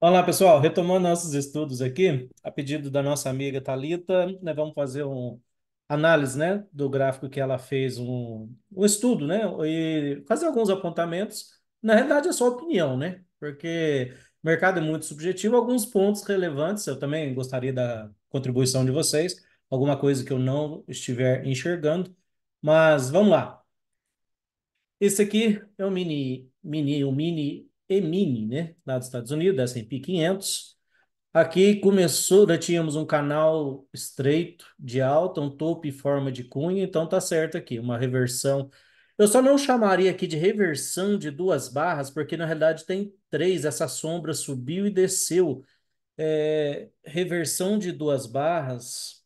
Olá, pessoal. Retomando nossos estudos aqui, a pedido da nossa amiga Talita, né, vamos fazer uma análise, né, do gráfico que ela fez um, um estudo, né, e fazer alguns apontamentos. Na realidade, é só opinião, né, porque o mercado é muito subjetivo. Alguns pontos relevantes, eu também gostaria da contribuição de vocês, alguma coisa que eu não estiver enxergando, mas vamos lá. Esse aqui é um mini, mini, um mini e-mini, né? Lá dos Estados Unidos, S&P 500. Aqui começou, já tínhamos um canal estreito de alta, um topo em forma de cunha, então tá certo aqui, uma reversão. Eu só não chamaria aqui de reversão de duas barras, porque na realidade tem três, essa sombra subiu e desceu. É, reversão de duas barras,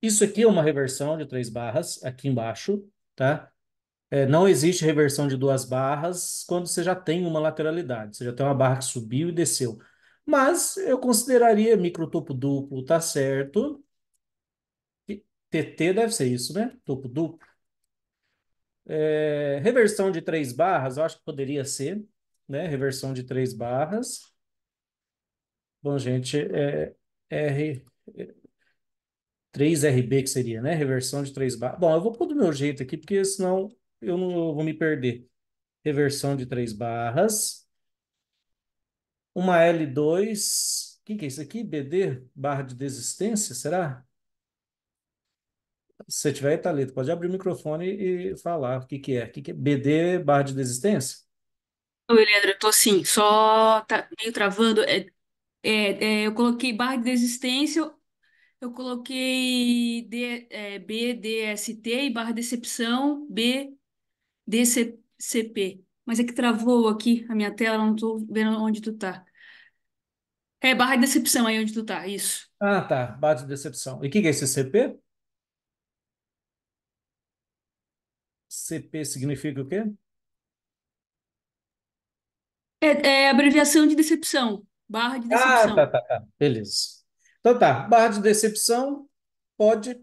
isso aqui é uma reversão de três barras, aqui embaixo, tá? É, não existe reversão de duas barras quando você já tem uma lateralidade, você já tem uma barra que subiu e desceu. Mas eu consideraria micro topo duplo, tá certo. TT deve ser isso, né? Topo duplo. É, reversão de três barras, eu acho que poderia ser, né? Reversão de três barras. Bom, gente, é, é R, 3RB é, que seria, né? Reversão de três barras. Bom, eu vou pôr do meu jeito aqui, porque senão eu não vou me perder. Reversão de três barras. Uma L2. O que, que é isso aqui? BD? Barra de desistência, será? Se você tiver, Thalita, tá pode abrir o microfone e falar o que, que é. O que, que é? BD, barra de desistência? Oi, Leandro, eu tô assim, só tá meio travando. É, é, é, eu coloquei barra de desistência, eu coloquei D, é, B, e barra decepção, B, DCP. Mas é que travou aqui a minha tela, não estou vendo onde tu tá. É, barra de decepção aí onde tu tá, isso. Ah, tá, barra de decepção. E o que, que é esse CP? CP significa o quê? É, é abreviação de decepção, barra de decepção. Ah, tá, tá, tá, beleza. Então tá, barra de decepção pode,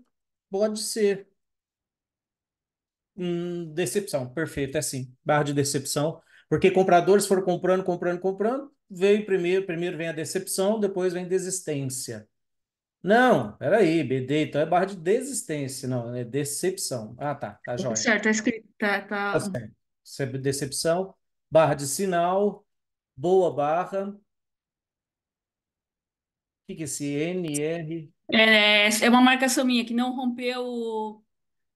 pode ser decepção, perfeito, é assim, barra de decepção, porque compradores foram comprando, comprando, comprando, veio primeiro, primeiro vem a decepção, depois vem desistência. Não, peraí, BD, então é barra de desistência, não, é decepção. Ah, tá, tá jóia. Tá certo, tá escrito, tá, tá... tá certo. É decepção, barra de sinal, boa barra. O que que é esse NR? É, é, é uma marcação minha que não rompeu,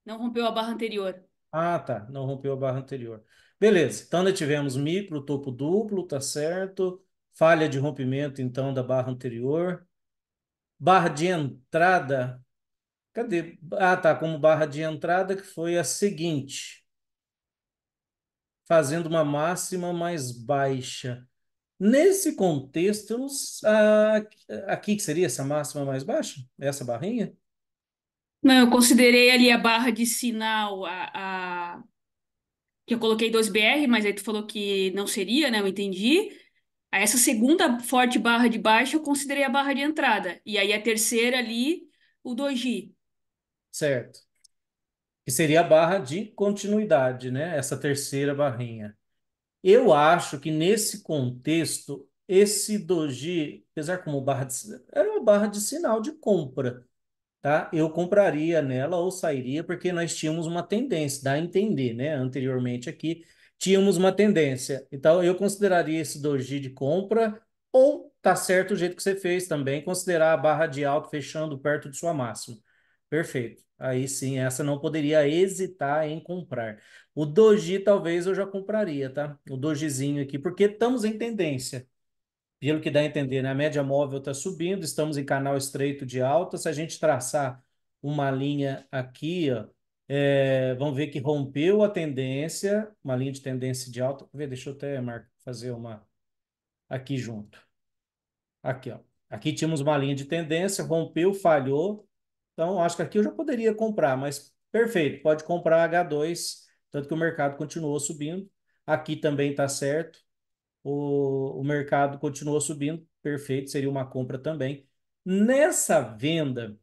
não rompeu a barra anterior. Ah, tá. Não rompeu a barra anterior. Beleza. Então, nós tivemos micro, topo duplo, tá certo. Falha de rompimento, então, da barra anterior. Barra de entrada. Cadê? Ah, tá. Como barra de entrada, que foi a seguinte. Fazendo uma máxima mais baixa. Nesse contexto, ah, aqui que seria essa máxima mais baixa? Essa barrinha? Não, eu considerei ali a barra de sinal, a, a- que eu coloquei 2BR, mas aí tu falou que não seria, né? Eu entendi. Aí Essa segunda forte barra de baixo eu considerei a barra de entrada. E aí a terceira ali, o 2G. Certo. Que seria a barra de continuidade, né? Essa terceira barrinha. Eu acho que nesse contexto, esse doji, apesar como barra de, era uma barra de sinal de compra tá? Eu compraria nela ou sairia, porque nós tínhamos uma tendência, dá a entender, né? Anteriormente aqui, tínhamos uma tendência. Então, eu consideraria esse doji de compra, ou tá certo o jeito que você fez também, considerar a barra de alto fechando perto de sua máxima. Perfeito. Aí sim, essa não poderia hesitar em comprar. O doji talvez eu já compraria, tá? O dojizinho aqui, porque estamos em tendência pelo que dá a entender, né? a média móvel está subindo, estamos em canal estreito de alta. Se a gente traçar uma linha aqui, ó, é, vamos ver que rompeu a tendência, uma linha de tendência de alta. Ver, deixa eu até marcar, fazer uma aqui junto. Aqui, ó. Aqui tínhamos uma linha de tendência, rompeu, falhou. Então, acho que aqui eu já poderia comprar, mas perfeito, pode comprar H2, tanto que o mercado continuou subindo. Aqui também está certo o, o mercado continuou subindo, perfeito, seria uma compra também. Nessa venda,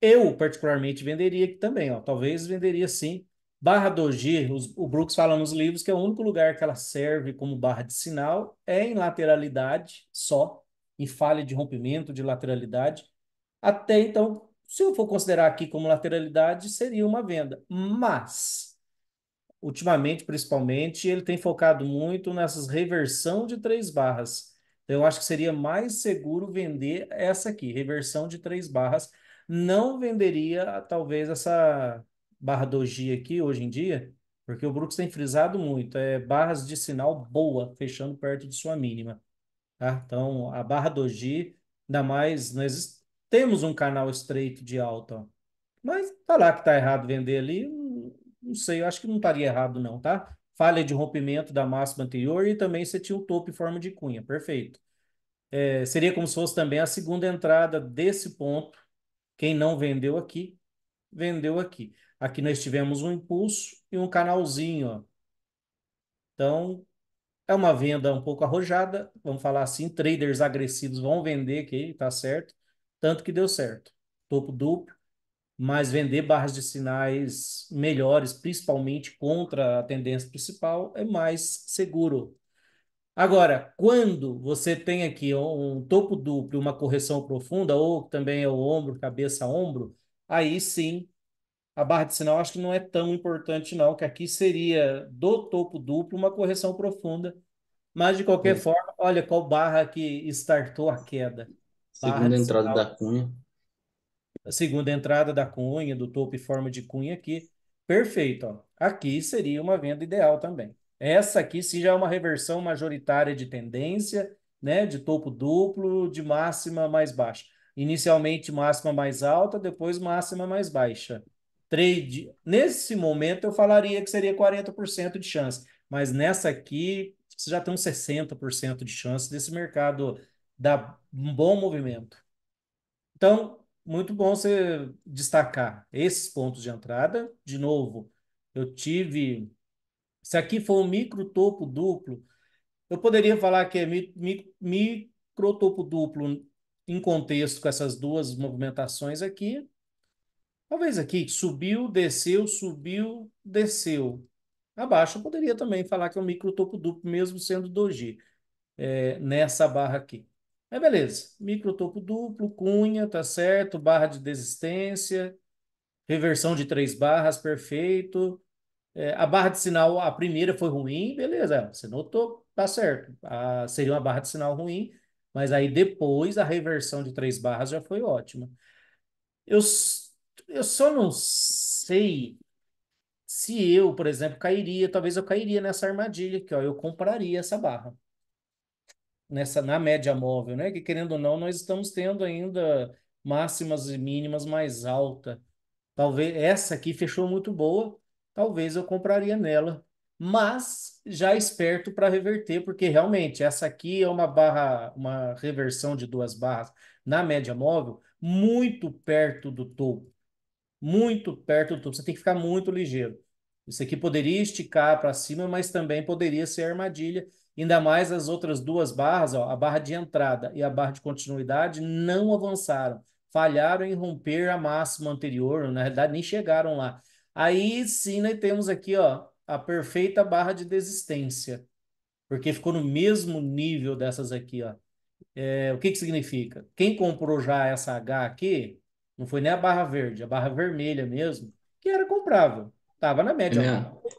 eu particularmente venderia aqui também, ó, talvez venderia sim. Barra Dogir, os, o Brooks fala nos livros que é o único lugar que ela serve como barra de sinal é em lateralidade só, em falha de rompimento de lateralidade. Até então, se eu for considerar aqui como lateralidade, seria uma venda. Mas ultimamente, principalmente, ele tem focado muito nessas reversão de três barras. Então, eu acho que seria mais seguro vender essa aqui, reversão de três barras. Não venderia, talvez, essa barra doji aqui hoje em dia, porque o Brooks tem frisado muito, é barras de sinal boa, fechando perto de sua mínima. Tá? Então, a barra doji, ainda mais, nós temos um canal estreito de alta, ó. mas tá lá que tá errado vender ali, não sei, eu acho que não estaria errado não, tá? Falha de rompimento da máxima anterior e também você tinha o topo em forma de cunha, perfeito. É, seria como se fosse também a segunda entrada desse ponto. Quem não vendeu aqui, vendeu aqui. Aqui nós tivemos um impulso e um canalzinho, ó. Então, é uma venda um pouco arrojada, vamos falar assim, traders agressivos vão vender aqui, tá certo? Tanto que deu certo. Topo duplo, mas vender barras de sinais melhores, principalmente contra a tendência principal, é mais seguro. Agora, quando você tem aqui um topo duplo, uma correção profunda, ou também é o ombro, cabeça, ombro, aí sim a barra de sinal acho que não é tão importante, não, que aqui seria do topo duplo uma correção profunda. Mas de qualquer é. forma, olha qual barra que startou a queda. Segunda entrada da cunha a segunda entrada da cunha, do topo e forma de cunha aqui. Perfeito, ó. Aqui seria uma venda ideal também. Essa aqui, se já é uma reversão majoritária de tendência, né, de topo duplo, de máxima mais baixa. Inicialmente máxima mais alta, depois máxima mais baixa. Trade, nesse momento eu falaria que seria 40% de chance, mas nessa aqui você já tem uns 60% de chance desse mercado dar um bom movimento. Então, muito bom você destacar esses pontos de entrada. De novo, eu tive. Se aqui for um micro topo duplo, eu poderia falar que é micro topo duplo em contexto com essas duas movimentações aqui. Talvez aqui subiu, desceu, subiu, desceu. Abaixo eu poderia também falar que é um micro topo duplo, mesmo sendo doji, é, nessa barra aqui. É beleza, micro topo duplo, cunha, tá certo, barra de desistência, reversão de três barras, perfeito. É, a barra de sinal, a primeira foi ruim, beleza, você notou, tá certo. A, seria uma barra de sinal ruim, mas aí depois a reversão de três barras já foi ótima. Eu, eu só não sei se eu, por exemplo, cairia, talvez eu cairia nessa armadilha aqui, ó, eu compraria essa barra nessa na média móvel, né? Que querendo ou não, nós estamos tendo ainda máximas e mínimas mais alta. Talvez essa aqui fechou muito boa, talvez eu compraria nela, mas já esperto para reverter, porque realmente essa aqui é uma barra, uma reversão de duas barras na média móvel muito perto do topo. Muito perto do topo, você tem que ficar muito ligeiro. Isso aqui poderia esticar para cima, mas também poderia ser armadilha Ainda mais as outras duas barras, ó, a barra de entrada e a barra de continuidade, não avançaram. Falharam em romper a máxima anterior, na realidade nem chegaram lá. Aí sim nós temos aqui ó, a perfeita barra de desistência, porque ficou no mesmo nível dessas aqui. Ó. É, o que, que significa? Quem comprou já essa H aqui, não foi nem a barra verde, a barra vermelha mesmo, que era comprável. Estava na média. É.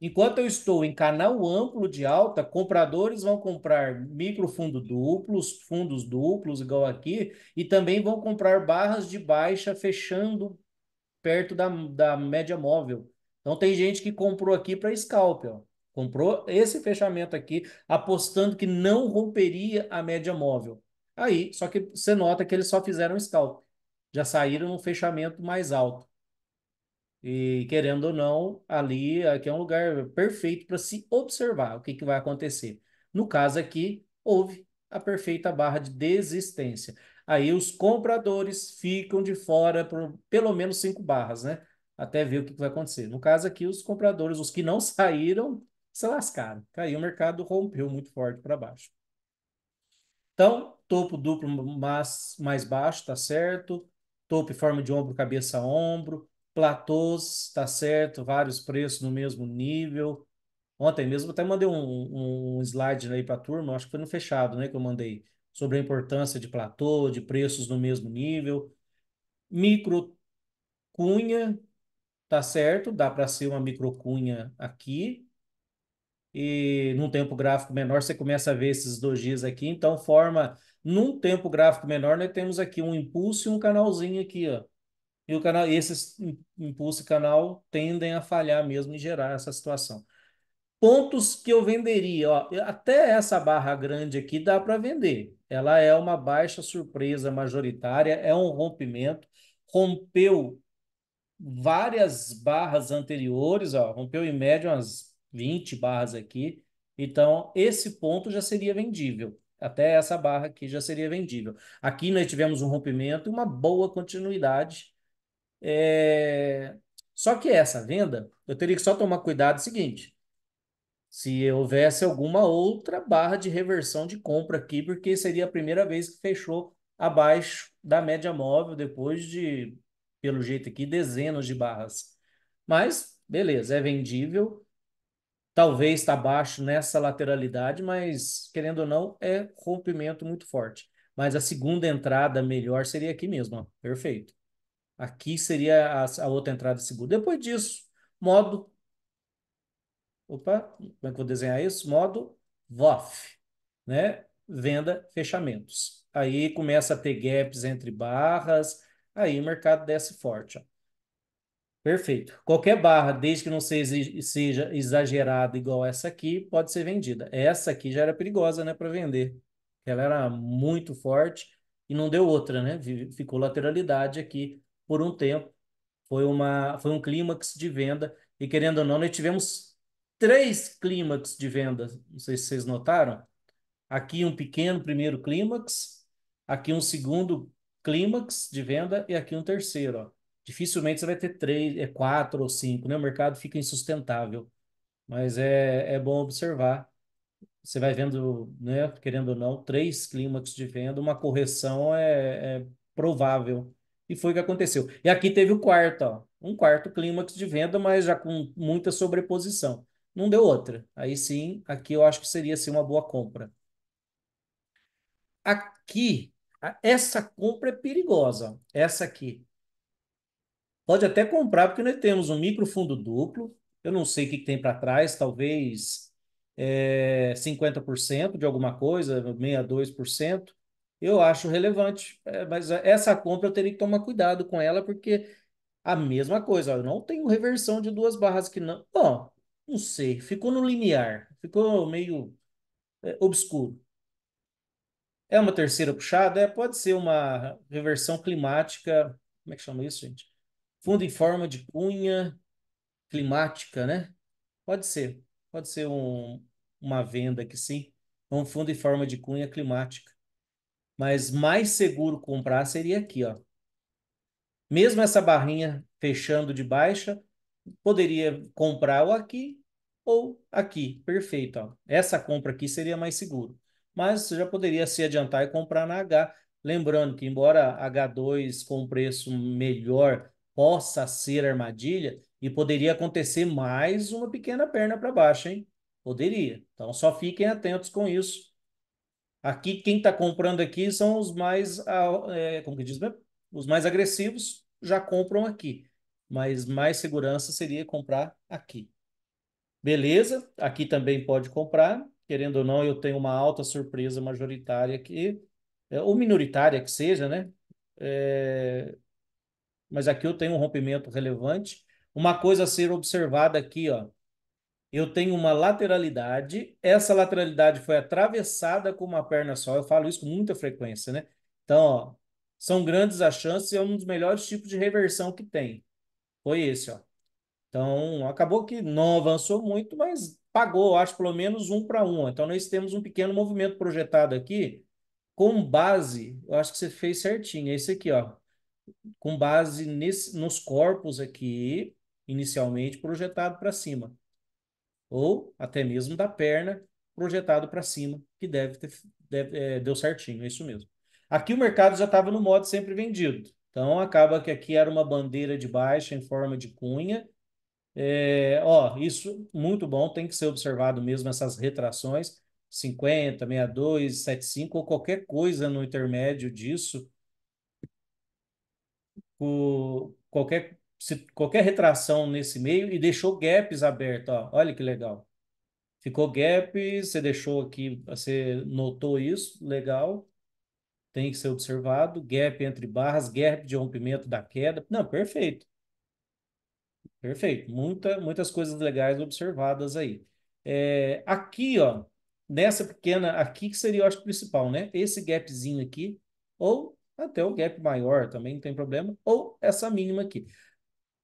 Enquanto eu estou em canal amplo de alta, compradores vão comprar microfundo duplos, fundos duplos, igual aqui, e também vão comprar barras de baixa fechando perto da, da média móvel. Então tem gente que comprou aqui para scalpel, comprou esse fechamento aqui, apostando que não romperia a média móvel. Aí, só que você nota que eles só fizeram scalp, já saíram no fechamento mais alto. E querendo ou não, ali aqui é um lugar perfeito para se observar o que, que vai acontecer. No caso aqui, houve a perfeita barra de desistência. Aí os compradores ficam de fora por pelo menos cinco barras, né? Até ver o que, que vai acontecer. No caso aqui, os compradores, os que não saíram, se lascaram. Caiu, tá o mercado rompeu muito forte para baixo. Então, topo duplo mais, mais baixo, tá certo. Topo em forma de ombro, cabeça, ombro platôs, tá certo? Vários preços no mesmo nível. Ontem mesmo até mandei um, um slide aí para a turma, acho que foi no fechado, né, que eu mandei sobre a importância de platô, de preços no mesmo nível. Micro cunha, tá certo? Dá para ser uma micro cunha aqui. E num tempo gráfico menor você começa a ver esses dois dias aqui, então forma num tempo gráfico menor nós temos aqui um impulso e um canalzinho aqui, ó. E o canal, esses impulso e canal tendem a falhar mesmo e gerar essa situação. Pontos que eu venderia, ó, até essa barra grande aqui dá para vender. Ela é uma baixa surpresa majoritária, é um rompimento, rompeu várias barras anteriores, ó, rompeu em média umas 20 barras aqui. Então, esse ponto já seria vendível. Até essa barra aqui já seria vendível. Aqui nós tivemos um rompimento e uma boa continuidade é... Só que essa venda, eu teria que só tomar cuidado seguinte. Se houvesse alguma outra barra de reversão de compra aqui, porque seria a primeira vez que fechou abaixo da média móvel, depois de, pelo jeito aqui, dezenas de barras. Mas, beleza, é vendível. Talvez está abaixo nessa lateralidade, mas, querendo ou não, é rompimento muito forte. Mas a segunda entrada melhor seria aqui mesmo, ó. perfeito. Aqui seria a, a outra entrada segura. Depois disso, modo. Opa, como é que eu vou desenhar isso? Modo VOF, né? Venda, fechamentos. Aí começa a ter gaps entre barras, aí o mercado desce forte. Ó. Perfeito. Qualquer barra, desde que não seja exagerada igual essa aqui, pode ser vendida. Essa aqui já era perigosa, né, para vender. Ela era muito forte e não deu outra, né? Ficou lateralidade aqui por um tempo. Foi, uma, foi um clímax de venda. E querendo ou não, nós tivemos três clímax de venda. Não sei se vocês notaram. Aqui um pequeno primeiro clímax, aqui um segundo clímax de venda e aqui um terceiro. Ó. Dificilmente você vai ter três, é quatro ou cinco, né? O mercado fica insustentável. Mas é, é bom observar. Você vai vendo, né, querendo ou não, três clímax de venda, uma correção é, é provável. E foi o que aconteceu. E aqui teve o quarto, ó, um quarto clímax de venda, mas já com muita sobreposição. Não deu outra. Aí sim, aqui eu acho que seria assim, uma boa compra. Aqui, essa compra é perigosa. Essa aqui. Pode até comprar, porque nós temos um micro fundo duplo. Eu não sei o que tem para trás, talvez é, eh, 50% de alguma coisa, 62% eu acho relevante, é, mas essa compra eu teria que tomar cuidado com ela, porque a mesma coisa, eu não tenho reversão de duas barras que não. Bom, não sei, ficou no limiar, ficou meio é, obscuro. É uma terceira puxada? É, pode ser uma reversão climática. Como é que chama isso, gente? Fundo em forma de cunha climática, né? Pode ser. Pode ser um, uma venda que sim. Um fundo em forma de cunha climática mas mais seguro comprar seria aqui, ó. Mesmo essa barrinha fechando de baixa, poderia comprar ou aqui ou aqui, perfeito. Ó. Essa compra aqui seria mais seguro. Mas você já poderia se adiantar e comprar na H. Lembrando que, embora H2 com preço melhor possa ser armadilha, e poderia acontecer mais uma pequena perna para baixo, hein? Poderia. Então só fiquem atentos com isso. Aqui, quem está comprando aqui são os mais, é, como que diz mesmo? Os mais agressivos já compram aqui, mas mais segurança seria comprar aqui. Beleza, aqui também pode comprar. Querendo ou não, eu tenho uma alta surpresa majoritária aqui, é, ou minoritária que seja, né? É... Mas aqui eu tenho um rompimento relevante. Uma coisa a ser observada aqui, ó eu tenho uma lateralidade, essa lateralidade foi atravessada com uma perna só. Eu falo isso com muita frequência, né? Então, ó, são grandes as chances e é um dos melhores tipos de reversão que tem. Foi esse, ó. Então, acabou que não avançou muito, mas pagou, acho, pelo menos um para um. Então, nós temos um pequeno movimento projetado aqui com base, eu acho que você fez certinho, é esse aqui, ó. Com base nesse, nos corpos aqui, inicialmente projetado para cima ou até mesmo da perna projetado para cima, que deve ter deve, é, deu certinho, é isso mesmo. Aqui o mercado já estava no modo sempre vendido. Então acaba que aqui era uma bandeira de baixa em forma de cunha. É, ó, isso muito bom, tem que ser observado mesmo essas retrações 50, 62, 75 ou qualquer coisa no intermédio disso. O, qualquer se qualquer retração nesse meio e deixou gaps aberto, Ó. Olha que legal. Ficou gap, você deixou aqui, você notou isso, legal. Tem que ser observado. Gap entre barras, gap de rompimento da queda. Não, perfeito. Perfeito. Muita, muitas coisas legais observadas aí. É, aqui, ó, nessa pequena, aqui que seria, eu acho, principal, né? Esse gapzinho aqui, ou até o gap maior, também não tem problema, ou essa mínima aqui.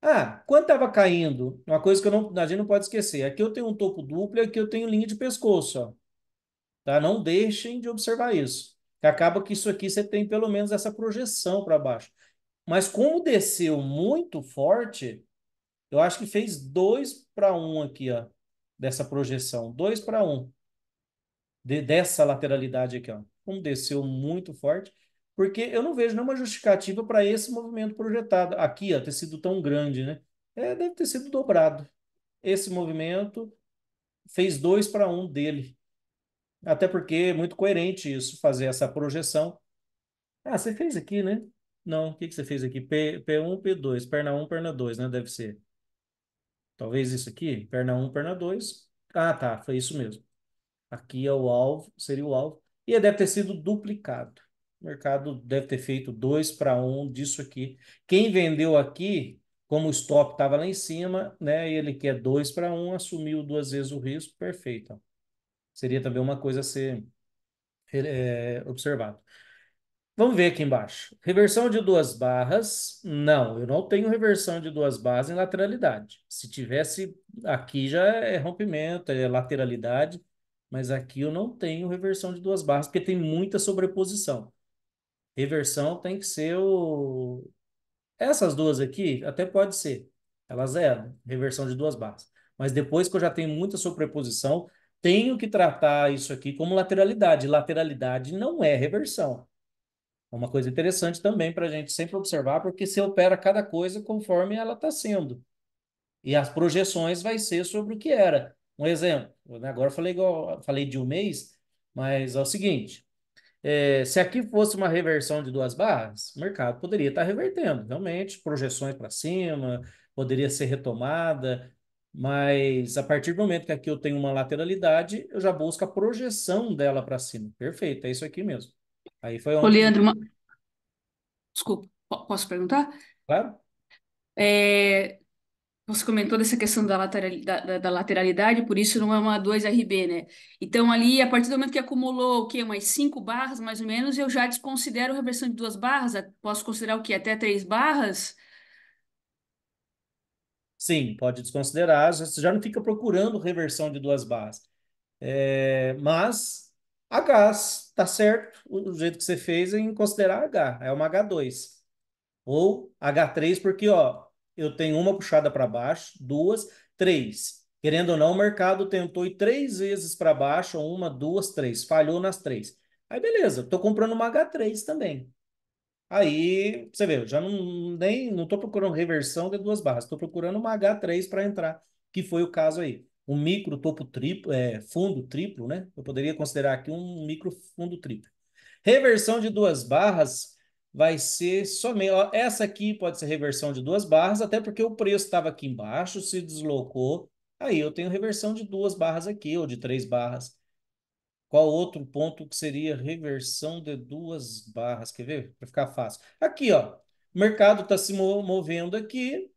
Ah, quando estava caindo, uma coisa que não, a gente não pode esquecer, aqui eu tenho um topo duplo e aqui eu tenho linha de pescoço. Ó, tá? Não deixem de observar isso. Que acaba que isso aqui você tem pelo menos essa projeção para baixo. Mas como desceu muito forte, eu acho que fez 2 para 1 aqui, ó, dessa projeção. 2 para 1 de, dessa lateralidade aqui. Ó. Como desceu muito forte, porque eu não vejo nenhuma justificativa para esse movimento projetado aqui, ó, ter sido tão grande, né? É, deve ter sido dobrado. Esse movimento fez dois para um dele. Até porque é muito coerente isso, fazer essa projeção. Ah, você fez aqui, né? Não, o que, que você fez aqui? P, P1, P2, perna 1, perna 2, né? Deve ser. Talvez isso aqui, perna 1, perna 2. Ah, tá, foi isso mesmo. Aqui é o alvo, seria o alvo. E deve ter sido duplicado. O mercado deve ter feito dois para um disso aqui. Quem vendeu aqui, como o stop estava lá em cima, né? Ele quer dois para um, assumiu duas vezes o risco, perfeito. Seria também uma coisa a ser é, observado. Vamos ver aqui embaixo. Reversão de duas barras. Não, eu não tenho reversão de duas barras em lateralidade. Se tivesse aqui já é rompimento, é lateralidade, mas aqui eu não tenho reversão de duas barras porque tem muita sobreposição. Reversão tem que ser o. Essas duas aqui, até pode ser. Elas eram, reversão de duas barras. Mas depois que eu já tenho muita sobreposição, tenho que tratar isso aqui como lateralidade. Lateralidade não é reversão. É uma coisa interessante também para a gente sempre observar, porque se opera cada coisa conforme ela está sendo. E as projeções vai ser sobre o que era. Um exemplo, né, agora falei, igual, falei de um mês, mas é o seguinte: é, se aqui fosse uma reversão de duas barras, o mercado poderia estar revertendo, realmente, projeções para cima, poderia ser retomada, mas a partir do momento que aqui eu tenho uma lateralidade, eu já busco a projeção dela para cima. Perfeito, é isso aqui mesmo. Aí foi onde... Ô, Leandro, uma... desculpa, posso perguntar? Claro. É, você comentou dessa questão da, lateralidade, da, da lateralidade por isso não é uma 2RB, né? Então, ali, a partir do momento que acumulou o quê? Umas cinco barras, mais ou menos, eu já desconsidero reversão de duas barras, posso considerar o quê? Até três barras? Sim, pode desconsiderar, você já não fica procurando reversão de duas barras. É, mas a gás, tá certo, o jeito que você fez é em considerar H, é uma H2. Ou H3, porque ó, eu tenho uma puxada para baixo, duas, três. Querendo ou não, o mercado tentou ir três vezes para baixo, uma, duas, três, falhou nas três. Aí beleza, estou comprando uma H3 também. Aí, você vê, eu já não nem não estou procurando reversão de duas barras, estou procurando uma H3 para entrar, que foi o caso aí. Um micro topo triplo, é, fundo triplo, né? Eu poderia considerar aqui um micro fundo triplo. Reversão de duas barras vai ser somente. Essa aqui pode ser reversão de duas barras, até porque o preço estava aqui embaixo, se deslocou. Aí eu tenho reversão de duas barras aqui, ou de três barras. Qual outro ponto que seria reversão de duas barras? Quer ver? Para ficar fácil. Aqui, ó. O mercado está se movendo aqui.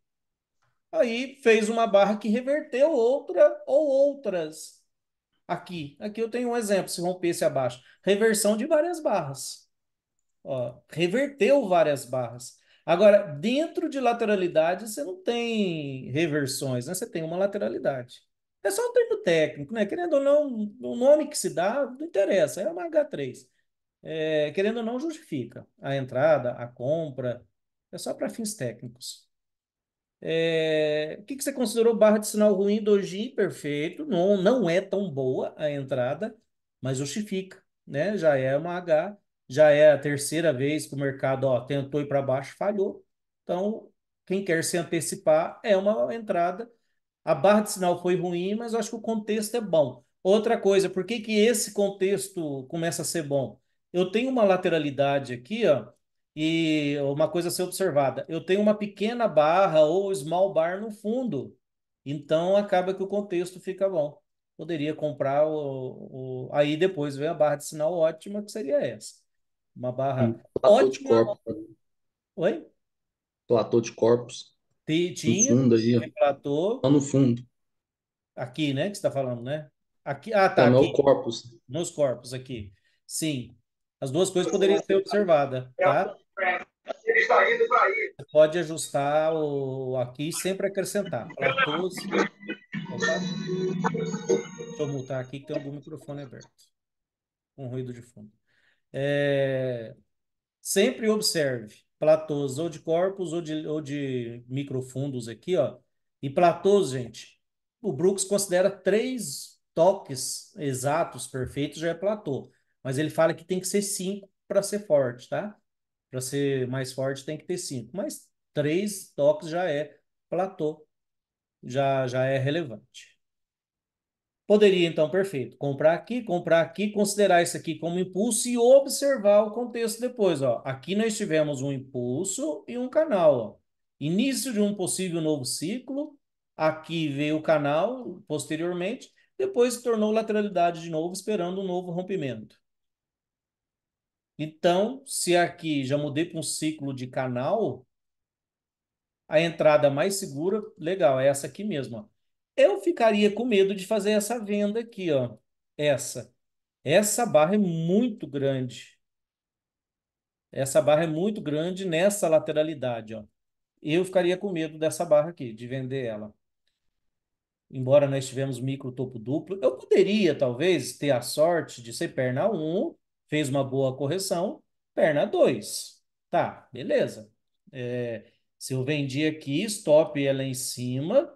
Aí fez uma barra que reverteu outra ou outras. Aqui. Aqui eu tenho um exemplo, se rompesse abaixo. Reversão de várias barras. Ó, reverteu várias barras. Agora, dentro de lateralidade, você não tem reversões, né? Você tem uma lateralidade. É só um termo técnico, né? Querendo ou não, o nome que se dá não interessa, é uma H3. É, querendo ou não, justifica a entrada, a compra, é só para fins técnicos. É, o que, que você considerou barra de sinal ruim do G? Perfeito, não, não é tão boa a entrada, mas justifica, né? Já é uma H já é a terceira vez que o mercado ó, tentou ir para baixo, falhou. Então, quem quer se antecipar é uma entrada. A barra de sinal foi ruim, mas eu acho que o contexto é bom. Outra coisa, por que, que esse contexto começa a ser bom? Eu tenho uma lateralidade aqui, ó, e uma coisa a ser observada: eu tenho uma pequena barra ou small bar no fundo, então acaba que o contexto fica bom. Poderia comprar o, o... aí depois vem a barra de sinal ótima, que seria essa. Uma barra de ótima. Oi? Platô de corpos. tinha, no fundo aí, platô. Lá no fundo. Aqui, né, que você está falando, né? Aqui, ah, tá. É, aqui. corpus. Nos corpos, aqui. Sim. As duas coisas poderiam ser observadas, tá? Ele está indo para aí. Você pode ajustar o aqui e sempre acrescentar. Platôs. Deixa eu multar aqui que tem algum microfone aberto. Um ruído de fundo. É, sempre observe platôs ou de corpos ou de, ou de microfundos aqui, ó. E platôs, gente, o Brooks considera três toques exatos, perfeitos, já é platô. Mas ele fala que tem que ser cinco para ser forte, tá? Para ser mais forte tem que ter cinco. Mas três toques já é platô, já, já é relevante. Poderia, então, perfeito, comprar aqui, comprar aqui, considerar isso aqui como impulso e observar o contexto depois. Ó. Aqui nós tivemos um impulso e um canal. Ó. Início de um possível novo ciclo, aqui veio o canal posteriormente, depois se tornou lateralidade de novo, esperando um novo rompimento. Então, se aqui já mudei para um ciclo de canal, a entrada mais segura, legal, é essa aqui mesmo. Ó. Eu ficaria com medo de fazer essa venda aqui, ó. Essa. Essa barra é muito grande. Essa barra é muito grande nessa lateralidade, ó. Eu ficaria com medo dessa barra aqui, de vender ela. Embora nós tivemos micro topo duplo, eu poderia talvez ter a sorte de ser perna 1, fez uma boa correção, perna 2. Tá, beleza. É, se eu vendi aqui, stop ela em cima,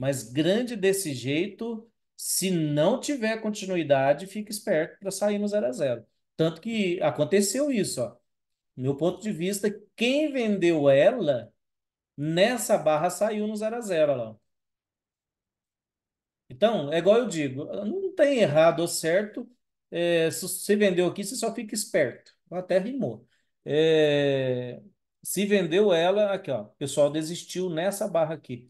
mas grande desse jeito, se não tiver continuidade, fica esperto para sair no 0 a 0. Tanto que aconteceu isso, ó. Meu ponto de vista, quem vendeu ela nessa barra saiu no 0 a 0 lá. Então, é igual eu digo, não tem errado ou certo. É, se você vendeu aqui, você só fica esperto. Até rimou. É, se vendeu ela, aqui ó, o pessoal desistiu nessa barra aqui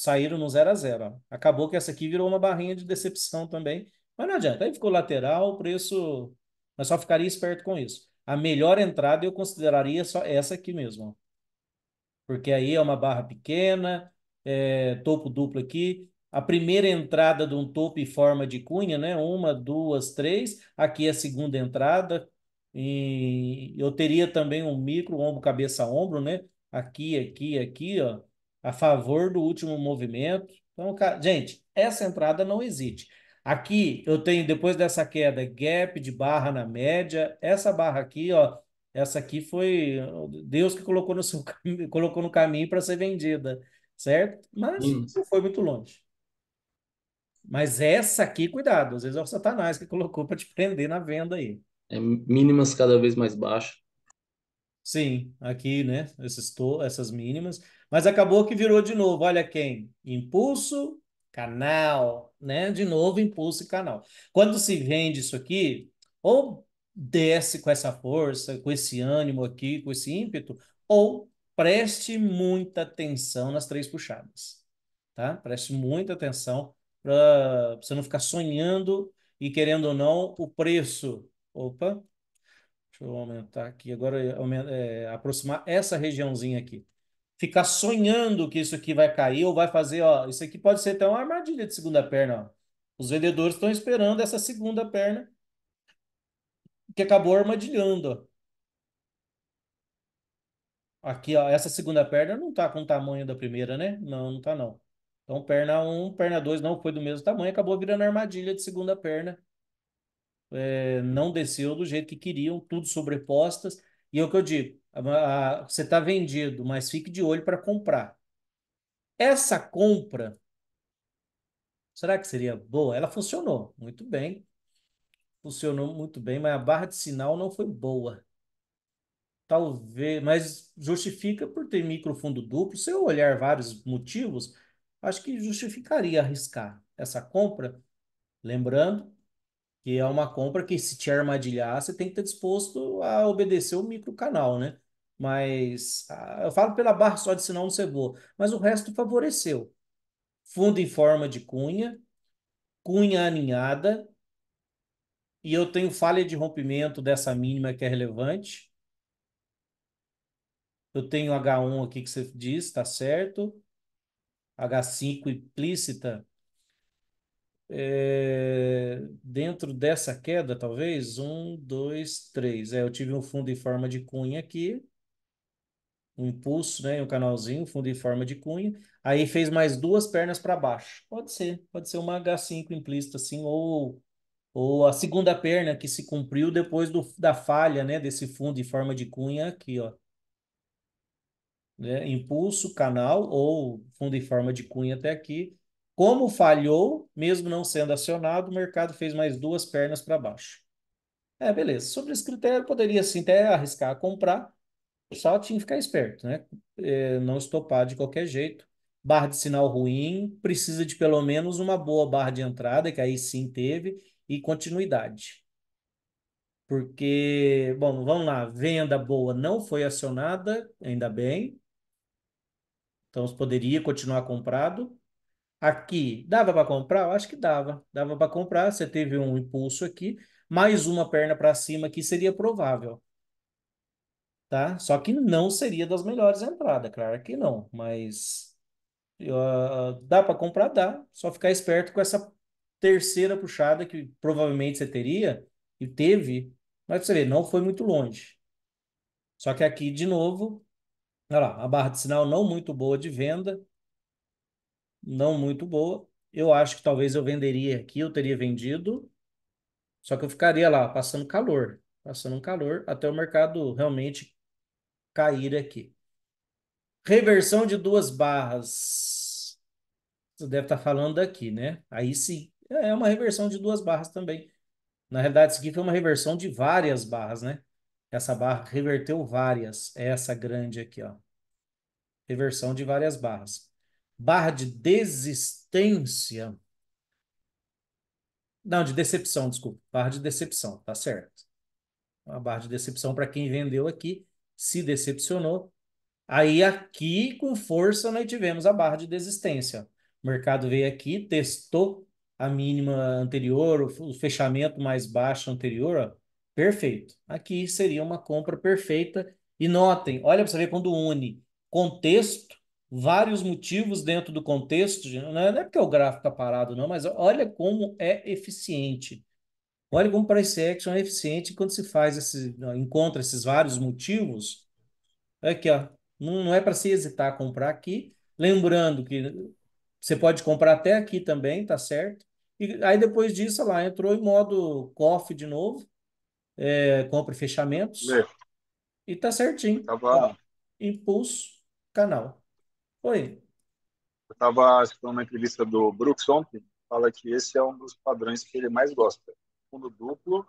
saíram no 0 a 0 Acabou que essa aqui virou uma barrinha de decepção também. Mas não adianta. Aí ficou lateral, o preço. Mas só ficaria esperto com isso. A melhor entrada eu consideraria só essa aqui mesmo. Porque aí é uma barra pequena, é, topo duplo aqui. A primeira entrada de um topo em forma de cunha, né? Uma, duas, três. Aqui é a segunda entrada. E eu teria também um micro, ombro, cabeça, ombro, né? Aqui, aqui, aqui, ó a favor do último movimento. Então, gente, essa entrada não existe. Aqui eu tenho, depois dessa queda, gap de barra na média. Essa barra aqui, ó, essa aqui foi Deus que colocou no, seu, colocou no caminho para ser vendida, certo? Mas não foi muito longe. Mas essa aqui, cuidado, às vezes é o Satanás que colocou para te prender na venda aí. É mínimas cada vez mais baixas. Sim, aqui, né? Essas, essas mínimas. Mas acabou que virou de novo. Olha quem? Impulso, canal, né? De novo, impulso e canal. Quando se vende isso aqui, ou desce com essa força, com esse ânimo aqui, com esse ímpeto, ou preste muita atenção nas três puxadas, tá? Preste muita atenção para você não ficar sonhando e querendo ou não o preço. Opa, deixa eu aumentar aqui agora, é, aproximar essa regiãozinha aqui ficar sonhando que isso aqui vai cair ou vai fazer, ó, isso aqui pode ser até uma armadilha de segunda perna, ó. Os vendedores estão esperando essa segunda perna que acabou armadilhando, ó. Aqui, ó, essa segunda perna não tá com o tamanho da primeira, né? Não, não tá não. Então, perna 1, um, perna 2 não foi do mesmo tamanho, acabou virando armadilha de segunda perna. É, não desceu do jeito que queriam, tudo sobrepostas. E é o que eu digo, você está vendido, mas fique de olho para comprar. Essa compra, será que seria boa? Ela funcionou muito bem. Funcionou muito bem, mas a barra de sinal não foi boa. Talvez, mas justifica por ter microfundo duplo. Se eu olhar vários motivos, acho que justificaria arriscar essa compra. Lembrando que é uma compra que, se te armadilhar, você tem que estar disposto a obedecer o micro canal né? Mas ah, eu falo pela barra só de sinal não cebou, mas o resto favoreceu. Fundo em forma de cunha, cunha aninhada, e eu tenho falha de rompimento dessa mínima que é relevante. Eu tenho H1 aqui que você diz, está certo. H5 implícita. É... dentro dessa queda, talvez, um, dois, três. É, eu tive um fundo em forma de cunha aqui um pulso, né, um canalzinho, fundo em forma de cunha, aí fez mais duas pernas para baixo. Pode ser, pode ser uma H5 implícita assim, ou ou a segunda perna que se cumpriu depois do, da falha, né, desse fundo em forma de cunha aqui, ó. Né? Impulso, canal ou fundo em forma de cunha até aqui. Como falhou, mesmo não sendo acionado, o mercado fez mais duas pernas para baixo. É, beleza. Sobre esse critério, poderia sim até arriscar a comprar, só tinha que ficar esperto, né? É, não estopar de qualquer jeito. Barra de sinal ruim, precisa de pelo menos uma boa barra de entrada, que aí sim teve, e continuidade. Porque, bom, vamos lá, venda boa não foi acionada, ainda bem. Então, poderia continuar comprado. Aqui, dava para comprar? Eu acho que dava. Dava para comprar, você teve um impulso aqui. Mais uma perna para cima aqui seria provável tá? Só que não seria das melhores entradas, claro que não, mas uh, dá para comprar, dá. Só ficar esperto com essa terceira puxada que provavelmente você teria e teve, mas você vê, não foi muito longe. Só que aqui, de novo, olha lá, a barra de sinal não muito boa de venda, não muito boa. Eu acho que talvez eu venderia aqui, eu teria vendido, só que eu ficaria lá, passando calor, passando calor, até o mercado realmente cair aqui. Reversão de duas barras. Você deve estar tá falando aqui, né? Aí sim, é uma reversão de duas barras também. Na realidade, isso aqui foi uma reversão de várias barras, né? Essa barra reverteu várias. Essa grande aqui, ó. Reversão de várias barras. Barra de desistência. Não, de decepção, desculpa. Barra de decepção, tá certo. Uma barra de decepção para quem vendeu aqui se decepcionou. Aí aqui, com força, nós tivemos a barra de desistência. O mercado veio aqui, testou a mínima anterior, o fechamento mais baixo anterior, ó, perfeito. Aqui seria uma compra perfeita. E notem, olha para você ver quando une contexto, vários motivos dentro do contexto, não é, é porque o gráfico está parado não, mas olha como é eficiente. Olha como price action é eficiente quando se faz esse, encontra esses vários motivos. Aqui, ó, não é para se hesitar a comprar aqui. Lembrando que você pode comprar até aqui também, tá certo? E aí depois disso, lá, entrou em modo coffee de novo, é, compra e fechamentos. E tá certinho. Tava... Ó, impulso, canal. Oi. Eu estava assistindo uma entrevista do Brooks ontem, fala que esse é um dos padrões que ele mais gosta fundo duplo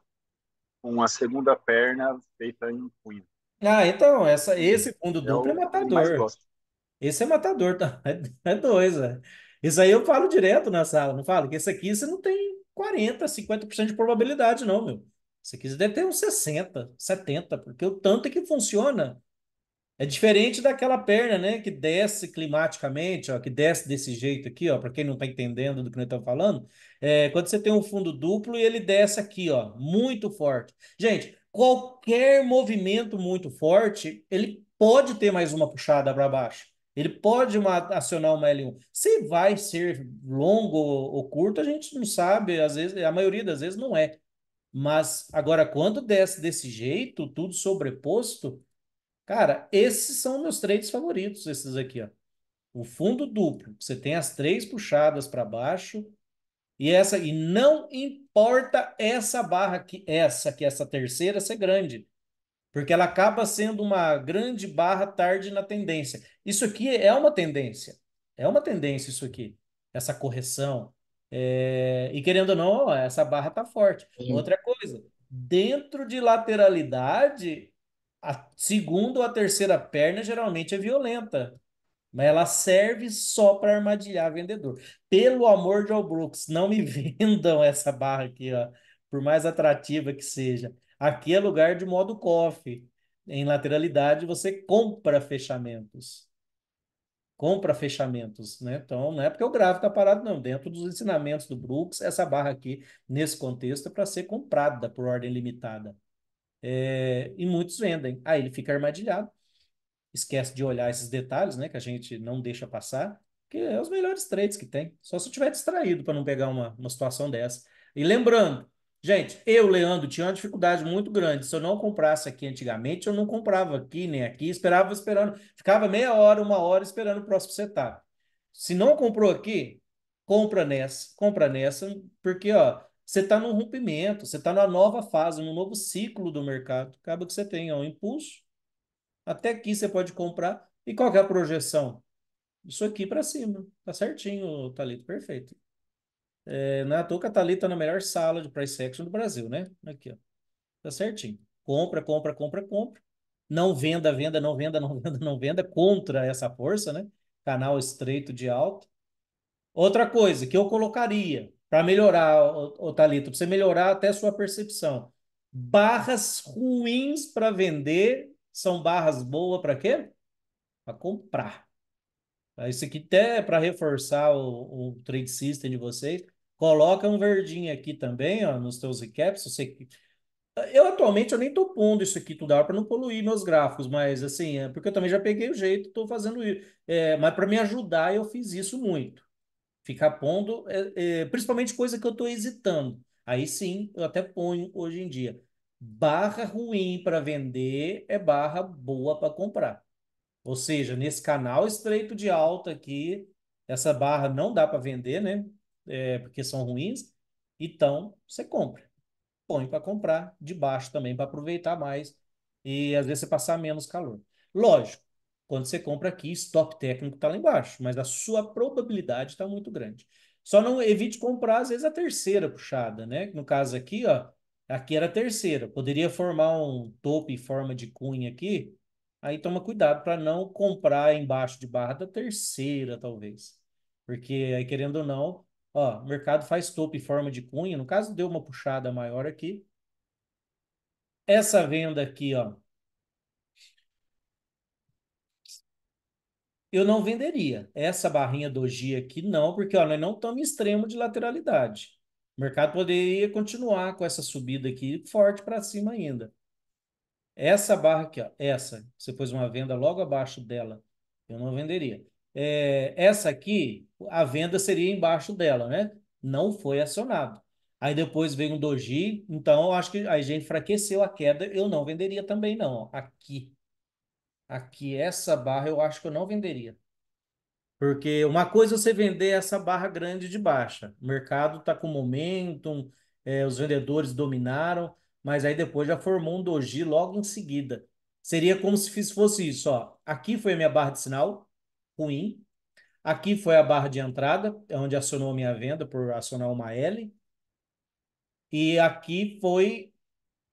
com a segunda perna feita em punho. Ah, então, essa, esse fundo é duplo é o matador. Esse é matador, tá? É, é, dois, é. Isso aí eu falo direto na sala, não falo? Que esse aqui você não tem 40, 50% de probabilidade, não, meu. Esse aqui você deve ter uns 60, 70, porque o tanto é que funciona. É diferente daquela perna, né? Que desce climaticamente, ó, que desce desse jeito aqui, ó. Para quem não está entendendo do que nós estamos falando, é, quando você tem um fundo duplo e ele desce aqui, ó, muito forte. Gente, qualquer movimento muito forte, ele pode ter mais uma puxada para baixo. Ele pode uma, acionar uma L1. Se vai ser longo ou curto, a gente não sabe. Às vezes, a maioria das vezes não é. Mas agora, quando desce desse jeito, tudo sobreposto, Cara, esses são meus trades favoritos, esses aqui, ó. O fundo duplo, você tem as três puxadas para baixo e essa e não importa essa barra que essa que essa terceira ser grande, porque ela acaba sendo uma grande barra tarde na tendência. Isso aqui é uma tendência, é uma tendência isso aqui, essa correção. É... E querendo ou não, essa barra tá forte. Sim. Outra coisa, dentro de lateralidade, a segunda ou a terceira perna geralmente é violenta, mas ela serve só para armadilhar vendedor. Pelo amor de Al Brooks, não me vendam essa barra aqui, ó, por mais atrativa que seja. Aqui é lugar de modo coffee. Em lateralidade, você compra fechamentos. Compra fechamentos, né? Então, não é porque o gráfico está parado, não. Dentro dos ensinamentos do Brooks, essa barra aqui, nesse contexto, é para ser comprada por ordem limitada. É, e muitos vendem. Aí ele fica armadilhado, esquece de olhar esses detalhes, né? Que a gente não deixa passar, que é os melhores trades que tem. Só se eu tiver distraído para não pegar uma, uma situação dessa. E lembrando, gente, eu, Leandro, tinha uma dificuldade muito grande. Se eu não comprasse aqui antigamente, eu não comprava aqui nem aqui, esperava esperando, ficava meia hora, uma hora esperando o próximo setup. Se não comprou aqui, compra nessa, compra nessa, porque ó, você está num rompimento, você está numa nova fase, num novo ciclo do mercado. Acaba que você tem um impulso, até aqui você pode comprar. E qual é a projeção? Isso aqui para cima. Tá certinho, Thalita, perfeito. É, na toca, Thalita tá na melhor sala de price action do Brasil, né? Aqui, ó. Tá certinho. Compra, compra, compra, compra. Não venda, venda, não venda, não venda, não venda. Contra essa força, né? Canal estreito de alta. Outra coisa que eu colocaria, para melhorar, o Talita, para você melhorar até sua percepção. Barras ruins para vender são barras boas para quê? Para comprar. Isso aqui até é para reforçar o, o trade system de vocês. Coloca um verdinho aqui também, ó, nos teus recaps. Você... Eu atualmente eu nem estou pondo isso aqui tudo para não poluir meus gráficos, mas assim, é porque eu também já peguei o jeito, estou fazendo isso. É, mas para me ajudar, eu fiz isso muito. Ficar pondo, é, é, principalmente coisa que eu estou hesitando. Aí sim, eu até ponho hoje em dia. Barra ruim para vender é barra boa para comprar. Ou seja, nesse canal estreito de alta aqui, essa barra não dá para vender, né? É, porque são ruins. Então, você compra. Põe para comprar de baixo também, para aproveitar mais e às vezes você passar menos calor. Lógico, quando você compra aqui, stop técnico está lá embaixo, mas a sua probabilidade está muito grande. Só não evite comprar, às vezes, a terceira puxada, né? No caso aqui, ó, aqui era a terceira. Poderia formar um topo em forma de cunha aqui. Aí toma cuidado para não comprar embaixo de barra da terceira, talvez. Porque aí, querendo ou não, ó, o mercado faz topo em forma de cunha. No caso, deu uma puxada maior aqui. Essa venda aqui, ó, eu não venderia. Essa barrinha doji aqui não, porque ó, nós não estamos em extremo de lateralidade. O mercado poderia continuar com essa subida aqui forte para cima ainda. Essa barra aqui, ó, essa, você pôs uma venda logo abaixo dela, eu não venderia. É, essa aqui, a venda seria embaixo dela, né? Não foi acionado. Aí depois veio um doji, então eu acho que a gente enfraqueceu a queda, eu não venderia também não, ó, aqui aqui essa barra eu acho que eu não venderia. Porque uma coisa é você vender essa barra grande de baixa. O mercado está com momentum, é, os vendedores dominaram, mas aí depois já formou um doji logo em seguida. Seria como se fosse isso, ó. Aqui foi a minha barra de sinal, ruim. Aqui foi a barra de entrada, é onde acionou a minha venda por acionar uma L. E aqui foi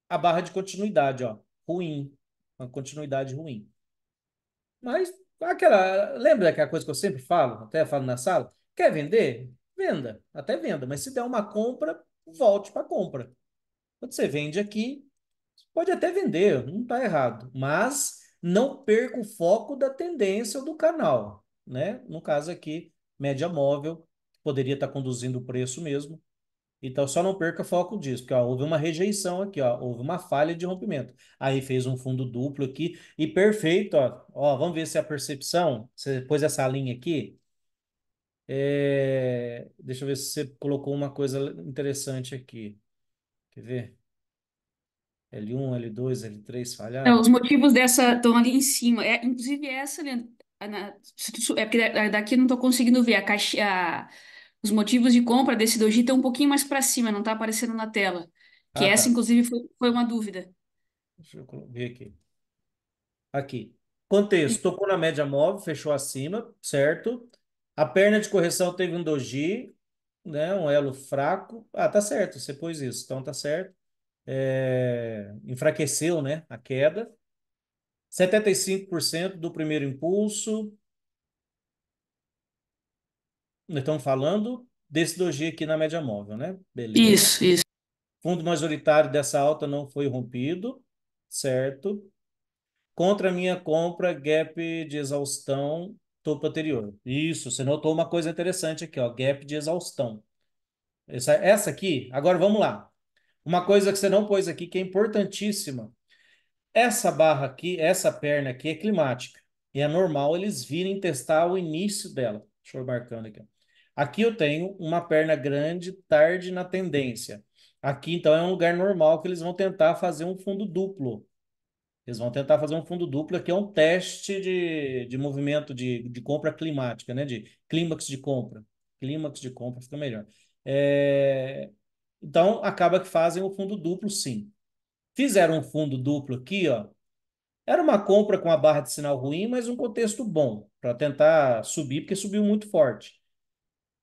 a barra de continuidade, ó, ruim. Uma continuidade ruim. Mas aquela, lembra aquela coisa que eu sempre falo, até falo na sala, quer vender? Venda, até venda, mas se der uma compra, volte para compra. Quando você vende aqui, pode até vender, não está errado, mas não perca o foco da tendência do canal, né? No caso aqui, média móvel, poderia estar tá conduzindo o preço mesmo, então só não perca foco disso, porque ó, houve uma rejeição aqui, ó, houve uma falha de rompimento. Aí fez um fundo duplo aqui e perfeito, ó. ó vamos ver se a percepção, você pôs essa linha aqui. É... Deixa eu ver se você colocou uma coisa interessante aqui. Quer ver? L1, L2, L3 falharam. Não, é, os motivos dessa estão ali em cima. É, inclusive essa, né? é porque daqui eu não estou conseguindo ver a caixa. A os motivos de compra desse doji estão um pouquinho mais para cima, não está aparecendo na tela. Que Ah, tá. essa, inclusive, foi, foi uma dúvida. Deixa eu ver aqui. Aqui. Contexto. Hum. Tocou na média móvel, fechou acima, certo? A perna de correção teve um doji, né? Um elo fraco. Ah, tá certo. Você pôs isso. Então tá certo. É, Enfraqueceu, né? A queda. 75% do primeiro impulso nós estamos falando desse G aqui na média móvel, né? Beleza. Isso, isso. Fundo majoritário dessa alta não foi rompido, certo? Contra a minha compra, gap de exaustão, topo anterior. Isso, você notou uma coisa interessante aqui, ó, gap de exaustão. Essa, essa aqui, agora vamos lá. Uma coisa que você não pôs aqui que é importantíssima. Essa barra aqui, essa perna aqui é climática. E é normal eles virem testar o início dela. Deixa eu marcando aqui. Aqui eu tenho uma perna grande tarde na tendência. Aqui, então, é um lugar normal que eles vão tentar fazer um fundo duplo. Eles vão tentar fazer um fundo duplo, aqui é um teste de, de movimento de, de compra climática, né? De clímax de compra. Clímax de compra fica melhor. É... Então, acaba que fazem o um fundo duplo, sim. Fizeram um fundo duplo aqui, ó. Era uma compra com a barra de sinal ruim, mas um contexto bom para tentar subir, porque subiu muito forte.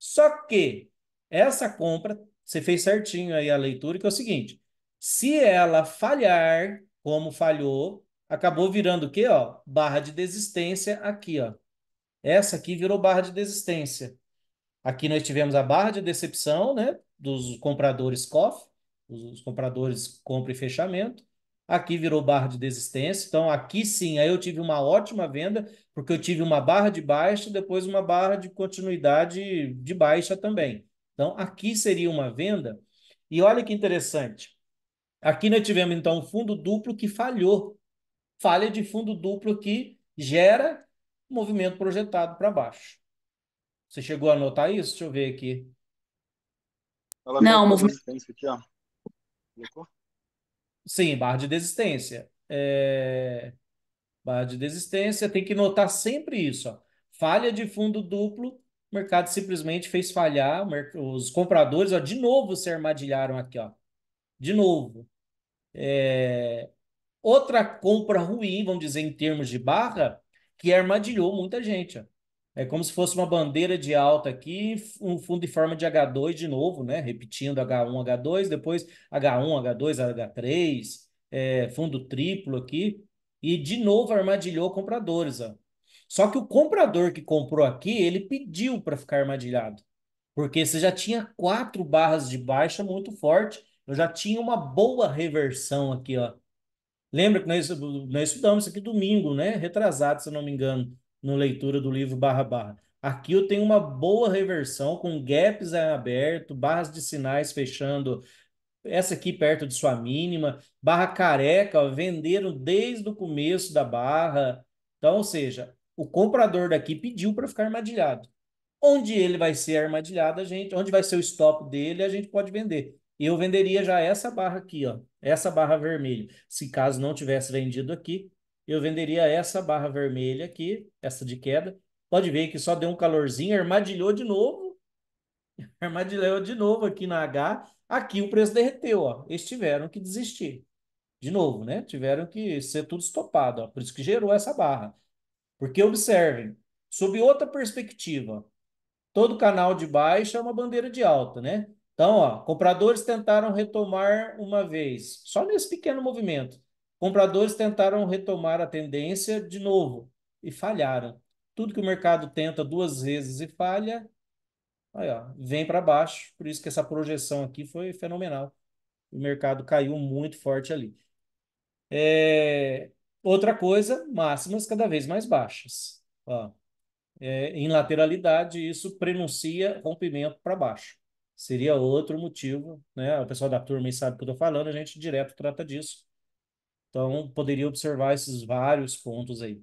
Só que essa compra, você fez certinho aí a leitura, que é o seguinte: se ela falhar, como falhou, acabou virando o quê? Ó, barra de desistência aqui, ó. Essa aqui virou barra de desistência. Aqui nós tivemos a barra de decepção, né? Dos compradores COF, os compradores compra e fechamento aqui virou barra de desistência. Então, aqui sim, aí eu tive uma ótima venda, porque eu tive uma barra de baixa e depois uma barra de continuidade de baixa também. Então, aqui seria uma venda. E olha que interessante. Aqui nós tivemos, então, um fundo duplo que falhou. Falha de fundo duplo que gera movimento projetado para baixo. Você chegou a notar isso? Deixa eu ver aqui. Ela Não, movimento. Aqui, ó. Sim, barra de desistência. É... Barra de desistência, tem que notar sempre isso. Ó. Falha de fundo duplo, o mercado simplesmente fez falhar, os compradores, ó, de novo se armadilharam aqui, ó. De novo. É... Outra compra ruim, vamos dizer, em termos de barra, que armadilhou muita gente, ó. É como se fosse uma bandeira de alta aqui, um fundo em forma de H2 de novo, né? Repetindo H1, H2, depois H1, H2, H3, é, fundo triplo aqui. E de novo armadilhou compradores. Ó. Só que o comprador que comprou aqui, ele pediu para ficar armadilhado. Porque você já tinha quatro barras de baixa muito forte. Eu já tinha uma boa reversão aqui, ó. Lembra que nós, nós estudamos isso aqui domingo, né? Retrasado, se eu não me engano no leitura do livro barra barra. Aqui eu tenho uma boa reversão com gaps aberto, barras de sinais fechando essa aqui perto de sua mínima, barra careca, ó, venderam desde o começo da barra. Então, ou seja, o comprador daqui pediu para ficar armadilhado. Onde ele vai ser armadilhado, a gente, onde vai ser o stop dele, a gente pode vender. Eu venderia já essa barra aqui, ó, essa barra vermelha. Se caso não tivesse vendido aqui, eu venderia essa barra vermelha aqui, essa de queda. Pode ver que só deu um calorzinho, armadilhou de novo. Armadilhou de novo aqui na H. Aqui o preço derreteu, ó. Eles tiveram que desistir. De novo, né? Tiveram que ser tudo estopado, ó. Por isso que gerou essa barra. Porque observem, sob outra perspectiva, todo canal de baixa é uma bandeira de alta, né? Então, ó, compradores tentaram retomar uma vez, só nesse pequeno movimento. Compradores tentaram retomar a tendência de novo e falharam. Tudo que o mercado tenta duas vezes e falha, aí, ó, vem para baixo. Por isso que essa projeção aqui foi fenomenal. O mercado caiu muito forte ali. É... Outra coisa, máximas cada vez mais baixas. Ó, é, em lateralidade, isso prenuncia rompimento para baixo. Seria outro motivo, né? O pessoal da turma sabe o que eu estou falando, a gente direto trata disso então, poderia observar esses vários pontos aí.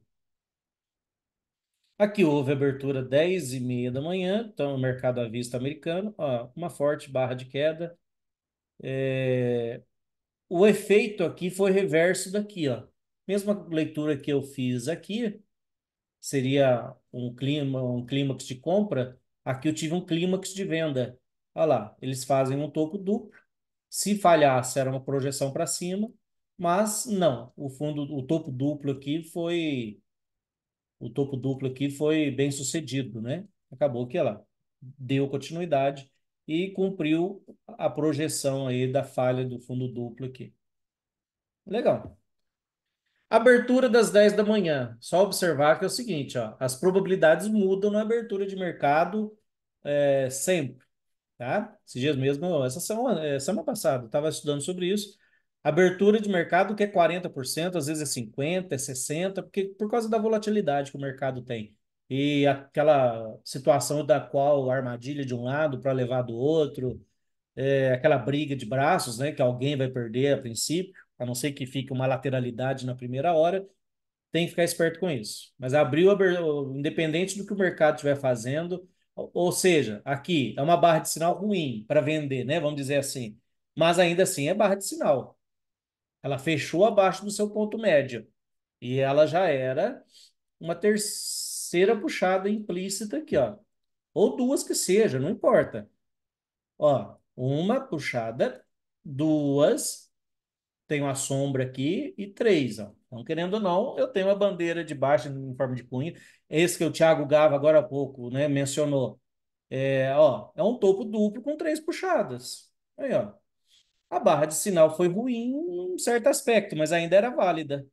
Aqui houve abertura 10 e meia da manhã, então mercado à vista americano, ó, uma forte barra de queda. É... O efeito aqui foi reverso daqui, ó. Mesma leitura que eu fiz aqui, seria um clima, um clímax de compra, aqui eu tive um clímax de venda. Olha lá, eles fazem um toco duplo. Se falhasse, era uma projeção para cima. Mas não, o fundo, o topo duplo aqui foi o topo duplo aqui foi bem sucedido, né? Acabou que ela deu continuidade e cumpriu a projeção aí da falha do fundo duplo aqui. Legal. Abertura das 10 da manhã. Só observar que é o seguinte, ó, as probabilidades mudam na abertura de mercado é, sempre, tá? Esses dias mesmo, essa semana, é, semana passada, estava estudando sobre isso Abertura de mercado que é 40%, às vezes é 50%, é 60%, porque, por causa da volatilidade que o mercado tem. E aquela situação da qual a armadilha de um lado para levar do outro, é, aquela briga de braços, né, que alguém vai perder a princípio, a não ser que fique uma lateralidade na primeira hora, tem que ficar esperto com isso. Mas abriu, abriu independente do que o mercado estiver fazendo, ou seja, aqui é uma barra de sinal ruim para vender, né? Vamos dizer assim. Mas ainda assim é barra de sinal. Ela fechou abaixo do seu ponto médio. E ela já era uma terceira puxada implícita aqui, ó. Ou duas que seja, não importa. Ó, uma puxada, duas, tenho a sombra aqui e três, ó. Então, querendo ou não, eu tenho a bandeira de baixo em forma de punho. Esse que o Thiago Gava agora há pouco, né, mencionou. É, ó, é um topo duplo com três puxadas. Aí, ó. A barra de sinal foi ruim em um certo aspecto, mas ainda era válida.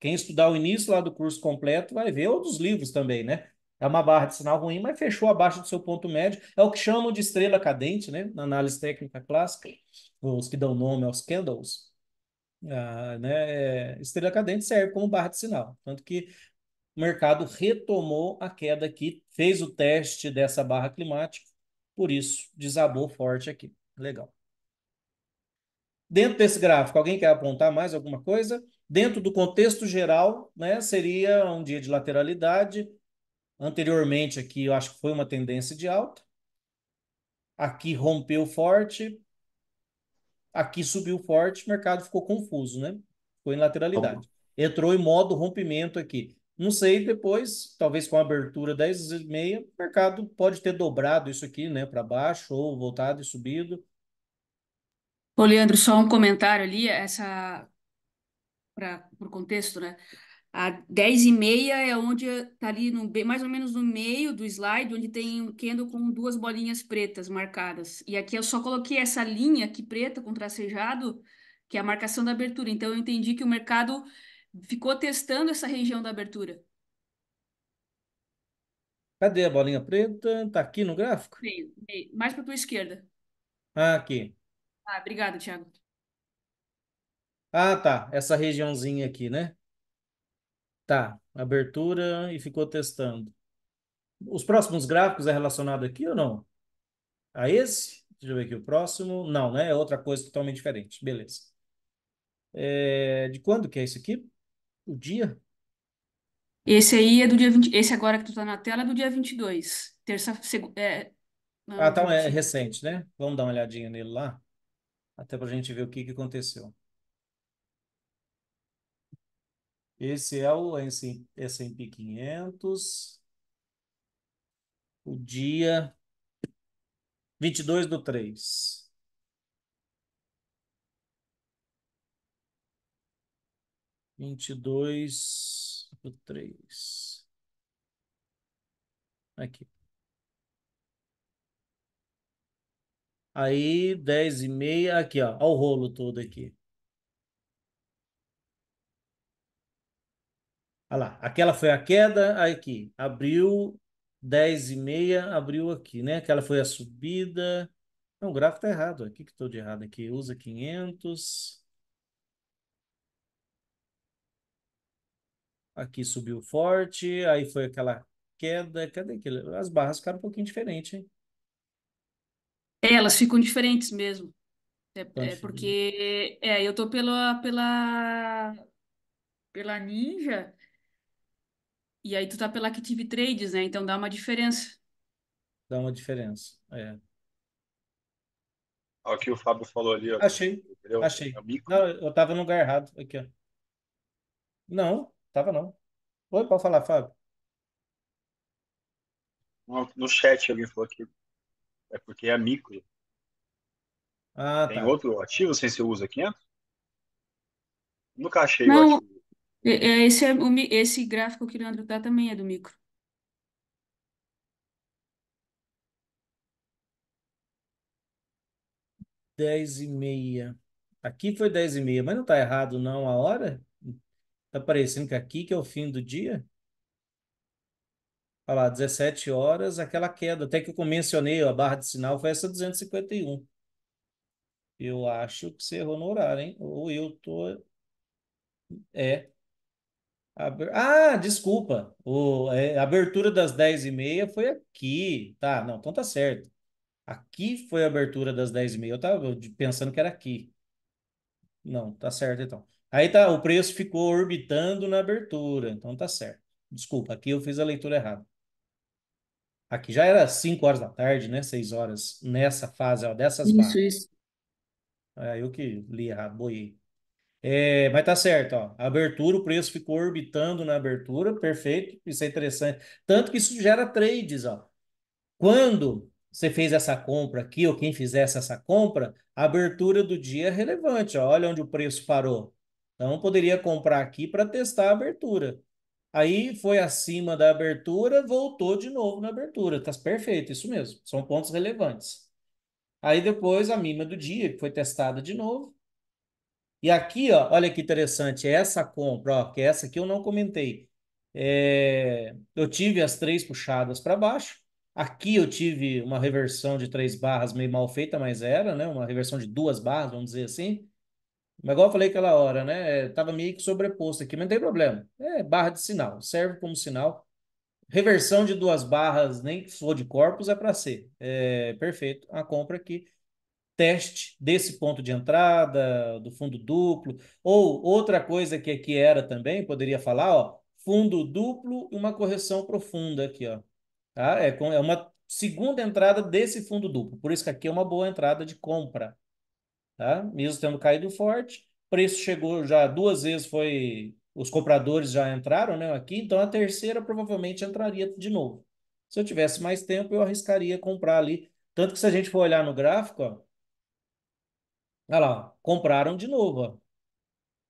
Quem estudar o início lá do curso completo vai ver outros livros também, né? É uma barra de sinal ruim, mas fechou abaixo do seu ponto médio. É o que chamam de estrela cadente, né? Na análise técnica clássica, os que dão nome aos candles. Ah, né? É, estrela cadente serve como barra de sinal. Tanto que o mercado retomou a queda aqui, fez o teste dessa barra climática, por isso desabou forte aqui. Legal. Dentro desse gráfico, alguém quer apontar mais alguma coisa? Dentro do contexto geral, né, seria um dia de lateralidade. Anteriormente aqui, eu acho que foi uma tendência de alta. Aqui rompeu forte. Aqui subiu forte, o mercado ficou confuso, né? foi em lateralidade. Então- Entrou em modo rompimento aqui. Não sei, depois, talvez com a abertura 10 e meia, o mercado pode ter dobrado isso aqui, né, para baixo ou voltado e subido. Ô, Leandro, só um comentário ali, essa para o contexto, né? A 10 e meia é onde está ali no, bem- mais ou menos no meio do slide, onde tem um candle com duas bolinhas pretas marcadas. E aqui eu só coloquei essa linha aqui preta com tracejado, que é a marcação da abertura. Então eu entendi que o mercado ficou testando essa região da abertura. Cadê a bolinha preta? Tá aqui no gráfico? Mais para a tua esquerda. Ah, aqui. Ah, obrigada, Thiago. Ah, tá. Essa regiãozinha aqui, né? Tá. Abertura e ficou testando. Os próximos gráficos é relacionado aqui ou não? A esse? Deixa eu ver aqui o próximo. Não, né? É outra coisa totalmente diferente. Beleza. É... De quando que é isso aqui? O dia? Esse aí é do dia 20... Esse agora que tu tá na tela é do dia 22. Terça... Seg... É... Não, ah, tá. é 20. recente, né? Vamos dar uma olhadinha nele lá até para a gente ver o que, que aconteceu. Esse é o S&P 500, o dia 22 do 3. Vinte e dois do três. Aqui. Aí, 10 e meia, aqui, ó, ó o rolo todo aqui. Olha lá, aquela foi a queda, aí aqui, abriu 10 e meia, abriu aqui, né? Aquela foi a subida. Não, o gráfico tá errado, o que que tô de errado aqui? Usa 500. Aqui subiu forte, aí foi aquela queda. Cadê aquilo? As barras ficaram um pouquinho diferente, hein? É, elas ficam diferentes mesmo. É, então, é porque é, eu tô pela, pela, pela Ninja e aí tu tá pela Active Trades, né? Então dá uma diferença. Dá uma diferença, é. aqui o que o Fábio falou ali, ó. Achei, Entendeu? achei. É o Não, eu tava no lugar errado. Aqui, ó. Não, tava não. Oi, pode falar, Fábio. No, chat alguém falou aqui. É porque é micro. Ah, Tem tá. outro ativo sem ser usa 500? Nunca achei o Não, ativo. é-, é esse, é o esse gráfico que o Leandro tá também é do micro. Dez e meia. Aqui foi dez e meia, mas não tá errado não a hora? Tá parecendo que aqui que é o fim do dia? olha lá, 17 horas, aquela queda. Até que eu mencionei, a barra de sinal foi essa 251. Eu acho que você errou no horário, hein? Ou eu tô... É. Ah, desculpa. O, é, a abertura das 10h30 foi aqui. Tá, não, então tá certo. Aqui foi a abertura das 10h30. Eu tava pensando que era aqui. Não, tá certo então. Aí tá, o preço ficou orbitando na abertura, então tá certo. Desculpa, aqui eu fiz a leitura errada. Aqui já era 5 horas da tarde, né? 6 horas nessa fase, ó, dessas Isso, barras. isso. É, eu que li errado, boiei. É, mas tá certo, ó. abertura, o preço ficou orbitando na abertura, perfeito. Isso é interessante. Tanto que isso gera trades, ó. Quando você fez essa compra aqui, ou quem fizesse essa compra, a abertura do dia é relevante, ó. Olha onde o preço parou. Então, poderia comprar aqui para testar a abertura. Aí foi acima da abertura, voltou de novo na abertura. Tá perfeito, isso mesmo. São pontos relevantes. Aí depois a mínima do dia, que foi testada de novo. E aqui, ó, olha que interessante, essa compra, ó, que é essa aqui eu não comentei. É, eu tive as três puxadas para baixo. Aqui eu tive uma reversão de três barras meio mal feita, mas era, né? Uma reversão de duas barras, vamos dizer assim. Mas igual eu falei aquela hora, né? É, tava meio que sobreposto aqui, mas não tem problema. É barra de sinal, serve como sinal. Reversão de duas barras, nem que for de corpos, é para ser. É, perfeito. A compra aqui. Teste desse ponto de entrada, do fundo duplo. Ou outra coisa que aqui era também, poderia falar, ó, fundo duplo e uma correção profunda aqui, ó. Tá? É, é uma segunda entrada desse fundo duplo. Por isso que aqui é uma boa entrada de compra tá? mesmo tendo caído forte. Preço chegou já duas vezes, foi os compradores já entraram né, aqui, então a terceira provavelmente entraria de novo. Se eu tivesse mais tempo, eu arriscaria comprar ali. Tanto que se a gente for olhar no gráfico, ó, olha lá, compraram de novo. Ó.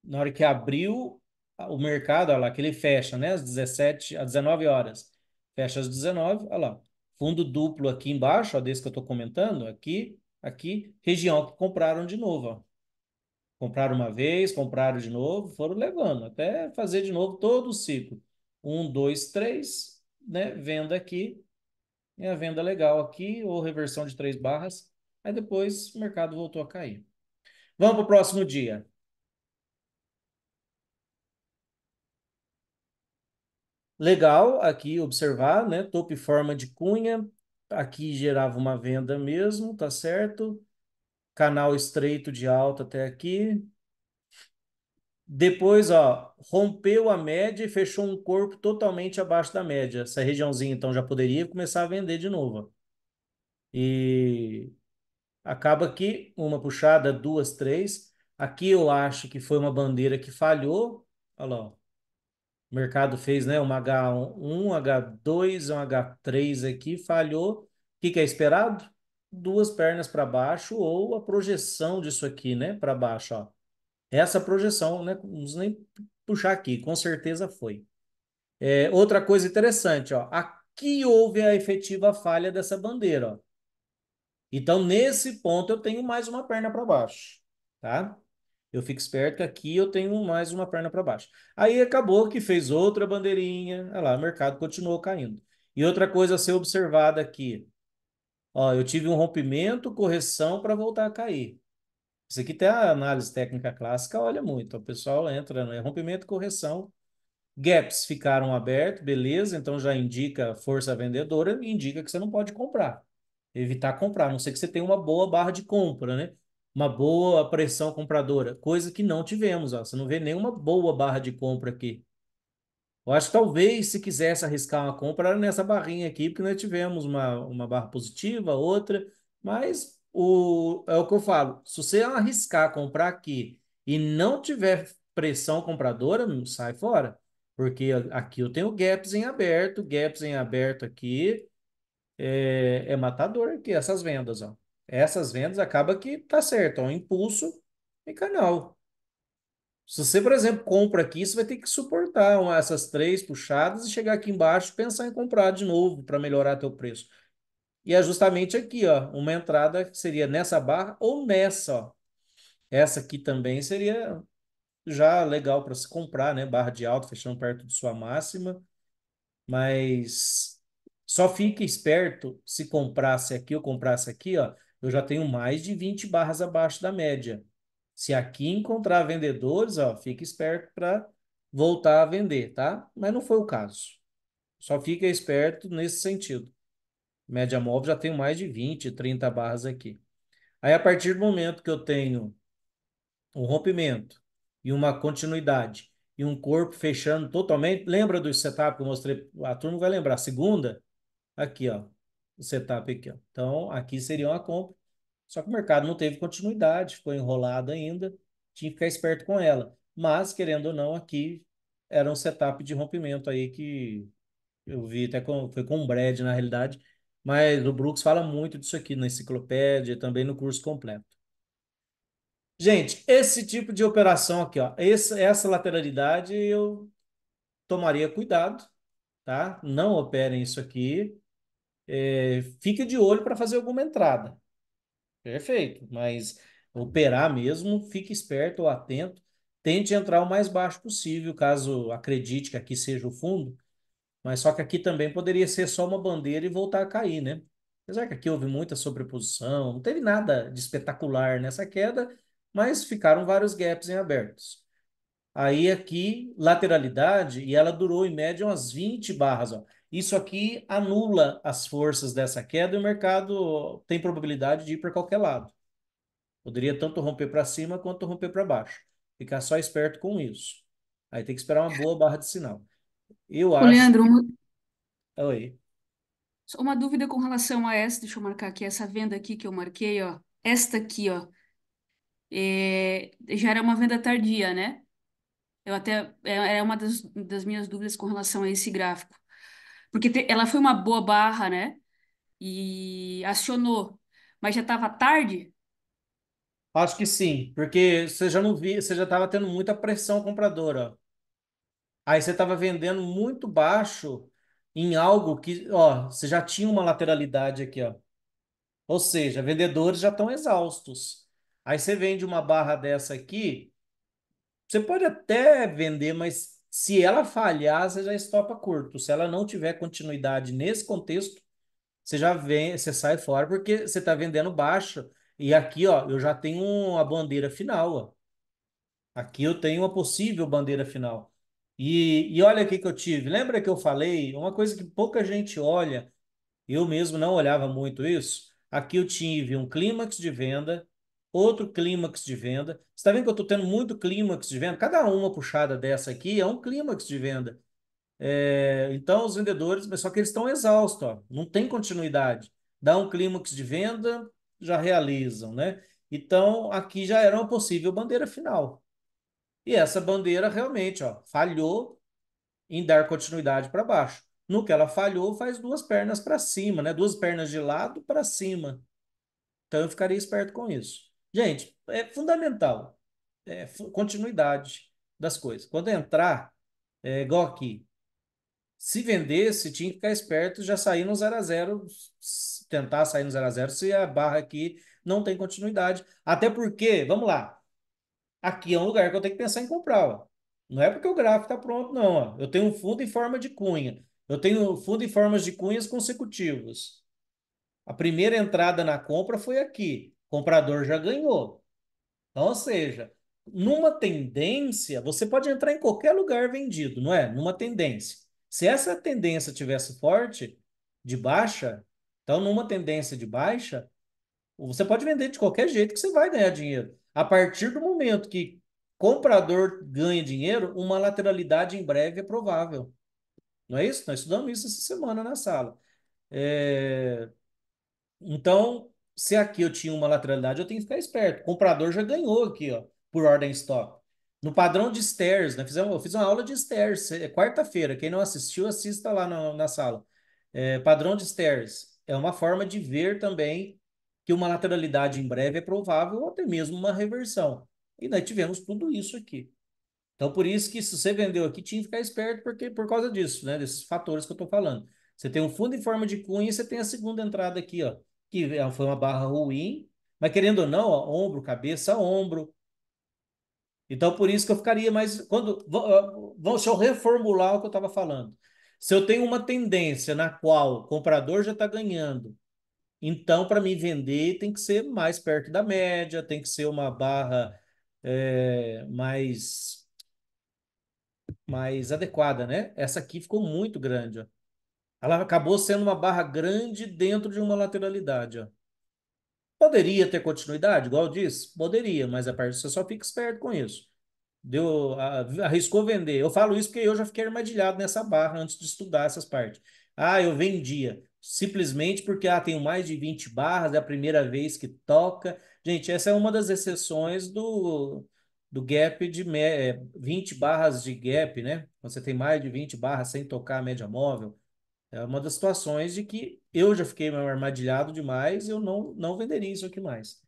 Na hora que abriu o mercado, olha lá, que ele fecha né, às 17, às 19 horas. Fecha às 19, olha lá. Fundo duplo aqui embaixo, ó, desse que eu estou comentando, aqui, aqui, região que compraram de novo. Ó. Compraram uma vez, compraram de novo, foram levando, até fazer de novo todo o ciclo. Um, dois, três, né? Venda aqui, é a venda legal aqui, ou reversão de três barras. Aí depois o mercado voltou a cair. Vamos para o próximo dia. Legal aqui observar, né? top forma de cunha, aqui gerava uma venda mesmo, tá certo? Canal estreito de alta até aqui. Depois, ó, rompeu a média e fechou um corpo totalmente abaixo da média. Essa regiãozinha, então, já poderia começar a vender de novo. E acaba aqui uma puxada, duas, três. Aqui eu acho que foi uma bandeira que falhou. Olha lá, ó. O mercado fez né, uma H1, um H2, um H3 aqui, falhou. O que, que é esperado? Duas pernas para baixo ou a projeção disso aqui, né? Para baixo, ó. Essa projeção, né? Não vamos nem puxar aqui, com certeza foi. É, outra coisa interessante, ó. Aqui houve a efetiva falha dessa bandeira, ó. Então, nesse ponto, eu tenho mais uma perna para baixo, tá? Eu fico esperto que aqui eu tenho mais uma perna para baixo. Aí acabou que fez outra bandeirinha, olha lá, o mercado continuou caindo. E outra coisa a ser observada aqui. Ó, eu tive um rompimento, correção para voltar a cair. Isso aqui tem a análise técnica clássica, olha muito. O pessoal entra, né? Rompimento, correção. Gaps ficaram abertos, beleza, então já indica força vendedora, e indica que você não pode comprar. Evitar comprar, a não ser que você tenha uma boa barra de compra, né? uma boa pressão compradora, coisa que não tivemos. Ó. Você não vê nenhuma boa barra de compra aqui. Eu acho que talvez se quisesse arriscar uma compra era nessa barrinha aqui, porque nós tivemos uma, uma barra positiva, outra, mas o, é o que eu falo. Se você arriscar comprar aqui e não tiver pressão compradora, sai fora. Porque aqui eu tenho gaps em aberto, gaps em aberto aqui. É, é matador aqui essas vendas, ó essas vendas acaba que tá certo, é um impulso e canal. Se você, por exemplo, compra aqui, você vai ter que suportar essas três puxadas e chegar aqui embaixo e pensar em comprar de novo para melhorar teu preço. E é justamente aqui, ó, uma entrada que seria nessa barra ou nessa, ó. Essa aqui também seria já legal para se comprar, né? Barra de alto, fechando perto de sua máxima. Mas só fique esperto se comprasse aqui ou comprasse aqui, ó eu já tenho mais de 20 barras abaixo da média. Se aqui encontrar vendedores, ó, fica esperto para voltar a vender, tá? Mas não foi o caso. Só fica esperto nesse sentido. Média móvel já tenho mais de 20, 30 barras aqui. Aí, a partir do momento que eu tenho um rompimento e uma continuidade e um corpo fechando totalmente, lembra do setup que eu mostrei? A turma vai lembrar. Segunda, aqui, ó, o setup aqui. Ó. Então, aqui seria uma compra, só que o mercado não teve continuidade, ficou enrolado ainda, tinha que ficar esperto com ela. Mas, querendo ou não, aqui era um setup de rompimento aí que eu vi até com, foi com o Brad, na realidade, mas o Brooks fala muito disso aqui na enciclopédia e também no curso completo. Gente, esse tipo de operação aqui, ó, essa, essa lateralidade eu tomaria cuidado, tá? Não operem isso aqui é, fica de olho para fazer alguma entrada. Perfeito, mas operar mesmo, fique esperto ou atento, tente entrar o mais baixo possível, caso acredite que aqui seja o fundo, mas só que aqui também poderia ser só uma bandeira e voltar a cair, né? Apesar que aqui houve muita sobreposição, não teve nada de espetacular nessa queda, mas ficaram vários gaps em abertos. Aí aqui, lateralidade, e ela durou em média umas 20 barras. Ó. Isso aqui anula as forças dessa queda e o mercado tem probabilidade de ir para qualquer lado. Poderia tanto romper para cima quanto romper para baixo. Ficar só esperto com isso. Aí tem que esperar uma boa barra de sinal. Eu acho. Leandro, uma... Oi. Só uma dúvida com relação a essa, deixa eu marcar aqui, essa venda aqui que eu marquei, ó. Esta aqui, ó. É... já era uma venda tardia, né? Eu até. Era é, é uma das, das minhas dúvidas com relação a esse gráfico. Porque te, ela foi uma boa barra, né? E acionou. Mas já estava tarde? Acho que sim, porque você já não via, você já estava tendo muita pressão compradora. Aí você estava vendendo muito baixo em algo que, ó, você já tinha uma lateralidade aqui, ó. Ou seja, vendedores já estão exaustos. Aí você vende uma barra dessa aqui, você pode até vender, mas se ela falhar, você já estopa curto. Se ela não tiver continuidade nesse contexto, você já vem, você sai fora porque você está vendendo baixo. E aqui, ó, eu já tenho a bandeira final, ó. Aqui eu tenho uma possível bandeira final. E, e olha o que eu tive. Lembra que eu falei? Uma coisa que pouca gente olha, eu mesmo não olhava muito isso. Aqui eu tive um clímax de venda, outro clímax de venda. Você está vendo que eu estou tendo muito clímax de venda? Cada uma puxada dessa aqui é um clímax de venda. É, então, os vendedores, só que eles estão exaustos, ó, não tem continuidade. Dá um clímax de venda, já realizam, né? Então, aqui já era uma possível bandeira final. E essa bandeira realmente ó, falhou em dar continuidade para baixo. No que ela falhou, faz duas pernas para cima, né? Duas pernas de lado para cima. Então, eu ficaria esperto com isso. Gente, é fundamental. É, continuidade das coisas. Quando entrar, é igual aqui. Se vendesse, tinha que ficar esperto, já sair no 0 a 0 tentar sair no 0 a 0 se a barra aqui não tem continuidade. Até porque, vamos lá, aqui é um lugar que eu tenho que pensar em comprar. Ó. Não é porque o gráfico está pronto, não. Ó. Eu tenho um fundo em forma de cunha. Eu tenho fundo em formas de cunhas consecutivos. A primeira entrada na compra foi aqui comprador já ganhou. Então, ou seja, numa tendência, você pode entrar em qualquer lugar vendido, não é? Numa tendência. Se essa tendência tivesse forte, de baixa, então numa tendência de baixa, você pode vender de qualquer jeito que você vai ganhar dinheiro. A partir do momento que comprador ganha dinheiro, uma lateralidade em breve é provável. Não é isso? Nós estudamos isso essa semana na sala. É... Então, se aqui eu tinha uma lateralidade, eu tenho que ficar esperto. O comprador já ganhou aqui, ó, por ordem stop. No padrão de stairs, né? Fiz uma, eu fiz uma aula de stairs, é, é quarta-feira. Quem não assistiu, assista lá na, na sala. É, padrão de stairs é uma forma de ver também que uma lateralidade em breve é provável ou até mesmo uma reversão. E nós tivemos tudo isso aqui. Então, por isso que se você vendeu aqui, tinha que ficar esperto porque, por causa disso, né? Desses fatores que eu estou falando. Você tem um fundo em forma de cunha e você tem a segunda entrada aqui, ó que é, foi uma barra ruim, mas querendo ou não, ó, ombro, cabeça, ombro. Então, por isso que eu ficaria mais. Quando, deixa eu reformular o que eu estava falando. Se eu tenho uma tendência na qual o comprador já está ganhando, então para me vender tem que ser mais perto da média, tem que ser uma barra é, mais mais adequada, né? Essa aqui ficou muito grande, ó. Ela acabou sendo uma barra grande dentro de uma lateralidade. Ó. Poderia ter continuidade, igual eu disse? Poderia, mas a parte você só fica esperto com isso. Deu, arriscou vender. Eu falo isso porque eu já fiquei armadilhado nessa barra antes de estudar essas partes. Ah, eu vendia. Simplesmente porque ah, tenho mais de 20 barras, é a primeira vez que toca. Gente, essa é uma das exceções do, do gap de me, 20 barras de gap, né? Quando você tem mais de 20 barras sem tocar a média móvel é uma das situações de que eu já fiquei armadilhado demais, eu não, não venderia isso aqui mais.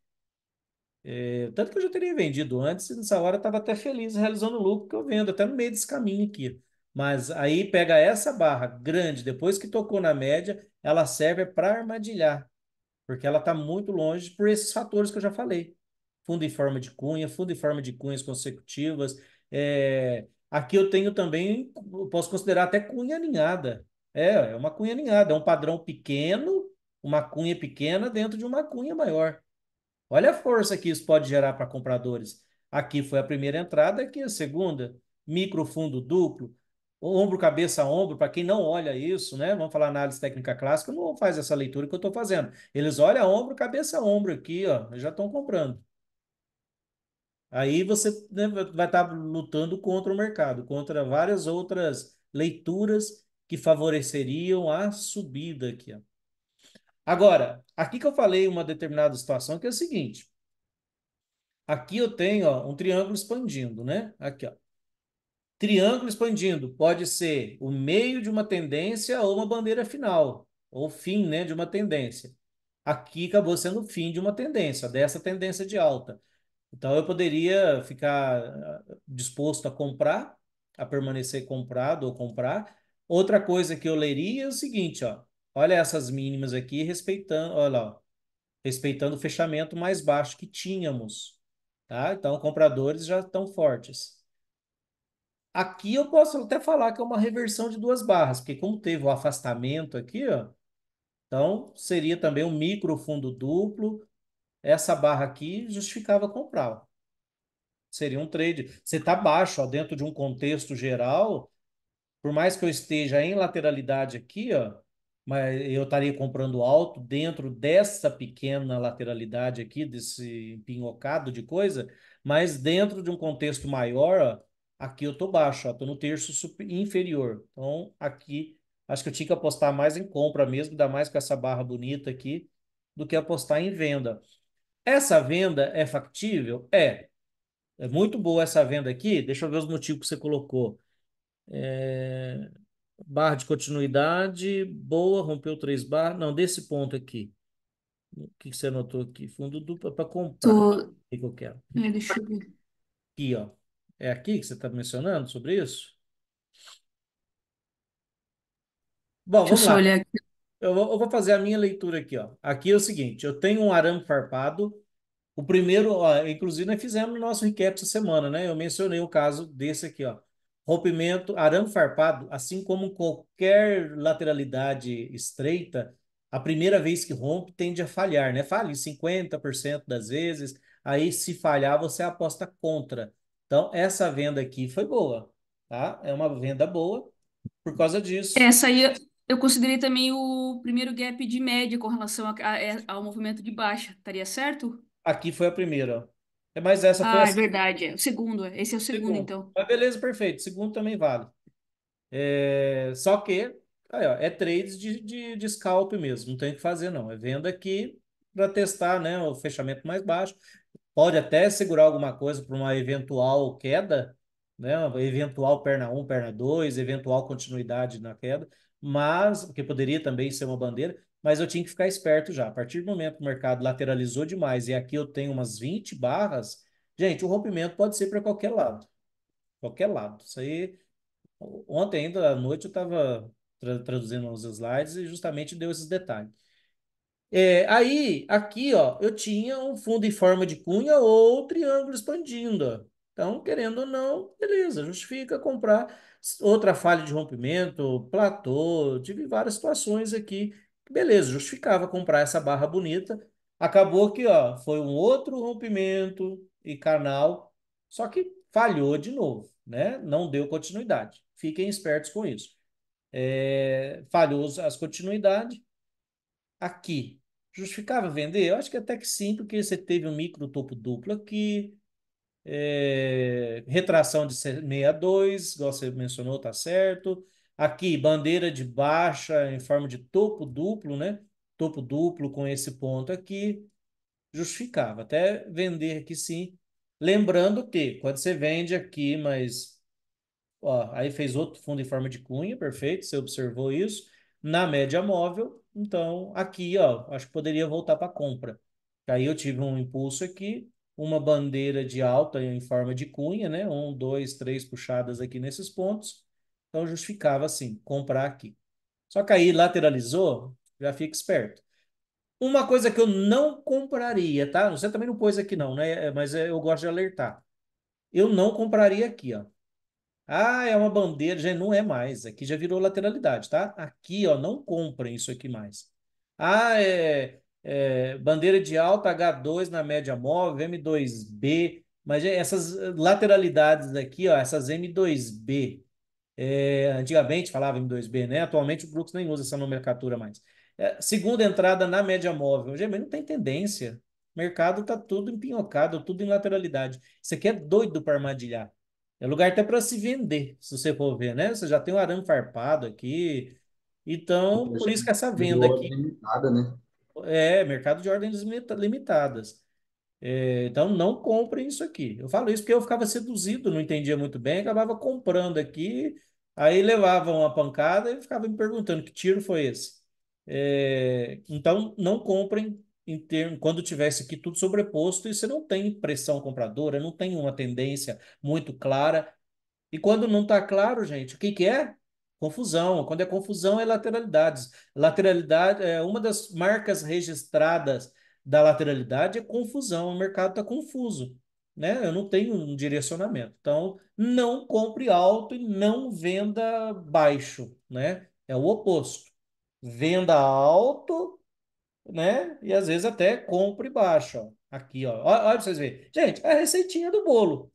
É, tanto que eu já teria vendido antes, e nessa hora estava até feliz realizando o lucro que eu vendo, até no meio desse caminho aqui. Mas aí pega essa barra grande, depois que tocou na média, ela serve para armadilhar, porque ela está muito longe por esses fatores que eu já falei. Fundo em forma de cunha, fundo em forma de cunhas consecutivas. É... Aqui eu tenho também, eu posso considerar até cunha alinhada. É, é uma cunha alinhada, é um padrão pequeno, uma cunha pequena dentro de uma cunha maior. Olha a força que isso pode gerar para compradores. Aqui foi a primeira entrada, aqui a segunda. Micro fundo duplo, ombro cabeça ombro, para quem não olha isso, né? Vamos falar análise técnica clássica, não faz essa leitura que eu estou fazendo. Eles olham ombro cabeça ombro aqui, ó, já estão comprando. Aí você né, vai estar tá lutando contra o mercado, contra várias outras leituras que favoreceriam a subida aqui. Ó. Agora, aqui que eu falei uma determinada situação que é o seguinte. Aqui eu tenho ó, um triângulo expandindo, né? Aqui, ó. Triângulo expandindo pode ser o meio de uma tendência ou uma bandeira final, ou fim né, de uma tendência. Aqui acabou sendo o fim de uma tendência, dessa tendência de alta. Então eu poderia ficar ah, disposto a comprar, a permanecer comprado ou comprar, Outra coisa que eu leria é o seguinte, ó. Olha essas mínimas aqui, respeitando, olha lá, ó, respeitando o fechamento mais baixo que tínhamos, tá? Então, compradores já estão fortes. Aqui eu posso até falar que é uma reversão de duas barras, porque como teve o afastamento aqui, ó, então seria também um micro fundo duplo. Essa barra aqui justificava comprar. Ó. Seria um trade. Você está baixo, ó, dentro de um contexto geral, por mais que eu esteja em lateralidade aqui, ó, mas eu estaria comprando alto dentro dessa pequena lateralidade aqui, desse empinhocado de coisa, mas dentro de um contexto maior, ó, aqui eu estou baixo, estou no terço inferior. Então, aqui, acho que eu tinha que apostar mais em compra mesmo, ainda mais com essa barra bonita aqui, do que apostar em venda. Essa venda é factível? É. É muito boa essa venda aqui. Deixa eu ver os motivos que você colocou. É, bar de continuidade, boa, rompeu três bar. Não, desse ponto aqui. O que você anotou aqui? Fundo duplo para comprar. Tô... O que eu quero? É, deixa eu ver. Aqui, ó. É aqui que você está mencionando sobre isso? Bom, Deixa eu vamos só lá. olhar aqui. Eu vou, eu vou fazer a minha leitura aqui, ó. Aqui é o seguinte, eu tenho um arame farpado. O primeiro, ó, inclusive, nós fizemos o nosso recap essa semana, né? Eu mencionei o caso desse aqui, ó rompimento, arame farpado, assim como qualquer lateralidade estreita, a primeira vez que rompe tende a falhar, né? Falha 50% das vezes, aí se falhar você aposta contra. Então, essa venda aqui foi boa, tá? É uma venda boa por causa disso. Essa aí eu considerei também o primeiro gap de média com relação a, a, ao movimento de baixa, estaria certo? Aqui foi a primeira, ó. É mais essa foi Ah, é a... verdade. É o segundo, é. esse é o segundo, Segundo. então. Mas beleza, perfeito. Segundo também vale. É, Só que aí, ó, é trades de, de, de scalp mesmo, não tem o que fazer, não. É venda aqui para testar, né, o fechamento mais baixo. Pode até segurar alguma coisa para uma eventual queda, né? Eventual perna 1, perna 2, eventual continuidade na queda, mas que poderia também ser uma bandeira, mas eu tinha que ficar esperto já. A partir do momento que o mercado lateralizou demais e aqui eu tenho umas 20 barras, gente, o rompimento pode ser para qualquer lado. Qualquer lado. Isso aí, ontem ainda à noite eu estava tra traduzindo os slides e justamente deu esses detalhes. É, aí, aqui, ó, eu tinha um fundo em forma de cunha ou triângulo expandindo. Ó. Então, querendo ou não, beleza, justifica comprar outra falha de rompimento, platô, tive várias situações aqui Beleza, justificava comprar essa barra bonita. Acabou que ó, foi um outro rompimento e canal, só que falhou de novo, né? Não deu continuidade. Fiquem espertos com isso. É, falhou as continuidades. Aqui, justificava vender? Eu acho que até que sim, porque você teve um micro topo duplo aqui, é, retração de 62, igual você mencionou, tá certo. Aqui, bandeira de baixa em forma de topo duplo, né? Topo duplo com esse ponto aqui, justificava. Até vender aqui sim. Lembrando que quando você vende aqui, mas. Ó, aí fez outro fundo em forma de cunha, perfeito, você observou isso. Na média móvel, então aqui, ó, acho que poderia voltar para compra. Aí eu tive um impulso aqui, uma bandeira de alta em forma de cunha, né? Um, dois, três puxadas aqui nesses pontos. Então justificava assim, comprar aqui. Só que aí lateralizou, já fica esperto. Uma coisa que eu não compraria, tá? Você também não pôs aqui não, né? É, mas é, eu gosto de alertar. Eu não compraria aqui, ó. Ah, é uma bandeira, já não é mais. Aqui já virou lateralidade, tá? Aqui, ó, não comprem isso aqui mais. Ah, é, é bandeira de alta H2 na média móvel, M2B, mas é essas eh, lateralidades aqui, ó, essas M2B, é, antigamente falava em 2B, né? Atualmente o Brooks nem usa essa nomenclatura mais. É, segunda entrada na média móvel. hoje não tem tendência. O mercado está tudo empinhocado, tudo em lateralidade. Isso aqui é doido para armadilhar. É lugar até para se vender, se você for ver, né? Você já tem um arame farpado aqui. Então, por isso que essa venda aqui. Limitada, né? É, mercado de ordens limitadas. É, então, não compre isso aqui. Eu falo isso porque eu ficava seduzido, não entendia muito bem, acabava comprando aqui, aí levava uma pancada e ficava me perguntando que tiro foi esse. É, então, não comprem em termo, quando tivesse aqui tudo sobreposto e você não tem pressão compradora, não tem uma tendência muito clara. E quando não está claro, gente, o que, que é? Confusão. Quando é confusão, é lateralidades. Lateralidade é uma das marcas registradas da lateralidade é confusão, o mercado está confuso. Né? Eu não tenho um direcionamento. Então, não compre alto e não venda baixo. Né? É o oposto. Venda alto, né? E às vezes até compre baixo. Ó. Aqui, ó. Olha para vocês verem. Gente, a receitinha do bolo.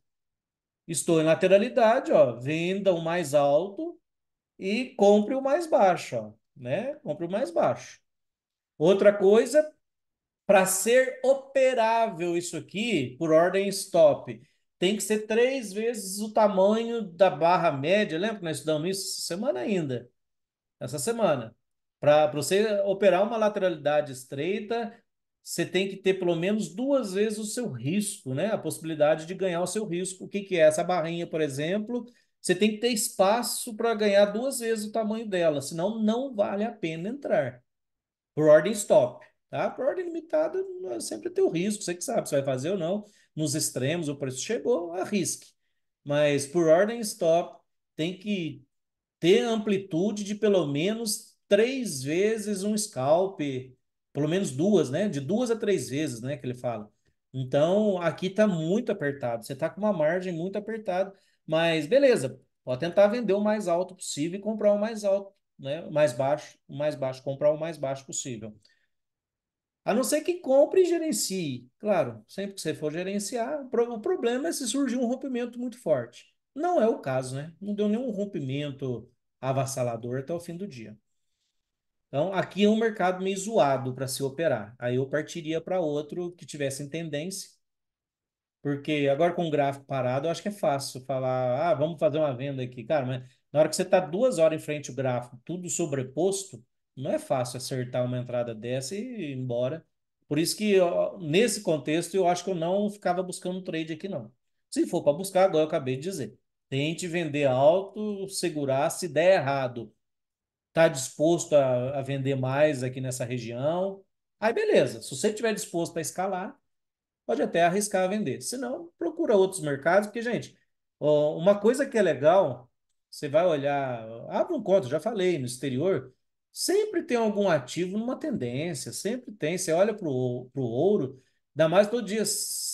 Estou em lateralidade, ó. Venda o mais alto e compre o mais baixo, ó, né? Compre o mais baixo. Outra coisa, para ser operável isso aqui, por ordem stop, tem que ser três vezes o tamanho da barra média. Lembra que nós estudamos isso semana ainda? Essa semana. Para você operar uma lateralidade estreita, você tem que ter pelo menos duas vezes o seu risco, né? A possibilidade de ganhar o seu risco. O que, que é? Essa barrinha, por exemplo, você tem que ter espaço para ganhar duas vezes o tamanho dela, senão não vale a pena entrar. Por ordem stop. Tá? por ordem limitada, sempre tem o risco, você que sabe se vai fazer ou não. Nos extremos, o preço chegou, arrisque. Mas por ordem stop, tem que ter amplitude de pelo menos três vezes um scalp, pelo menos duas, né? De duas a três vezes, né? Que ele fala. Então, aqui tá muito apertado. Você tá com uma margem muito apertada, mas beleza, pode tentar vender o mais alto possível e comprar o mais alto, né? O mais baixo, o mais baixo, comprar o mais baixo possível. A não ser que compre e gerencie. Claro, sempre que você for gerenciar, o problema é se surgir um rompimento muito forte. Não é o caso, né? Não deu nenhum rompimento avassalador até o fim do dia. Então, aqui é um mercado meio zoado para se operar. Aí eu partiria para outro que tivesse em tendência. Porque agora com o gráfico parado, eu acho que é fácil falar, ah, vamos fazer uma venda aqui. Cara, mas na hora que você está duas horas em frente ao gráfico, tudo sobreposto, não é fácil acertar uma entrada dessa e ir embora. Por isso que, eu, nesse contexto, eu acho que eu não ficava buscando trade aqui, não. Se for para buscar, agora eu acabei de dizer. Tente vender alto, segurar, se der errado, está disposto a, a, vender mais aqui nessa região. Aí beleza, se você estiver disposto a escalar, pode até arriscar a vender. Se não, procura outros mercados, porque, gente, uma coisa que é legal, você vai olhar, abre um conto, já falei, no exterior, Sempre tem algum ativo numa tendência, sempre tem. Você olha para o ouro, ainda mais todo dia,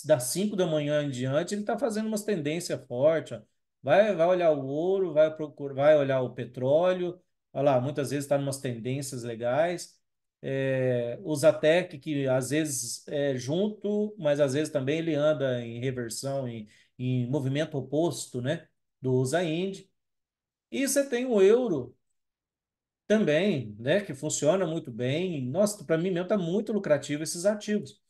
das 5 da manhã em diante, ele está fazendo umas tendências fortes. Vai, vai olhar o ouro, vai, procurar, vai olhar o petróleo. Olha lá, muitas vezes está em umas tendências legais. É, o Zatec, que às vezes é junto, mas às vezes também ele anda em reversão, em, em movimento oposto né, do USA Indy. E você tem o euro, também, né, que funciona muito bem. Nossa, para mim mesmo tá muito lucrativo esses ativos.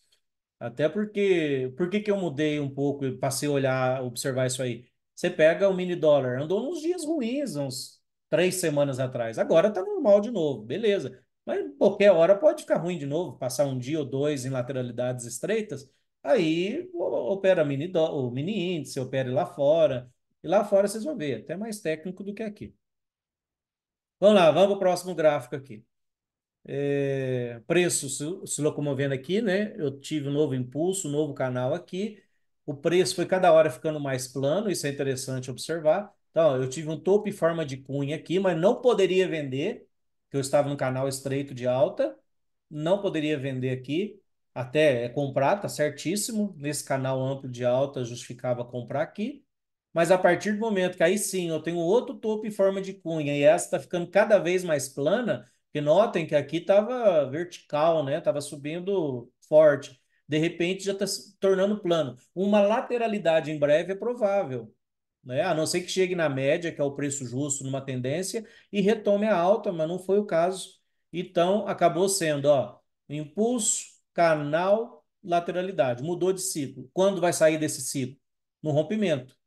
Até porque, por que que eu mudei um pouco e passei a olhar, observar isso aí? Você pega o mini dólar, andou uns dias ruins, uns três semanas atrás. Agora tá normal de novo, beleza. Mas qualquer hora pode ficar ruim de novo, passar um dia ou dois em lateralidades estreitas. Aí opera mini do, o mini índice, opera lá fora. E lá fora vocês vão ver, até mais técnico do que aqui. Vamos lá, vamos para o próximo gráfico aqui. É, preço se, se locomovendo aqui, né? Eu tive um novo impulso, um novo canal aqui. O preço foi cada hora ficando mais plano, isso é interessante observar. Então, eu tive um topo em forma de cunha aqui, mas não poderia vender, que eu estava no canal estreito de alta, não poderia vender aqui, até é comprar, tá certíssimo. Nesse canal amplo de alta, justificava comprar aqui. Mas a partir do momento que aí sim eu tenho outro topo em forma de cunha e essa está ficando cada vez mais plana, porque notem que aqui estava vertical, né? Estava subindo forte. De repente já está se tornando plano. Uma lateralidade em breve é provável. Né? A não ser que chegue na média, que é o preço justo numa tendência, e retome a alta, mas não foi o caso. Então, acabou sendo ó, impulso, canal, lateralidade. Mudou de ciclo. Quando vai sair desse ciclo? No rompimento.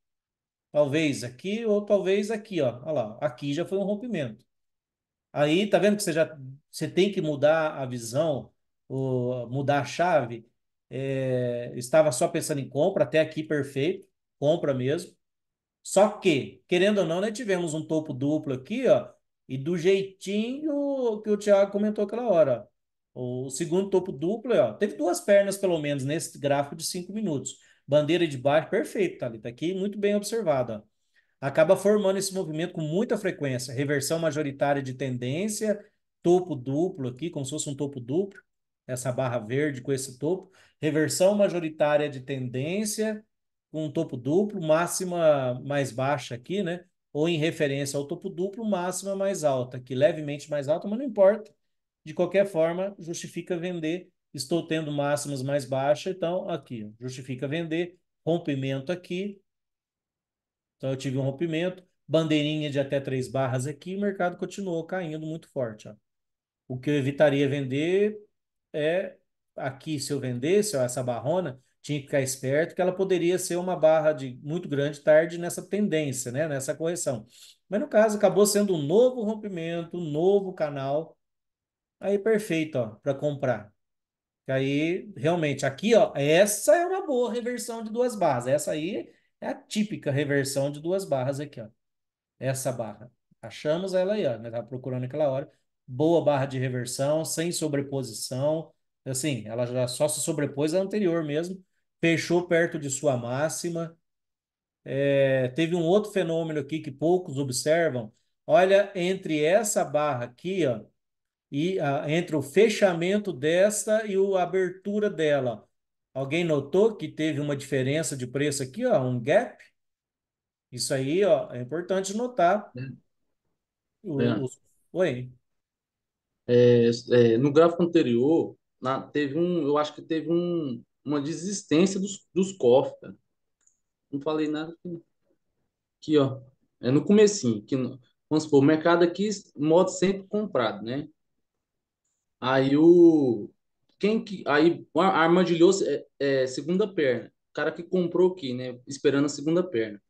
Talvez aqui ou talvez aqui, ó. Olha lá, aqui já foi um rompimento. Aí, tá vendo que você já você tem que mudar a visão, ou mudar a chave. É, estava só pensando em compra, até aqui perfeito, compra mesmo. Só que, querendo ou não, né, tivemos um topo duplo aqui, ó, e do jeitinho que o Thiago comentou aquela hora. Ó, o segundo topo duplo, é, ó, teve duas pernas pelo menos nesse gráfico de cinco minutos bandeira de baixo, perfeito, Thalita, aqui muito bem observada. Acaba formando esse movimento com muita frequência, reversão majoritária de tendência, topo duplo aqui, como se fosse um topo duplo, essa barra verde com esse topo, reversão majoritária de tendência, com um topo duplo, máxima mais baixa aqui, né? Ou em referência ao topo duplo, máxima mais alta, que levemente mais alta, mas não importa. De qualquer forma, justifica vender estou tendo máximas mais baixas, então aqui, justifica vender, rompimento aqui. Então eu tive um rompimento, bandeirinha de até três barras aqui, o mercado continuou caindo muito forte. Ó. O que eu evitaria vender é aqui, se eu vendesse ó, essa barrona, tinha que ficar esperto que ela poderia ser uma barra de muito grande tarde nessa tendência, né? nessa correção. Mas no caso, acabou sendo um novo rompimento, um novo canal. Aí perfeito para comprar. E aí, realmente, aqui, ó, essa é uma boa reversão de duas barras. Essa aí é a típica reversão de duas barras aqui, ó. Essa barra. Achamos ela aí, ó. Né? Tava procurando aquela hora. Boa barra de reversão, sem sobreposição. Assim, ela já só se sobrepôs à anterior mesmo. Fechou perto de sua máxima. É, teve um outro fenômeno aqui que poucos observam. Olha, entre essa barra aqui, ó, e ah, entre o fechamento desta e a abertura dela. Alguém notou que teve uma diferença de preço aqui, ó, um gap? Isso aí, ó, é importante notar. É. O, é. O... Oi. É, é, no gráfico anterior, na, teve um, eu acho que teve um, uma desistência dos, dos Não falei nada aqui. Aqui, ó. É no comecinho. Que, vamos supor, o mercado aqui, modo sempre comprado, né? Aí o. Quem que. Aí armadilhou é, é, segunda perna. O cara que comprou aqui, né? Esperando a segunda perna.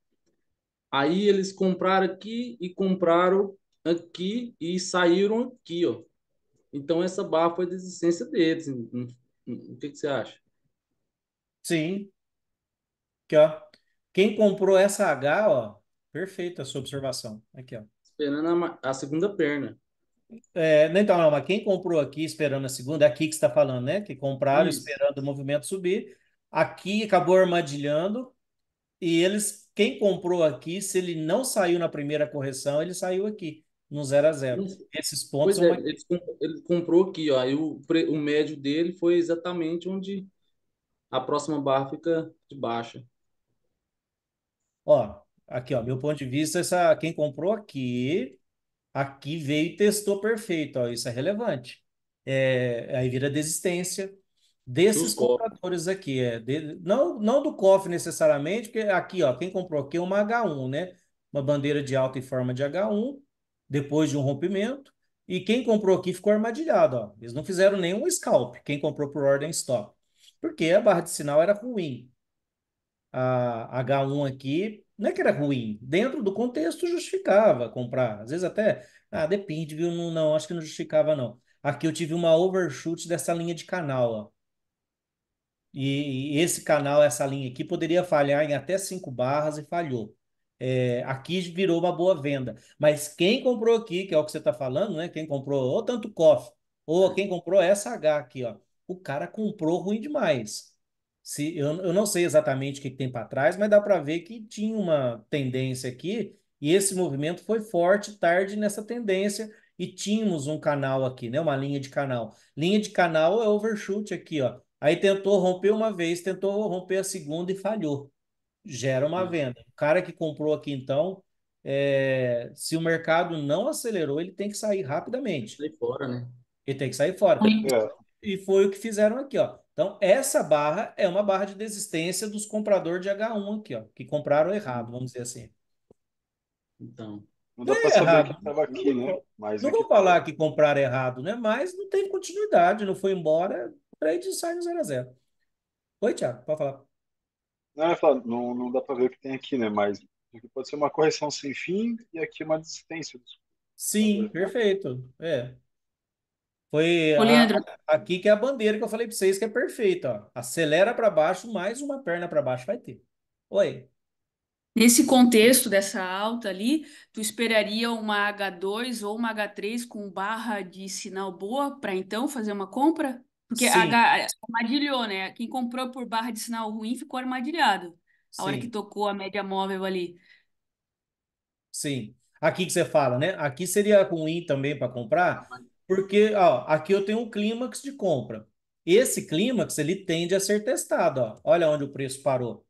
Aí eles compraram aqui e compraram aqui e saíram aqui, ó. Então essa barra foi a desistência deles. Hum, hum, o que, que você acha? Sim. Aqui, ó. Quem comprou essa H, ó, perfeita a sua observação. Aqui, ó. Esperando a, a segunda perna. É, então, não, mas quem comprou aqui esperando a segunda, é aqui que está falando, né? Que compraram Isso. esperando o movimento subir. Aqui acabou armadilhando. E eles, quem comprou aqui, se ele não saiu na primeira correção, ele saiu aqui, no 0 a 0. Esses pontos é, ele, comprou aqui, ó. E o, o médio dele foi exatamente onde a próxima barra fica de baixa. Ó, aqui, ó, meu ponto de vista, essa, quem comprou aqui Aqui veio e testou perfeito, ó, isso é relevante. É, aí vira desistência desses compradores aqui. É, de, não, não do COF necessariamente, porque aqui, ó, quem comprou aqui é uma H1, né? Uma bandeira de alta em forma de H1, depois de um rompimento. E quem comprou aqui ficou armadilhado, ó. Eles não fizeram nenhum scalp, quem comprou por ordem stop. Porque a barra de sinal era ruim. A H1 aqui não é que era ruim, dentro do contexto justificava comprar. Às vezes até, ah, depende, viu? Não, não acho que não justificava, não. Aqui eu tive uma overshoot dessa linha de canal, ó. E, e esse canal, essa linha aqui, poderia falhar em até cinco barras e falhou. É, aqui virou uma boa venda. Mas quem comprou aqui, que é o que você está falando, né? Quem comprou ou tanto cofre, ou quem comprou essa H aqui, ó. O cara comprou ruim demais se eu, eu não sei exatamente o que, tem para trás, mas dá para ver que tinha uma tendência aqui e esse movimento foi forte tarde nessa tendência e tínhamos um canal aqui, né? Uma linha de canal. Linha de canal é overshoot aqui, ó. Aí tentou romper uma vez, tentou romper a segunda e falhou. Gera uma hum. venda. O cara que comprou aqui, então, é... se o mercado não acelerou, ele tem que sair rapidamente. Tem que sair fora, né? Ele tem que sair fora. É. E foi o que fizeram aqui, ó. Então, essa barra é uma barra de desistência dos compradores de H1 aqui, ó, que compraram errado, vamos dizer assim. Então, não dá é para saber que estava aqui, né? Mas não vou tá falar que compraram errado, né? Mas não tem continuidade, não foi embora, trade sai no 0 a 0. Oi, Tiago, pode falar. Não, falar, não, não dá para ver o que tem aqui, né? Mas aqui pode ser uma correção sem fim e aqui uma desistência. Sim, né? perfeito. É. Foi Ô, Leandro. A, aqui que é a bandeira que eu falei para vocês que é perfeita. Ó. Acelera para baixo, mais uma perna para baixo vai ter. Oi. Nesse contexto dessa alta ali, tu esperaria uma H2 ou uma H3 com barra de sinal boa para então fazer uma compra? Porque Sim. H, é, armadilhou, né? Quem comprou por barra de sinal ruim ficou armadilhado. A hora que tocou a média móvel ali. Sim. Aqui que você fala, né? Aqui seria ruim também para comprar, porque ó, aqui eu tenho um clímax de compra. Esse clímax ele tende a ser testado. Ó. Olha onde o preço parou.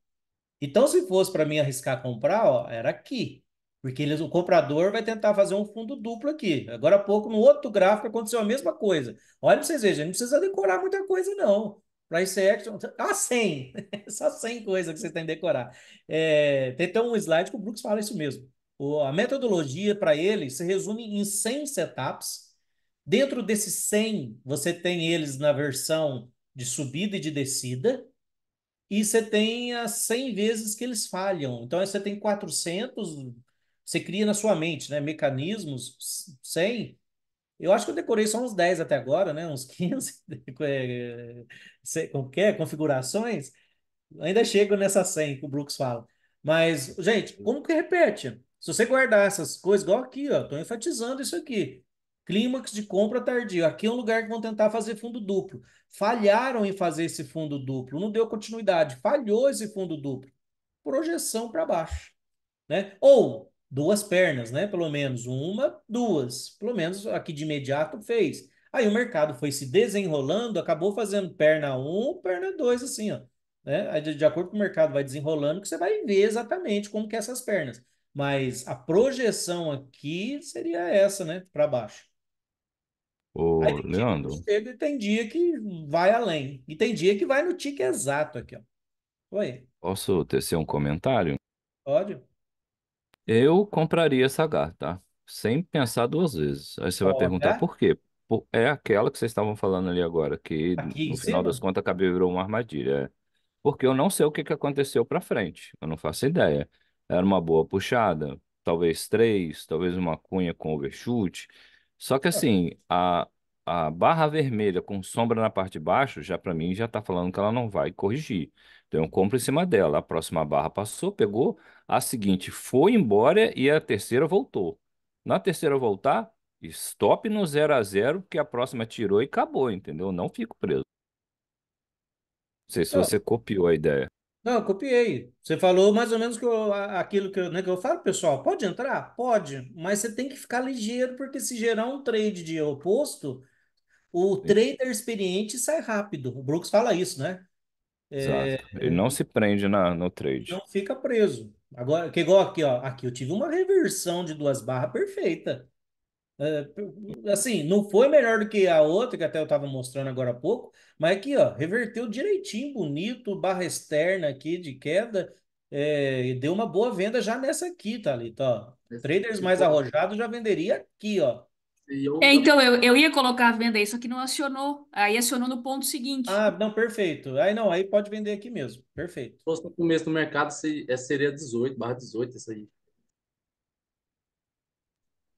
Então, se fosse para mim arriscar comprar, ó, era aqui. Porque o comprador vai tentar fazer um fundo duplo aqui. Agora há pouco, no outro gráfico, aconteceu a mesma coisa. Olha para vocês verem, não precisa decorar muita coisa, não. Price action, tá ah, 100. Só 100 coisas que vocês têm que decorar. É, tem até um slide que o Brooks fala isso mesmo. O, a metodologia para ele se resume em 100 setups Dentro desses 100, você tem eles na versão de subida e de descida, e você tem as 100 vezes que eles falham. Então, você tem 400, você cria na sua mente né, mecanismos, 100. Eu acho que eu decorei só uns 10 até agora, né, uns 15, qualquer é, configurações. Ainda chego nessa 100 que o Brooks fala. Mas, gente, como que repete? Se você guardar essas coisas, igual aqui, ó, estou enfatizando isso aqui. Clímax de compra tardio. Aqui é um lugar que vão tentar fazer fundo duplo. Falharam em fazer esse fundo duplo, não deu continuidade, falhou esse fundo duplo. Projeção para baixo, né? Ou duas pernas, né? Pelo menos uma, duas. Pelo menos aqui de imediato fez. Aí o mercado foi se desenrolando, acabou fazendo perna 1, um, perna 2, assim, ó. Né? de, de acordo com o mercado vai desenrolando, que você vai ver exatamente como que é essas pernas. Mas a projeção aqui seria essa, né? Para baixo. Ô, Aí tem Leandro. chega e tem dia que vai além. E tem dia que vai no tique exato aqui, ó. Oi. Posso tecer um comentário? Pode. Eu compraria essa garra, tá? Sem pensar duas vezes. Aí você vai perguntar é? por quê? Por- É aquela que vocês estavam falando ali agora, que Aqui em no final das cima? contas acabou virou uma armadilha. é. Porque eu não sei o que que aconteceu para frente. Eu não faço ideia. Era uma boa puxada, talvez três, talvez uma cunha com overshoot, só que é. assim, a, a barra vermelha com sombra na parte de baixo, já para mim, já está falando que ela não vai corrigir. Então eu compro em cima dela. A próxima barra passou, pegou, a seguinte foi embora e a terceira voltou. Na terceira voltar, stop no 0 a 0 porque a próxima tirou e acabou, entendeu? Não fico preso. Não sei se é. você copiou a ideia. Não, eu copiei. Você falou mais ou menos que eu, aquilo que eu, né, que eu falo, pessoal. Pode entrar? Pode, mas você tem que ficar ligeiro, porque se gerar um trade de oposto, o trader experiente sai rápido. O Brooks fala isso, né? É... Ele não se prende na, no trade. Não fica preso. Agora, que igual aqui, ó. Aqui eu tive uma reversão de duas barras perfeita. É, assim, não foi melhor do que a outra, que até eu estava mostrando agora há pouco, mas aqui, ó, reverteu direitinho, bonito, barra externa aqui de queda, é, e deu uma boa venda já nessa aqui, Thalita, ó. Traders mais arrojados já venderia aqui, ó. É, então, eu, eu ia colocar a venda aí, só que não acionou. Aí acionou no ponto seguinte. Ah, não, perfeito. Aí não, aí pode vender aqui mesmo. Perfeito. Se fosse no começo do mercado, é, seria 18, barra 18, isso aí.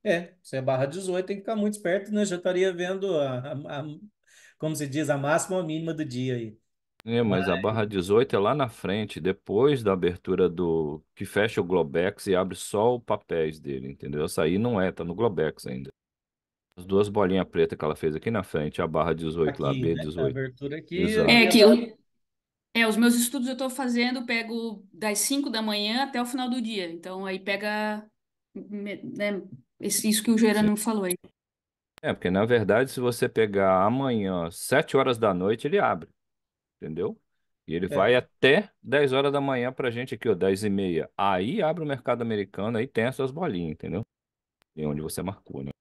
É, se é barra 18, tem que ficar muito esperto, né? Já estaria vendo, a, a, a, como se diz, a máxima ou a mínima do dia aí. É, mas, mas a barra 18 é lá na frente, depois da abertura do. que fecha o Globex e abre só o papéis dele, entendeu? Essa aí não é, tá no Globex ainda. As duas bolinhas pretas que ela fez aqui na frente, a barra 18 aqui, lá, B18. Né? abertura aqui. Exato. É, que eu, é, os meus estudos eu estou fazendo, pego das 5 da manhã até o final do dia. Então aí pega né, esse, isso que o Gerano falou aí. É, porque na verdade, se você pegar amanhã, 7 horas da noite, ele abre. Entendeu? E ele vai até 10 horas da manhã pra gente aqui, ó, 10 e meia. Aí abre o mercado americano, aí tem essas bolinhas, entendeu? E onde você marcou, né?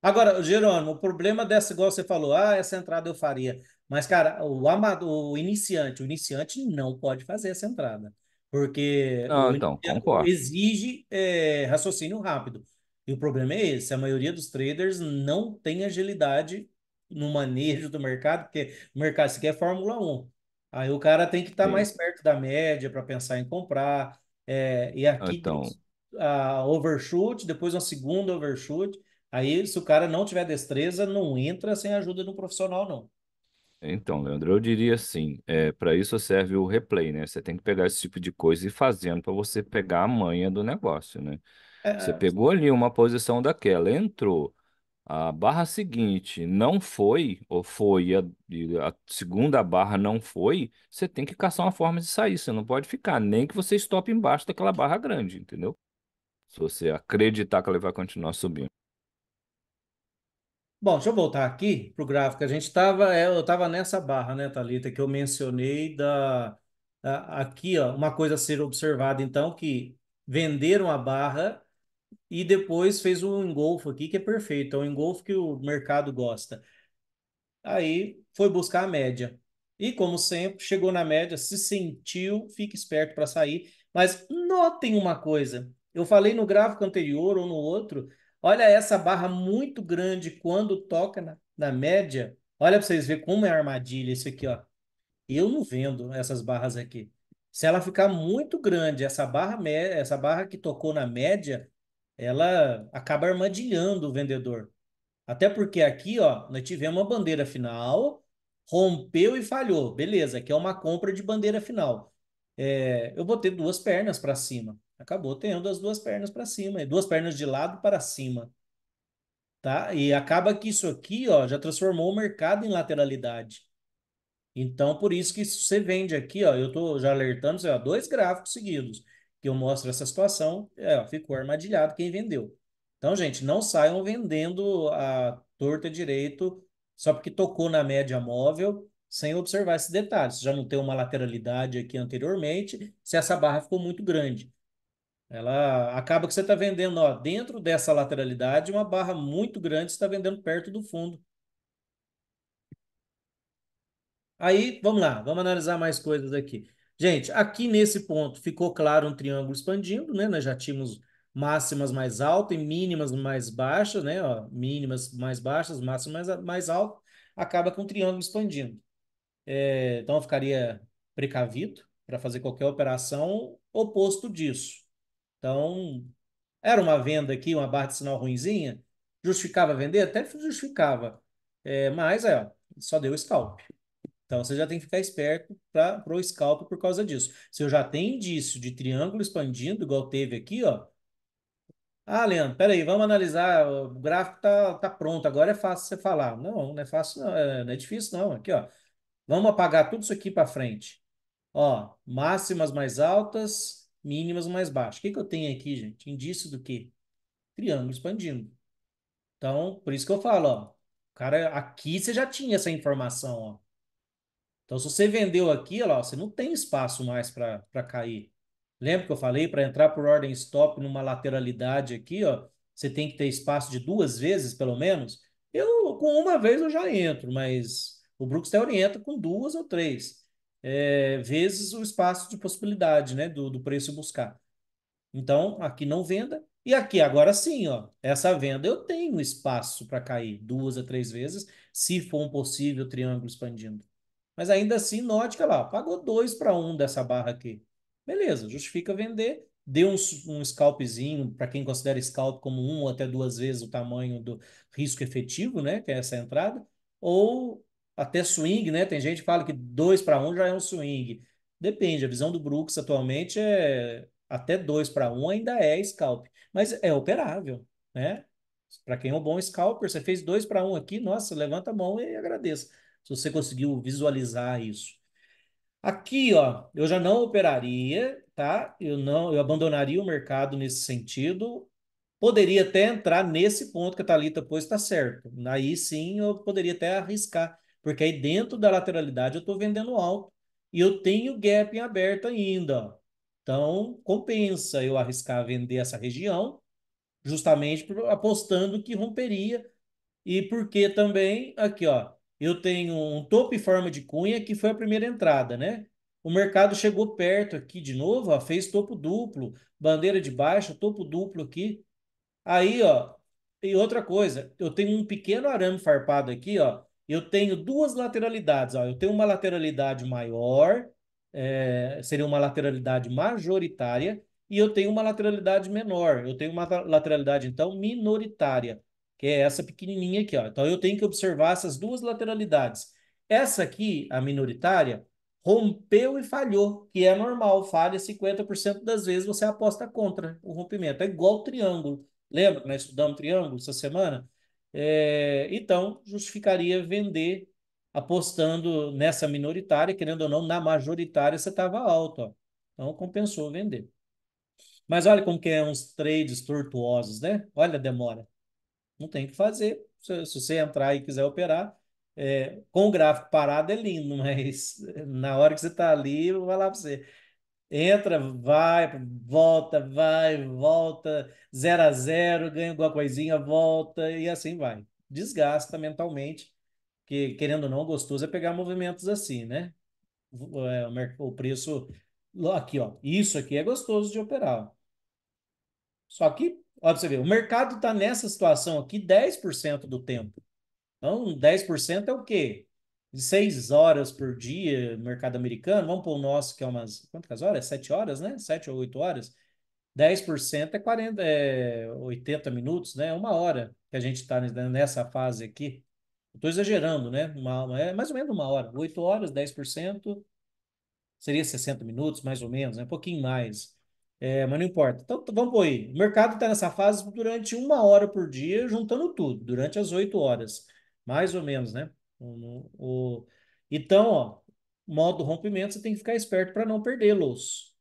Agora, Jerônimo, o problema dessa, igual você falou, ah, essa entrada eu faria. Mas, cara, o amador, o iniciante, o iniciante não pode fazer essa entrada. Porque não, ah, então, exige é, raciocínio rápido. E o problema é esse: a maioria dos traders não tem agilidade no manejo do mercado, porque o mercado sequer é Fórmula 1. Aí o cara tem que estar tá mais perto da média para pensar em comprar. É, e ah, aqui então... a overshoot, depois uma segunda overshoot. Aí, se o cara não tiver destreza, não entra sem ajuda de um profissional, não. Então, Leandro, eu diria assim, é, para isso serve o replay, né? Você tem que pegar esse tipo de coisa e ir fazendo para você pegar a manha do negócio, né? É, você é. pegou ali uma posição daquela, entrou. A barra seguinte não foi, ou foi, a, a segunda barra não foi, você tem que caçar uma forma de sair. Você não pode ficar, nem que você stop embaixo daquela barra grande, entendeu? Se você acreditar que ela vai continuar subindo. Bom, deixa eu voltar aqui para o gráfico. A gente estava, é, eu estava nessa barra, né, Thalita, que eu mencionei da, da aqui, ó, uma coisa a ser observada, então, que venderam a barra e depois fez o um engolfo aqui, que é perfeito, é o um engolfo que o mercado gosta. Aí foi buscar a média. E como sempre, chegou na média, se sentiu, fique esperto para sair. Mas notem uma coisa, eu falei no gráfico anterior ou no outro, olha essa barra muito grande quando toca na, na média. Olha para vocês verem como é armadilha isso aqui, ó. Eu não vendo essas barras aqui. Se ela ficar muito grande, essa barra, essa barra que tocou na média, ela acaba armadilhando o vendedor. Até porque aqui, ó, nós tivemos uma bandeira final, rompeu e falhou. Beleza, aqui é uma compra de bandeira final. É, eu ter duas pernas para cima. Acabou tendo as duas pernas para cima, duas pernas de lado para cima. Tá? E acaba que isso aqui, ó, já transformou o mercado em lateralidade. Então, por isso que você vende aqui, ó, eu estou já alertando, você, ó, dois gráficos seguidos que eu mostro essa situação, é, ficou armadilhado quem vendeu. Então, gente, não saiam vendendo a torta direito só porque tocou na média móvel sem observar esses detalhes. Já não tem uma lateralidade aqui anteriormente, se essa barra ficou muito grande. Ela acaba que você está vendendo ó, dentro dessa lateralidade uma barra muito grande, você está vendendo perto do fundo. Aí, vamos lá, vamos analisar mais coisas aqui. Gente, aqui nesse ponto ficou claro um triângulo expandindo, né? Nós já tínhamos máximas mais altas e mínimas mais baixas, né? Ó, mínimas mais baixas, máximas mais, mais altas, acaba com um triângulo expandindo. É, então, eu ficaria precavido para fazer qualquer operação oposto disso. Então, era uma venda aqui, uma barra de sinal ruinzinha? Justificava vender? Até justificava. É, mas, é, só deu scalp. Então você já tem que ficar esperto para o scalp por causa disso. Se eu já tenho indício de triângulo expandindo, igual teve aqui, ó. Ah, Leandro, peraí, vamos analisar. O gráfico tá, tá pronto, agora é fácil você falar. Não, não é fácil, não, é, não é difícil, não. Aqui, ó. Vamos apagar tudo isso aqui para frente. Ó, máximas mais altas, mínimas mais baixas. O que, que eu tenho aqui, gente? Indício do quê? Triângulo expandindo. Então, por isso que eu falo, ó. Cara, aqui você já tinha essa informação, ó. Então, se você vendeu aqui, ó, você não tem espaço mais para cair. Lembra que eu falei para entrar por ordem stop numa lateralidade aqui, ó, você tem que ter espaço de duas vezes, pelo menos? Eu, com uma vez, eu já entro, mas o Brooks te orienta com duas ou três é, vezes o espaço de possibilidade né, do, do preço buscar. Então, aqui não venda. E aqui, agora sim, ó, essa venda eu tenho espaço para cair duas a três vezes, se for um possível triângulo expandindo. Mas ainda assim, note que lá, pagou 2 para 1 um dessa barra aqui. Beleza, justifica vender. deu um, um scalpzinho, para quem considera scalp como um ou até duas vezes o tamanho do risco efetivo, né? Que é essa entrada. Ou até swing, né? Tem gente que fala que 2 para 1 um já é um swing. Depende, a visão do Brooks atualmente é até 2 para 1 um ainda é scalp, mas é operável, né? Para quem é um bom scalper, você fez 2 para 1 um aqui, nossa, levanta a mão e agradeça se você conseguiu visualizar isso. Aqui, ó, eu já não operaria, tá? Eu não, eu abandonaria o mercado nesse sentido. Poderia até entrar nesse ponto que a Thalita pôs, está certo. Aí sim eu poderia até arriscar, porque aí dentro da lateralidade eu estou vendendo alto e eu tenho gap em aberto ainda. Ó. Então, compensa eu arriscar vender essa região, justamente apostando que romperia. E porque também, aqui, ó, eu tenho um topo em forma de cunha, que foi a primeira entrada, né? O mercado chegou perto aqui de novo, ó, fez topo duplo, bandeira de baixo, topo duplo aqui. Aí, ó, e outra coisa, eu tenho um pequeno arame farpado aqui, ó. Eu tenho duas lateralidades, ó. Eu tenho uma lateralidade maior, é, seria uma lateralidade majoritária, e eu tenho uma lateralidade menor. Eu tenho uma lateralidade, então, minoritária que é essa pequenininha aqui. Ó. Então, eu tenho que observar essas duas lateralidades. Essa aqui, a minoritária, rompeu e falhou, que é normal. Falha 50% das vezes, você aposta contra o rompimento. É igual o triângulo. Lembra que nós estudamos triângulo essa semana? É... então, justificaria vender apostando nessa minoritária, querendo ou não, na majoritária você estava alto. Ó. Então, compensou vender. Mas olha como que é uns trades tortuosos, né? Olha a demora. Não tem o que fazer. Se, se, você entrar e quiser operar, é, com o gráfico parado é lindo, mas na hora que você está ali, vai lá para você. Entra, vai, volta, vai, volta, zero a zero, ganha alguma coisinha, volta, e assim vai. Desgasta mentalmente, que querendo ou não, gostoso é pegar movimentos assim, né? É, o preço aqui, ó. Isso aqui é gostoso de operar. Só que Olha para você ver, o mercado está nessa situação aqui 10% do tempo. Então, 10% é o quê? De 6 horas por dia, mercado americano. Vamos para o nosso, que é umas. Quantas horas? 7 horas, né? 7 ou 8 horas. 10% é, 40, é 80 minutos, né? Uma hora que a gente está nessa fase aqui. Estou exagerando, né? Uma, é mais ou menos uma hora. 8 horas, 10%. Seria 60 minutos, mais ou menos, né? Um pouquinho mais. É, mas não importa. Então vamos por aí. O mercado está nessa fase durante uma hora por dia, juntando tudo, durante as oito horas, mais ou menos, né? O, o, então, ó, modo rompimento, você tem que ficar esperto para não perdê-los.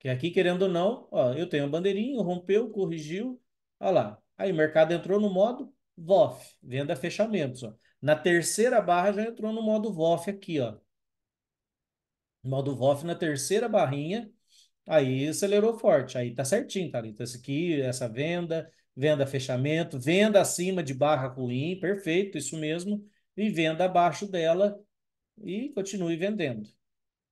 Que aqui, querendo ou não, ó, eu tenho a bandeirinha, rompeu, corrigiu, olha lá. Aí o mercado entrou no modo VOF, venda fechamentos. Ó. Na terceira barra já entrou no modo VOF aqui, ó. Modo VOF na terceira barrinha Aí acelerou forte, aí tá certinho, tá? Então Esse aqui, essa venda, venda fechamento, venda acima de barra ruim, perfeito, isso mesmo, e venda abaixo dela e continue vendendo.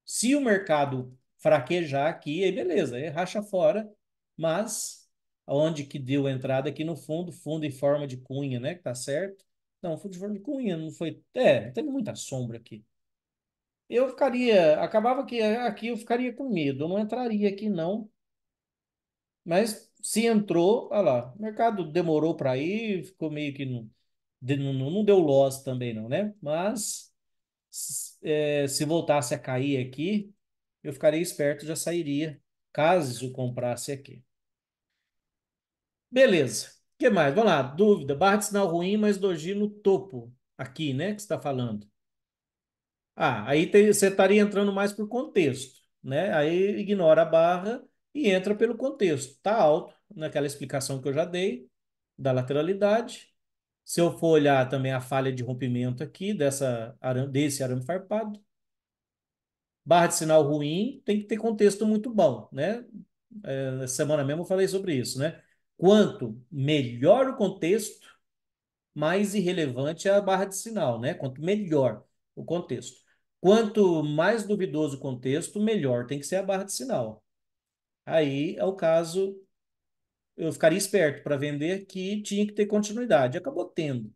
Se o mercado fraquejar aqui, aí beleza, aí racha fora, mas onde que deu entrada aqui no fundo, fundo em forma de cunha, né? Que tá certo. Não, fundo de forma de cunha, não foi. É, tem muita sombra aqui eu ficaria, acabava que é, aqui eu ficaria com medo, eu não entraria aqui não. Mas se entrou, olha lá, o mercado demorou para ir, ficou meio que não, não, não deu loss também não, né? Mas é, se voltasse a cair aqui, eu ficaria esperto, já sairia, caso comprasse aqui. Beleza. O que mais? Vamos lá, dúvida. Barra de sinal ruim, mas doji no topo, aqui, né, que está falando. Ah, aí você estaria entrando mais por contexto, né? Aí ignora a barra e entra pelo contexto. Está alto, naquela né? explicação que eu já dei, da lateralidade. Se eu for olhar também a falha de rompimento aqui dessa, desse arame farpado, barra de sinal ruim tem que ter contexto muito bom, né? É, semana mesmo eu falei sobre isso, né? Quanto melhor o contexto, mais irrelevante é a barra de sinal, né? Quanto melhor o contexto. Quanto mais duvidoso o contexto, melhor tem que ser a barra de sinal. Aí é o caso, eu ficaria esperto para vender que tinha que ter continuidade. Acabou tendo.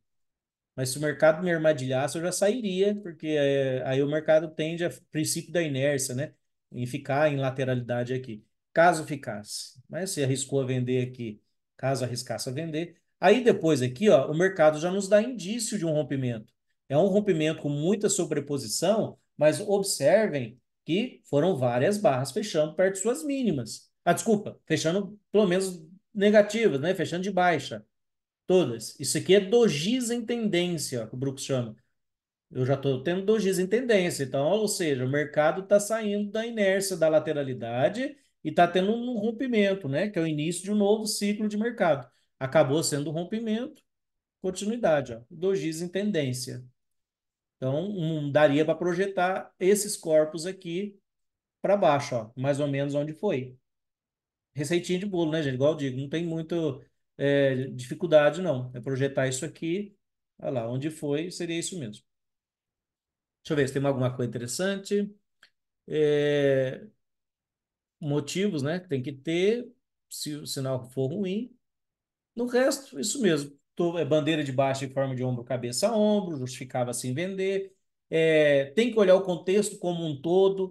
Mas se o mercado me armadilhasse, eu já sairia, porque é, aí o mercado tende a princípio da inércia, né? Em ficar em lateralidade aqui. Caso ficasse. Mas né, se arriscou a vender aqui, caso arriscasse a vender. Aí depois aqui, ó, o mercado já nos dá indício de um rompimento. É um rompimento com muita sobreposição, mas observem que foram várias barras fechando perto de suas mínimas. Ah, desculpa, fechando pelo menos negativas, né? fechando de baixa. Todas. Isso aqui é dojiz em tendência, que o Brooks chama. Eu já estou tendo dojiz em tendência. Então, ou seja, o mercado está saindo da inércia da lateralidade e está tendo um rompimento, né? Que é o início de um novo ciclo de mercado. Acabou sendo um rompimento, continuidade, ó. Dojiz em tendência. Então, um, daria para projetar esses corpos aqui para baixo, ó, mais ou menos onde foi. Receitinha de bolo, né, gente? Igual eu digo, não tem muita é, dificuldade, não. É projetar isso aqui, olha lá, onde foi, seria isso mesmo. Deixa eu ver se tem alguma coisa interessante. É, motivos, né, que tem que ter, se o sinal for ruim. No resto, isso mesmo. É, bandeira de baixo em forma de ombro, cabeça a ombro, justificava sem vender. É, tem que olhar o contexto como um todo.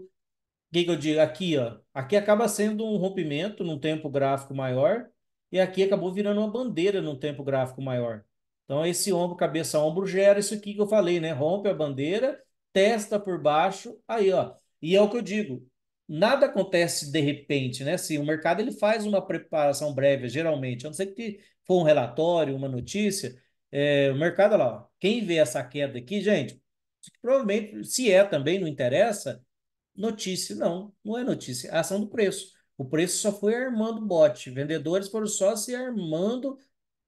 O que, que, eu digo? Aqui, ó, aqui acaba sendo um rompimento num tempo gráfico maior, e aqui acabou virando uma bandeira num tempo gráfico maior. Então, esse ombro, cabeça a ombro, gera isso aqui que eu falei, né? Rompe a bandeira, testa por baixo, aí, ó. E é o que eu digo, nada acontece de repente, né? Assim, o mercado ele faz uma preparação breve, geralmente, a não ser que for um relatório, uma notícia, é, o mercado olha lá, quem vê essa queda aqui, gente, provavelmente, se é também, não interessa, notícia não, não é notícia, é ação do preço. O preço só foi armando bote, vendedores foram só se armando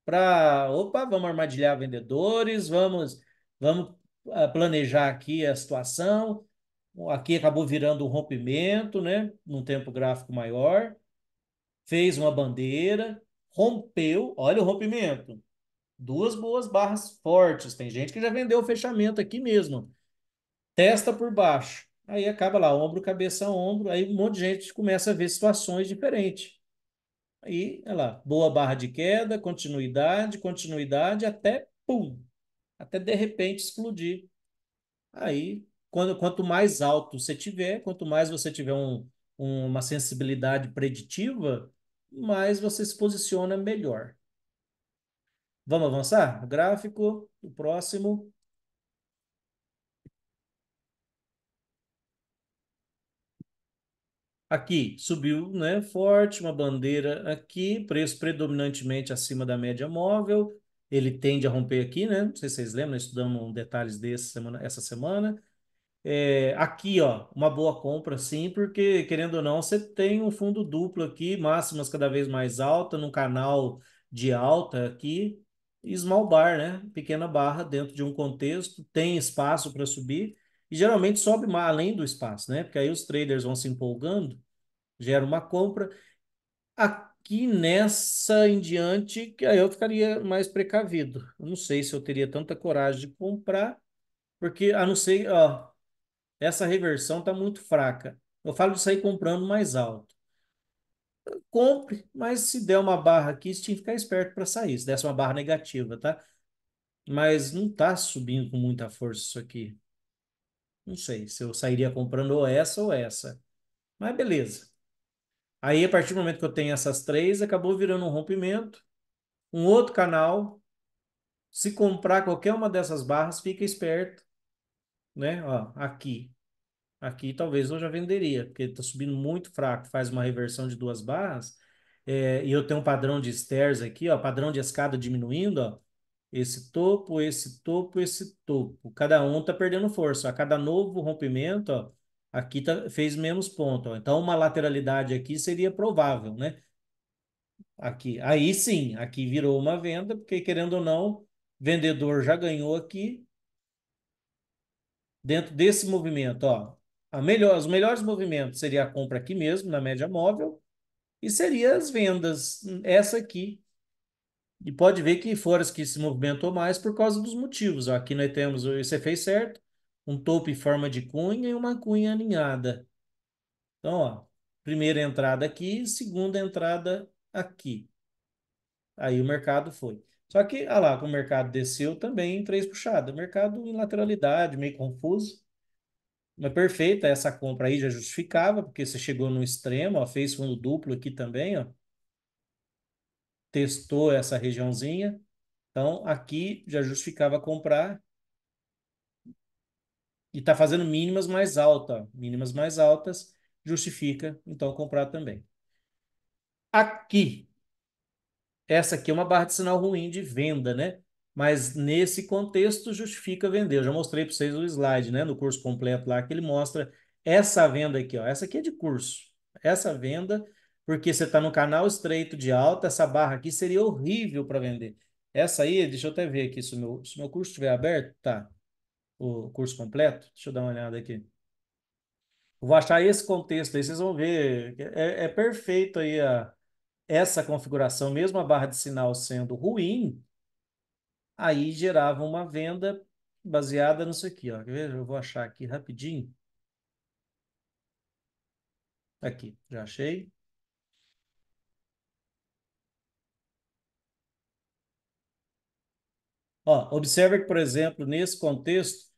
para, opa, vamos armadilhar vendedores, vamos, vamos ah, planejar aqui a situação. Aqui acabou virando um rompimento, né, num tempo gráfico maior. Fez uma bandeira, rompeu, olha o rompimento. Duas boas barras fortes. Tem gente que já vendeu o fechamento aqui mesmo. Testa por baixo. Aí acaba lá, ombro, cabeça, ombro. Aí um monte de gente começa a ver situações diferentes. Aí, olha lá, boa barra de queda, continuidade, continuidade, até pum, até de repente explodir. Aí, quando, quanto mais alto você tiver, quanto mais você tiver um, um, uma sensibilidade preditiva, mais você se posiciona melhor. Vamos avançar? O gráfico, o próximo. Aqui, subiu né, forte, uma bandeira aqui, preço predominantemente acima da média móvel. Ele tende a romper aqui, né? Não sei se vocês lembram, estudamos detalhes desse semana, essa semana é, aqui, ó, uma boa compra, sim, porque, querendo ou não, você tem um fundo duplo aqui, máximas cada vez mais alta, num canal de alta aqui, small bar, né? Pequena barra dentro de um contexto, tem espaço para subir, e geralmente sobe mais além do espaço, né? Porque aí os traders vão se empolgando, gera uma compra. Aqui nessa em diante, que aí eu ficaria mais precavido. não sei se eu teria tanta coragem de comprar, porque a não ser, ó, essa reversão está muito fraca. Eu falo de sair comprando mais alto. Compre, mas se der uma barra aqui, você tinha que ficar esperto para sair. Se desse uma barra negativa, tá? Mas não está subindo com muita força isso aqui. Não sei se eu sairia comprando ou essa ou essa. Mas beleza. Aí, a partir do momento que eu tenho essas três, acabou virando um rompimento. Um outro canal. Se comprar qualquer uma dessas barras, fica esperto né? Ó, aqui. Aqui talvez eu já venderia, porque está subindo muito fraco, faz uma reversão de duas barras. É, e eu tenho um padrão de stairs aqui, ó, padrão de escada diminuindo, ó. Esse topo, esse topo, esse topo. Cada um está perdendo força. A cada novo rompimento, ó, aqui tá, fez menos ponto. Ó. Então, uma lateralidade aqui seria provável, né? Aqui. Aí sim, aqui virou uma venda, porque querendo ou não, vendedor já ganhou aqui, dentro desse movimento, ó, a melhor, os melhores movimentos seria a compra aqui mesmo, na média móvel, e seria as vendas, essa aqui. E pode ver que foram as que se movimentou mais por causa dos motivos. Ó, aqui nós temos, você fez certo, um topo em forma de cunha e uma cunha alinhada. Então, ó, primeira entrada aqui, segunda entrada aqui. Aí o mercado foi. Só que, olha ah lá, com o mercado desceu também em três puxadas. Mercado em lateralidade, meio confuso. Mas perfeita, essa compra aí já justificava, porque você chegou no extremo, ó, fez fundo duplo aqui também, ó. Testou essa regiãozinha. Então, aqui já justificava comprar. E está fazendo mínimas mais altas. Mínimas mais altas justifica, então, comprar também. Aqui, essa aqui é uma barra de sinal ruim de venda, né? Mas nesse contexto justifica vender. Eu já mostrei para vocês o slide, né? No curso completo lá que ele mostra essa venda aqui, ó. Essa aqui é de curso. Essa venda, porque você está no canal estreito de alta, essa barra aqui seria horrível para vender. Essa aí, deixa eu até ver aqui se o meu, se o meu curso estiver aberto, tá? O curso completo, deixa eu dar uma olhada aqui. Vou achar esse contexto aí, vocês vão ver. É, é perfeito aí a, essa configuração, mesmo a barra de sinal sendo ruim, aí gerava uma venda baseada nisso aqui. Ó. Veja, eu vou achar aqui rapidinho. Aqui, já achei. Ó, observe que, por exemplo, nesse contexto,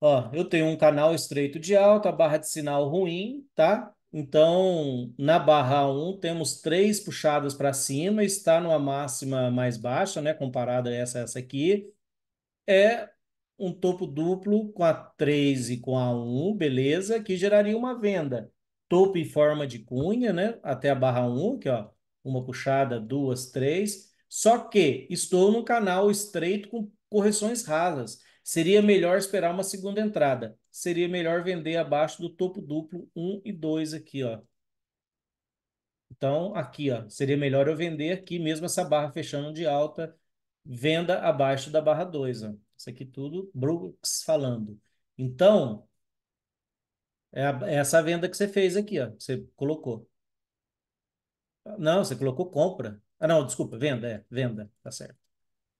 ó, eu tenho um canal estreito de alta, barra de sinal ruim, tá? Então, na barra 1, temos três puxadas para cima, está numa máxima mais baixa, né, comparada a essa, essa aqui. É um topo duplo com a 3 e com a 1, beleza, que geraria uma venda. Topo em forma de cunha, né, até a barra 1, que ó, uma puxada, duas, três. Só que estou no canal estreito com correções rasas. Seria melhor esperar uma segunda entrada. Seria melhor vender abaixo do topo duplo 1 e 2 aqui, ó. Então, aqui, ó, seria melhor eu vender aqui mesmo essa barra fechando de alta, venda abaixo da barra 2, ó. Isso aqui tudo Brooks falando. Então, é, a, é essa venda que você fez aqui, ó, você colocou. Não, você colocou compra. Ah, não, desculpa, venda, é, venda, tá certo.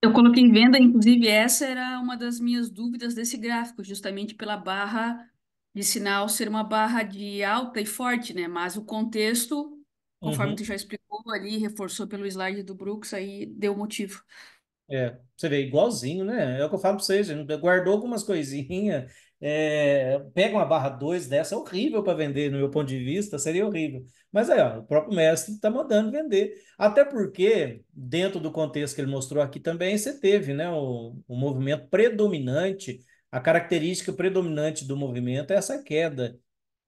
Eu coloquei em venda, inclusive essa era uma das minhas dúvidas desse gráfico, justamente pela barra de sinal ser uma barra de alta e forte, né? Mas o contexto, conforme uhum. tu já explicou ali, reforçou pelo slide do Brooks, aí deu motivo. É, você vê, igualzinho, né? É o que eu falo para vocês, guardou algumas coisinhas, é, pega uma barra 2 dessa, é horrível para vender, no meu ponto de vista, seria horrível. Mas aí, ó, o próprio mestre está mandando vender. Até porque, dentro do contexto que ele mostrou aqui também, você teve né, o, o movimento predominante, a característica predominante do movimento é essa queda.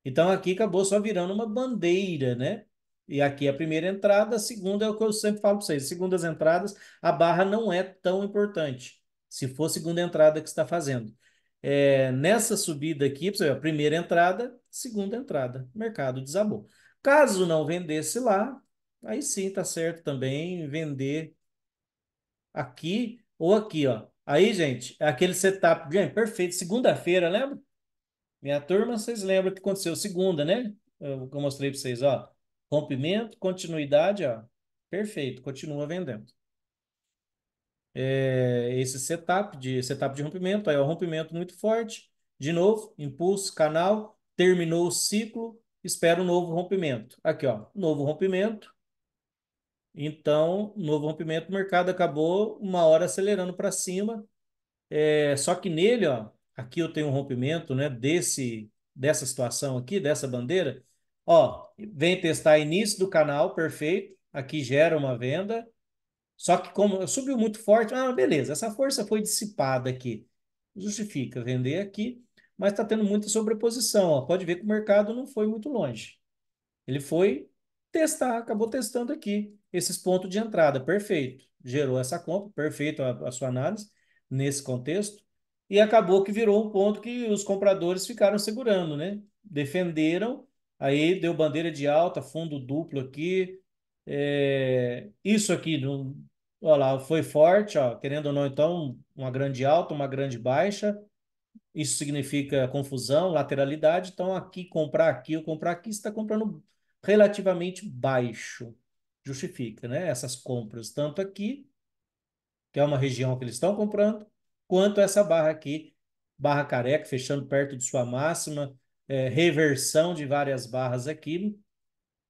Então aqui acabou só virando uma bandeira, né? E aqui é a primeira entrada, a segunda é o que eu sempre falo para vocês: segundas entradas, a barra não é tão importante, se for segunda entrada que está fazendo é, nessa subida aqui, a primeira entrada, segunda entrada, mercado desabou. Caso não vendesse lá, aí sim tá certo também vender aqui ou aqui, ó. Aí, gente, é aquele setup, gente, perfeito. Segunda-feira, lembra? Minha turma, vocês lembram o que aconteceu segunda, né? Eu, eu mostrei para vocês, ó. Rompimento, continuidade, ó. Perfeito, continua vendendo é, esse setup de, setup de rompimento. Aí, é um rompimento muito forte, de novo, impulso, canal, terminou o ciclo, espera um novo rompimento. Aqui, ó, novo rompimento. Então, novo rompimento, o mercado acabou uma hora acelerando para cima. É, só que nele, ó, aqui eu tenho um rompimento né, desse, dessa situação aqui, dessa bandeira. Ó, vem testar início do canal, perfeito. Aqui gera uma venda. Só que como subiu muito forte, ah, beleza, essa força foi dissipada aqui. Justifica vender aqui, mas está tendo muita sobreposição. Ó. Pode ver que o mercado não foi muito longe. Ele foi testar, acabou testando aqui esses pontos de entrada, perfeito. Gerou essa compra, perfeito a, a sua análise nesse contexto. E acabou que virou um ponto que os compradores ficaram segurando, né? Defenderam, aí deu bandeira de alta, fundo duplo aqui, é, isso aqui não, Olha lá, foi forte, ó, querendo ou não, então, uma grande alta, uma grande baixa. Isso significa confusão, lateralidade. Então, aqui, comprar aqui ou comprar aqui, está comprando relativamente baixo. Justifica, né? Essas compras, tanto aqui, que é uma região que eles estão comprando, quanto essa barra aqui, barra careca, fechando perto de sua máxima, é, reversão de várias barras aqui,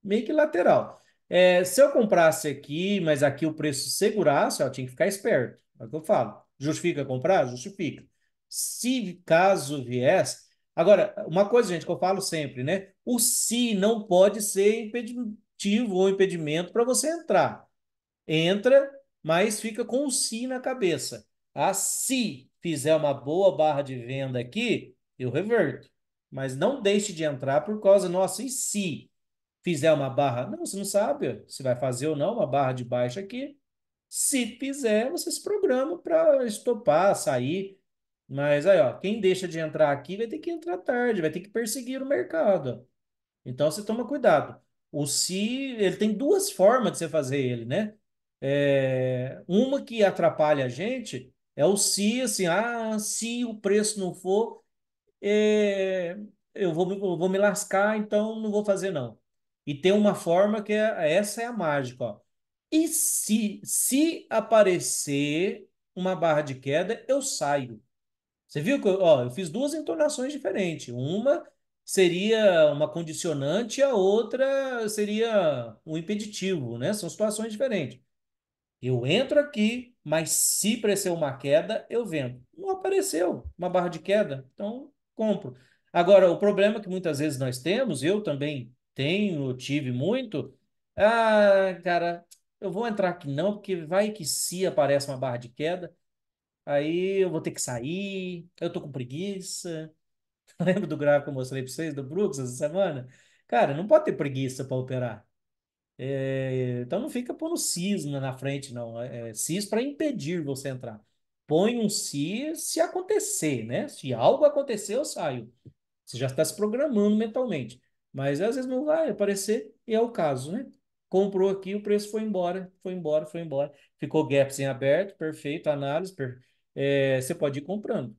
meio que lateral. É, se eu comprasse aqui, mas aqui o preço segurasse, ó, tinha que ficar esperto. É o que eu falo. Justifica comprar? Justifica. Se caso viesse. Agora, uma coisa, gente, que eu falo sempre, né? O se não pode ser impeditivo ou impedimento para você entrar. Entra, mas fica com o se na cabeça. Ah, se fizer uma boa barra de venda aqui, eu reverto. Mas não deixe de entrar por causa, nossa, e se? fizer uma barra, não, você não sabe se vai fazer ou não uma barra de baixa aqui. Se fizer, você se programa para estopar, sair. Mas aí, ó, quem deixa de entrar aqui vai ter que entrar tarde, vai ter que perseguir o mercado. Então você toma cuidado. O se ele tem duas formas de você fazer ele, né? É, uma que atrapalha a gente é o se, assim, ah, se o preço não for, é, eu, vou, eu vou me lascar, então não vou fazer não. E tem uma forma que é, essa é a mágica, ó. E se, se aparecer uma barra de queda, eu saio. Você viu que eu, ó, eu fiz duas entonações diferentes. Uma seria uma condicionante, a outra seria um impeditivo, né? São situações diferentes. Eu entro aqui, mas se aparecer uma queda, eu vendo. Não apareceu uma barra de queda, então compro. Agora, o problema que muitas vezes nós temos, eu também tenho, tive muito. Ah, cara, eu vou entrar aqui não, porque vai que se aparece uma barra de queda, aí eu vou ter que sair, eu tô com preguiça. Lembra do gráfico que eu mostrei para vocês, do Brooks, essa semana? Cara, não pode ter preguiça para operar. É, então não fica pondo CIS na frente, não. É, é CIS para impedir você entrar. Põe um CIS se acontecer, né? Se algo acontecer, eu saio. Você já está se programando mentalmente. Mas às vezes não vai aparecer, e é o caso, né? Comprou aqui, o preço foi embora, foi embora, foi embora. Ficou gaps em aberto, perfeito, análise, per... é, você pode ir comprando.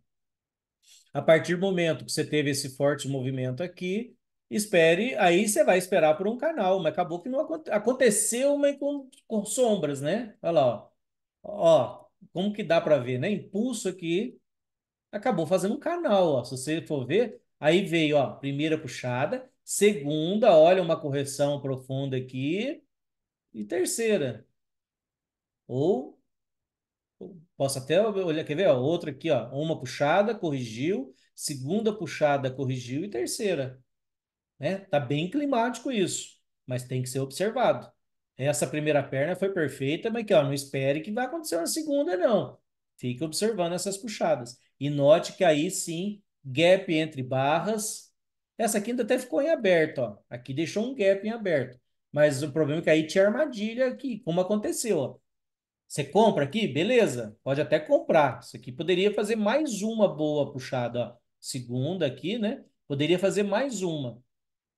A partir do momento que você teve esse forte movimento aqui, espere, aí você vai esperar por um canal, mas acabou que não aconte... aconteceu, mas com, com sombras, né? Olha lá, ó. ó como que dá para ver, né? Impulso aqui, acabou fazendo um canal, ó. Se você for ver, aí veio, ó, primeira puxada, Segunda, olha uma correção profunda aqui. E terceira. Ou posso até olhar, quer ver? Ó, outra aqui, ó, uma puxada, corrigiu, segunda puxada, corrigiu e terceira. Né? Tá bem climático isso, mas tem que ser observado. Essa primeira perna foi perfeita, mas que ó, não espere que vai acontecer uma segunda, não. Fique observando essas puxadas. E note que aí sim, gap entre barras essa aqui ainda até ficou em aberto, ó. Aqui deixou um gap em aberto. Mas o problema é que aí tinha armadilha aqui, como aconteceu, ó. Você compra aqui? Beleza, pode até comprar. Isso aqui poderia fazer mais uma boa puxada, ó. Segunda aqui, né? Poderia fazer mais uma.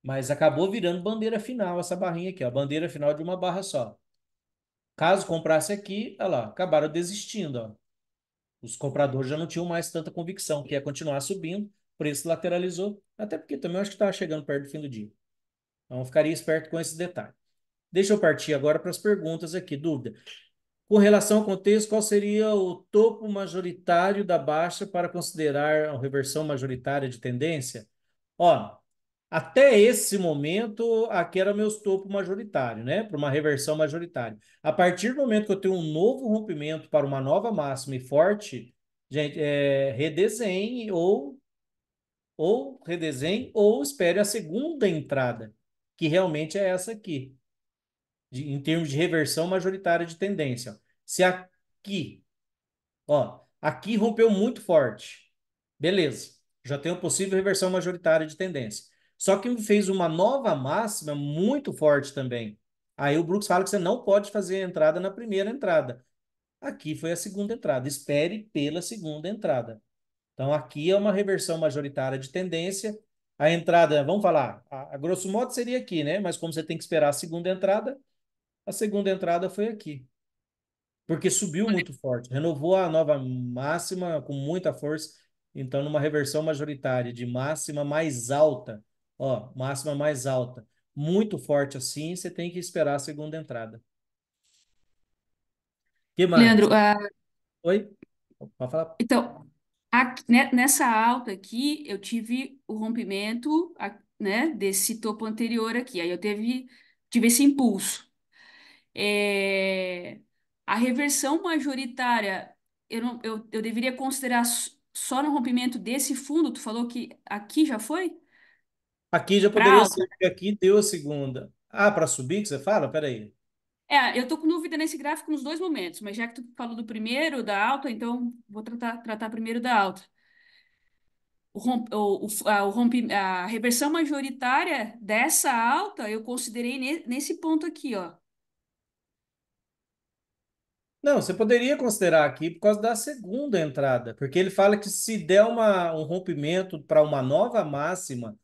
Mas acabou virando bandeira final essa barrinha aqui, ó. Bandeira final de uma barra só. Caso comprasse aqui, olha lá, acabaram desistindo, ó. Os compradores já não tinham mais tanta convicção que ia continuar subindo preço lateralizou, até porque também acho que estava chegando perto do fim do dia. Então, ficaria esperto com esse detalhe. Deixa eu partir agora para as perguntas aqui. Dúvida. Com relação ao contexto, qual seria o topo majoritário da baixa para considerar a reversão majoritária de tendência? Ó, até esse momento, aqui era meus topo majoritário, né? Para uma reversão majoritária. A partir do momento que eu tenho um novo rompimento para uma nova máxima e forte, gente, é, redesenhe ou ou redesenhe, ou espere a segunda entrada, que realmente é essa aqui, de, em termos de reversão majoritária de tendência. Se aqui, ó, aqui rompeu muito forte, beleza, já tem uma possível reversão majoritária de tendência. Só que fez uma nova máxima muito forte também. Aí o Brooks fala que você não pode fazer a entrada na primeira entrada. Aqui foi a segunda entrada. Espere pela segunda entrada. Então, aqui é uma reversão majoritária de tendência. A entrada, vamos falar, a, a grosso modo seria aqui, né? Mas como você tem que esperar a segunda entrada, a segunda entrada foi aqui. Porque subiu muito forte, renovou a nova máxima com muita força. Então, numa reversão majoritária de máxima mais alta, ó, máxima mais alta, muito forte assim, você tem que esperar a segunda entrada. Que mais? Leandro, uh... Oi? Pode falar. Então, Aqui, né, nessa alta aqui, eu tive o rompimento né, desse topo anterior aqui. Aí eu teve, tive esse impulso. É, a reversão majoritária, eu, não, eu, eu deveria considerar só no rompimento desse fundo? Tu falou que aqui já foi? Aqui já poderia pra ser, porque aqui deu a segunda. Ah, para subir que você fala? Peraí. É, eu estou com dúvida nesse gráfico nos dois momentos, mas já que tu falou do primeiro, da alta, então vou tratar, tratar primeiro da alta. O romp, o, a, o romp, a reversão majoritária dessa alta eu considerei ne, nesse ponto aqui, ó. Não, você poderia considerar aqui por causa da segunda entrada, porque ele fala que se der uma, um rompimento para uma nova máxima,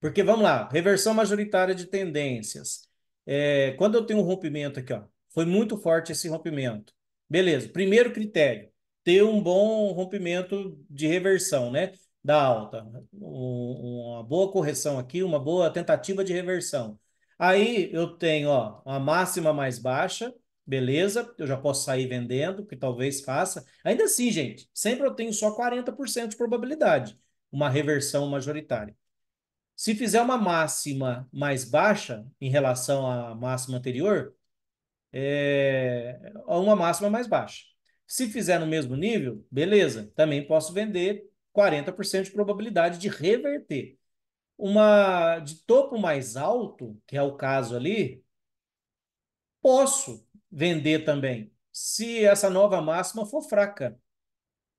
porque vamos lá, reversão majoritária de tendências é, quando eu tenho um rompimento aqui, ó, foi muito forte esse rompimento. Beleza, primeiro critério, ter um bom rompimento de reversão, né? Da alta. Um, uma boa correção aqui, uma boa tentativa de reversão. Aí eu tenho, ó, uma máxima mais baixa, beleza? Eu já posso sair vendendo, que talvez faça. Ainda assim, gente, sempre eu tenho só 40% de probabilidade, uma reversão majoritária. Se fizer uma máxima mais baixa em relação à máxima anterior, é uma máxima mais baixa. Se fizer no mesmo nível, beleza, também posso vender 40% de probabilidade de reverter. Uma de topo mais alto, que é o caso ali, posso vender também, se essa nova máxima for fraca.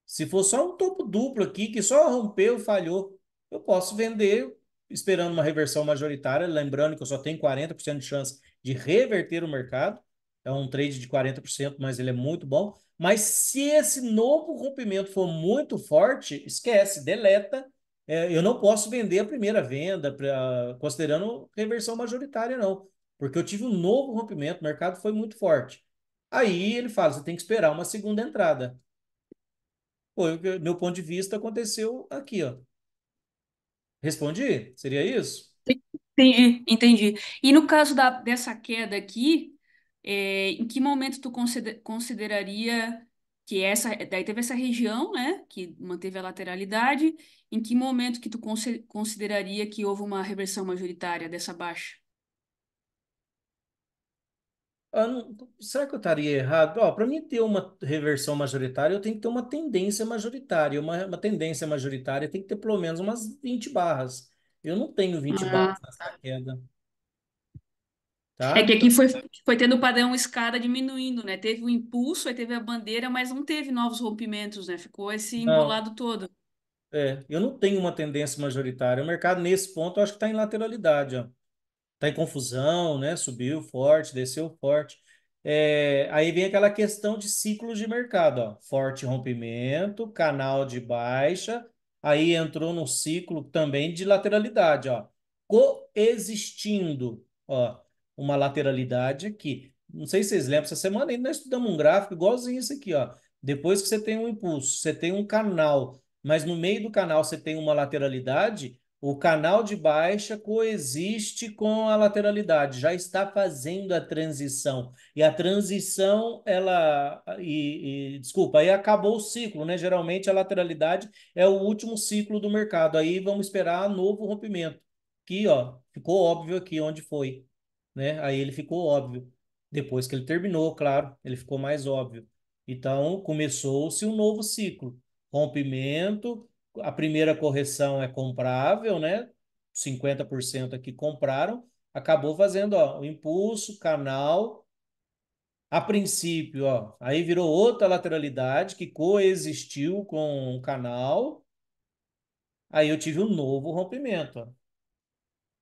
Se for só um topo duplo aqui, que só rompeu, falhou, eu posso vender esperando uma reversão majoritária, lembrando que eu só tenho 40% de chance de reverter o mercado, é um trade de 40%, mas ele é muito bom. Mas se esse novo rompimento for muito forte, esquece, deleta. É, eu não posso vender a primeira venda, pra, considerando reversão majoritária, não. Porque eu tive um novo rompimento, o mercado foi muito forte. Aí ele fala: você tem que esperar uma segunda entrada. Foi meu ponto de vista, aconteceu aqui, ó. Respondi? Seria isso? Entendi, entendi. E no caso da, dessa queda aqui, é, em que momento tu consider, consideraria que essa, daí teve essa região, né, que manteve a lateralidade, em que momento que tu consideraria que houve uma reversão majoritária dessa baixa? Ah, será que eu estaria errado? Para mim ter uma reversão majoritária, eu tenho que ter uma tendência majoritária. Uma, uma tendência majoritária tem que ter pelo menos umas 20 barras. Eu não tenho 20 ah, barras tá. nessa queda. Tá? É que aqui foi, foi tendo o padrão escada diminuindo, né? Teve o impulso, aí teve a bandeira, mas não teve novos rompimentos, né? Ficou esse embolado todo. É, eu não tenho uma tendência majoritária. O mercado, nesse ponto, eu acho que está em lateralidade, ó está em confusão, né? Subiu forte, desceu forte. É, aí vem aquela questão de ciclos de mercado, ó. forte rompimento, canal de baixa, aí entrou no ciclo também de lateralidade, ó, coexistindo, ó, uma lateralidade aqui. Não sei se vocês lembram, essa semana ainda nós estudamos um gráfico igualzinho esse aqui, ó. Depois que você tem um impulso, você tem um canal, mas no meio do canal você tem uma lateralidade, o canal de baixa coexiste com a lateralidade, já está fazendo a transição. E a transição, ela. E, e, desculpa, aí acabou o ciclo, né? Geralmente a lateralidade é o último ciclo do mercado. Aí vamos esperar novo rompimento. Aqui, ó, ficou óbvio aqui onde foi. Né? Aí ele ficou óbvio. Depois que ele terminou, claro, ele ficou mais óbvio. Então, começou-se um novo ciclo. Rompimento, a primeira correção é comprável, né? 50% aqui é compraram, acabou fazendo ó, o impulso, canal. A princípio, ó, aí virou outra lateralidade que coexistiu com o canal. Aí eu tive um novo rompimento. Ó.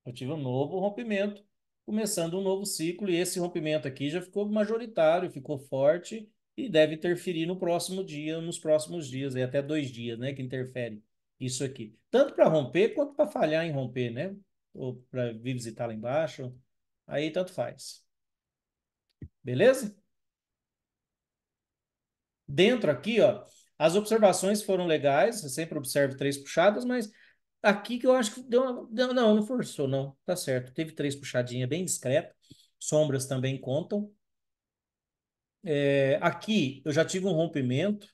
Eu tive um novo rompimento, começando um novo ciclo, e esse rompimento aqui já ficou majoritário, ficou forte e deve interferir no próximo dia, nos próximos dias, e até dois dias, né, que interfere isso aqui. Tanto para romper quanto para falhar em romper, né? Ou para vir visitar lá embaixo. Aí tanto faz. Beleza? Dentro aqui, ó, as observações foram legais, eu sempre observo três puxadas, mas aqui que eu acho que deu uma... Não, não forçou, não. Tá certo. Teve três puxadinhas bem discreta. Sombras também contam é, aqui eu já tive um rompimento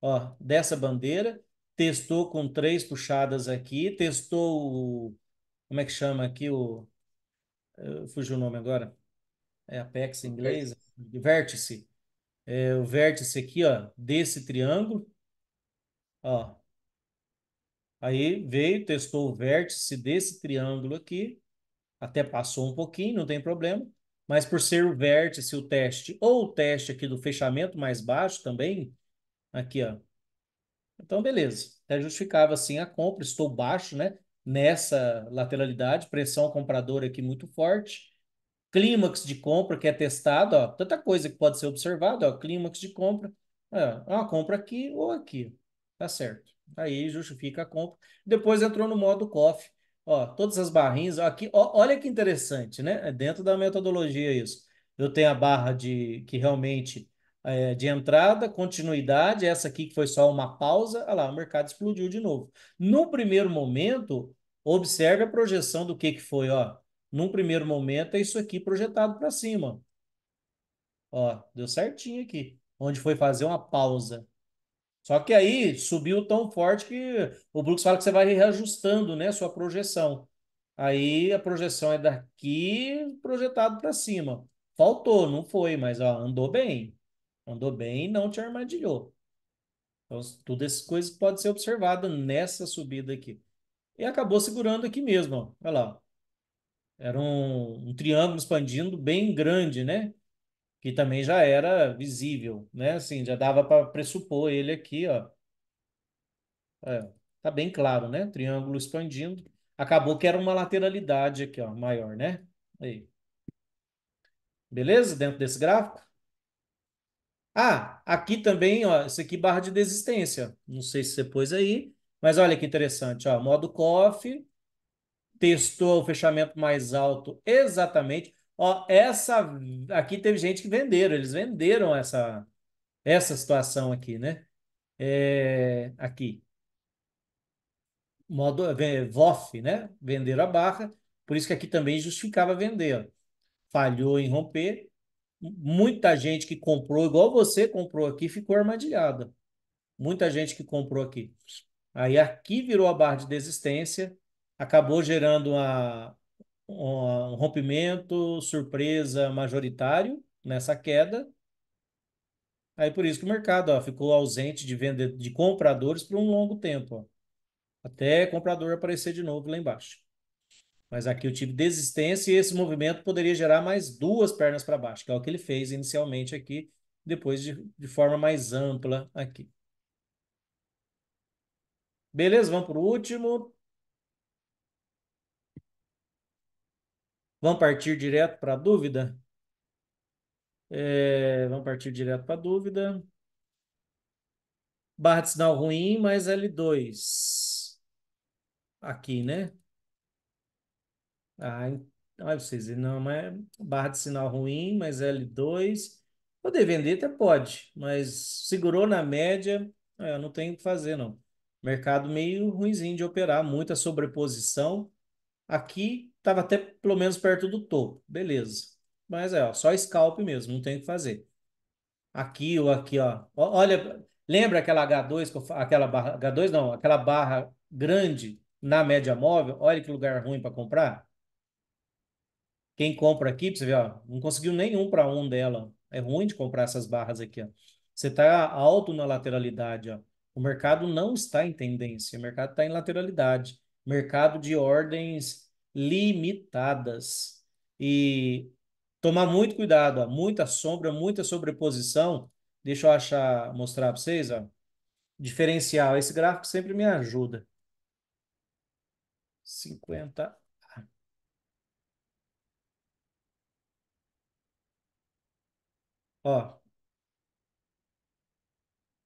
ó, dessa bandeira, testou com três puxadas aqui, testou o, como é que chama aqui o, fugiu o nome agora, é Apex em inglês, vértice, é, o vértice aqui ó, desse triângulo, ó, aí veio, testou o vértice desse triângulo aqui, até passou um pouquinho, não tem problema, mas por ser o vértice, o teste, ou o teste aqui do fechamento mais baixo também, aqui, ó. Então, beleza. Até justificava, assim, a compra. Estou baixo, né? Nessa lateralidade, pressão compradora aqui muito forte. Clímax de compra que é testado, ó. Tanta coisa que pode ser observada, ó. Clímax de compra. É, é uma compra aqui ou aqui. Tá certo. Aí justifica a compra. Depois entrou no modo coffee. Ó, todas as barrinhas, aqui, ó, olha que interessante, né? É dentro da metodologia isso. Eu tenho a barra de que realmente é, de entrada, continuidade, essa aqui que foi só uma pausa, olha lá, o mercado explodiu de novo. No primeiro momento, observe a projeção do que, que foi, ó. Num primeiro momento é isso aqui projetado para cima. Ó, deu certinho aqui, onde foi fazer uma pausa. Só que aí subiu tão forte que o Brooks fala que você vai reajustando, né, sua projeção. Aí a projeção é daqui projetado para cima. Faltou, não foi, mas ó, andou bem. Andou bem e não te armadilhou. Então, tudo essas coisas podem ser observadas nessa subida aqui. E acabou segurando aqui mesmo, ó. olha lá. Era um, um triângulo expandindo bem grande, né? que também já era visível, né? Assim, já dava para pressupor ele aqui, ó. É, tá bem claro, né? Triângulo expandindo. Acabou que era uma lateralidade aqui, ó, maior, né? Aí. Beleza? Dentro desse gráfico? Ah, aqui também, ó, isso aqui barra de desistência. Não sei se você pôs aí, mas olha que interessante, ó, modo COF, testou o fechamento mais alto exatamente. Ó, essa aqui teve gente que venderam, eles venderam essa essa situação aqui, né? É, aqui. Modo é, VOF, né? Venderam a barra, por isso que aqui também justificava vender. Falhou em romper. Muita gente que comprou, igual você comprou aqui, ficou armadilhada. Muita gente que comprou aqui. Aí aqui virou a barra de desistência, acabou gerando uma, um rompimento surpresa majoritário nessa queda. Aí por isso que o mercado ó, ficou ausente de vender de compradores por um longo tempo, ó. até comprador aparecer de novo lá embaixo. Mas aqui eu tive desistência e esse movimento poderia gerar mais duas pernas para baixo, que é o que ele fez inicialmente aqui, depois de, de forma mais ampla aqui. Beleza, vamos para o último. Vamos partir direto para a dúvida? É, vamos partir direto para a dúvida. Barra de sinal ruim mais L2. Aqui, né? Ah, olha vocês, não é barra de sinal ruim mais L2. Poder vender até pode, mas segurou na média, é, não tem o que fazer, não. Mercado meio ruimzinho de operar, muita sobreposição. Aqui Estava até pelo menos perto do topo. Beleza. Mas é, ó, só scalp mesmo, não tem o que fazer. Aqui ou aqui, ó. Olha, lembra aquela H2, aquela barra, H2 não, aquela barra grande na média móvel? Olha que lugar ruim para comprar. Quem compra aqui, você vê, ó, não conseguiu nenhum para um dela. É ruim de comprar essas barras aqui, ó. Você está alto na lateralidade, ó. O mercado não está em tendência, o mercado está em lateralidade. Mercado de ordens limitadas. E tomar muito cuidado, ó, muita sombra, muita sobreposição. Deixa eu achar, mostrar para vocês, ó. Diferencial, esse gráfico sempre me ajuda. 50 Ó.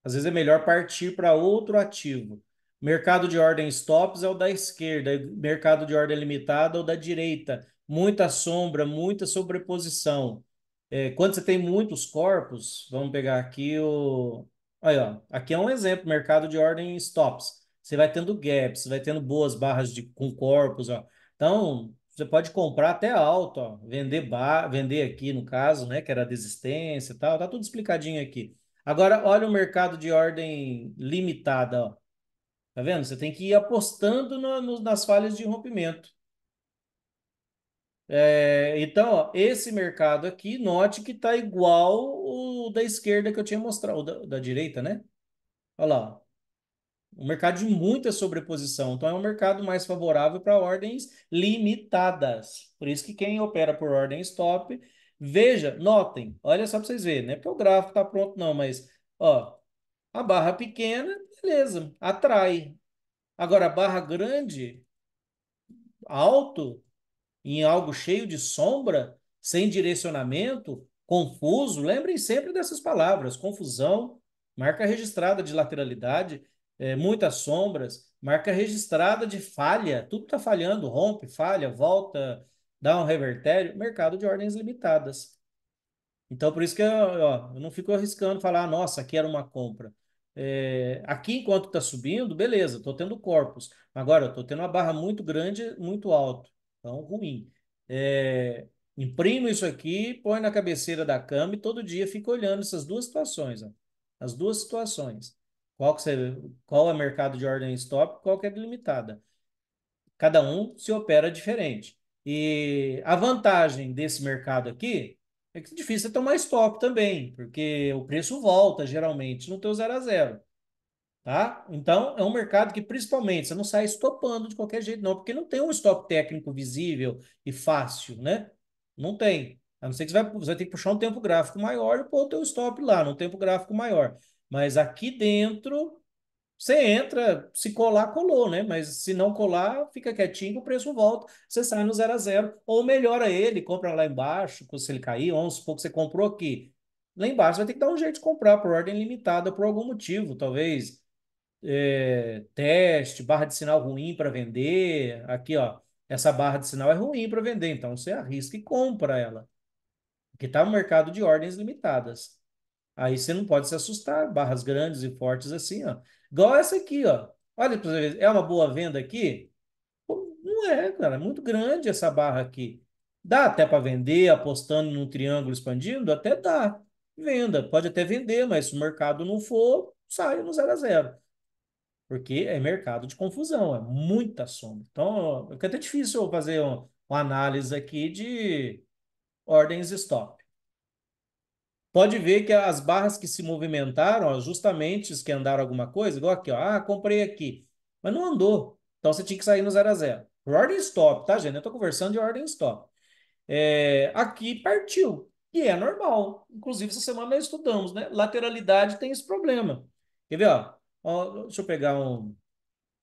Às vezes é melhor partir para outro ativo. Mercado de ordem stops é o da esquerda, mercado de ordem limitada é o da direita. Muita sombra, muita sobreposição. É, quando você tem muitos corpos, vamos pegar aqui o. Aí, ó, aqui é um exemplo: mercado de ordem stops. Você vai tendo gaps, vai tendo boas barras de, com corpos. Ó. Então, você pode comprar até alto, ó, vender, bar, vender aqui, no caso, né, que era desistência e tal. Tá tudo explicadinho aqui. Agora, olha o mercado de ordem limitada. Ó. Tá vendo? Você tem que ir apostando na, no, nas falhas de rompimento. É, então, ó, esse mercado aqui, note que está igual o da esquerda que eu tinha mostrado, o da, da direita, né? Olha lá. o Um mercado de muita sobreposição. Então, é um mercado mais favorável para ordens limitadas. Por isso que quem opera por ordem stop, veja, notem, olha só para vocês verem, né? é porque o gráfico está pronto, não, mas ó, a barra pequena, beleza, atrai. Agora, a barra grande, alto, em algo cheio de sombra, sem direcionamento, confuso, lembrem sempre dessas palavras: confusão, marca registrada de lateralidade, é, muitas sombras, marca registrada de falha, tudo está falhando, rompe, falha, volta, dá um revertério, mercado de ordens limitadas. Então, por isso que eu, ó, eu não fico arriscando falar, ah, nossa, aqui era uma compra. É, aqui, enquanto está subindo, beleza, estou tendo corpos. Agora, estou tendo uma barra muito grande, muito alto. Então, ruim. É, imprimo isso aqui, põe na cabeceira da cama e todo dia fico olhando essas duas situações. Ó. As duas situações. Qual, que você, qual é mercado de ordem stop, qual que é delimitada. Cada um se opera diferente. E a vantagem desse mercado aqui é que é difícil é tomar stop também, porque o preço volta geralmente no teu zero a zero, Tá? Então, é um mercado que principalmente você não sai estopando de qualquer jeito não, porque não tem um stop técnico visível e fácil, né? Não tem. A não ser que você vai, você vai ter que puxar um tempo gráfico maior e pôr o teu stop lá, num tempo gráfico maior. Mas aqui dentro, você entra, se colar, colou, né? Mas se não colar, fica quietinho, o preço volta, você sai no zero a zero. Ou melhora ele, compra lá embaixo, se ele cair, ou se você comprou aqui. Lá embaixo vai ter que dar um jeito de comprar por ordem limitada, por algum motivo, talvez é, teste, barra de sinal ruim para vender. Aqui, ó, essa barra de sinal é ruim para vender, então você arrisca e compra ela. porque está no mercado de ordens limitadas. Aí você não pode se assustar, barras grandes e fortes assim, ó. Igual essa aqui, ó. Olha para você ver, é uma boa venda aqui? Não é, cara, é muito grande essa barra aqui. Dá até para vender, apostando num triângulo expandindo? Até dá. Venda, pode até vender, mas se o mercado não for, sai no zero a zero. Porque é mercado de confusão, é muita soma Então, é até difícil eu fazer uma, uma análise aqui de ordens stop pode ver que as barras que se movimentaram, ó, justamente os que andaram alguma coisa, igual aqui, ó, ah, comprei aqui, mas não andou. Então você tinha que sair no 0 a 0. Ordem stop, tá, gente? Eu estou conversando de ordem stop. É, aqui partiu, e é normal. Inclusive, essa semana nós estudamos, né? Lateralidade tem esse problema. Quer ver, ó? ó deixa eu pegar um...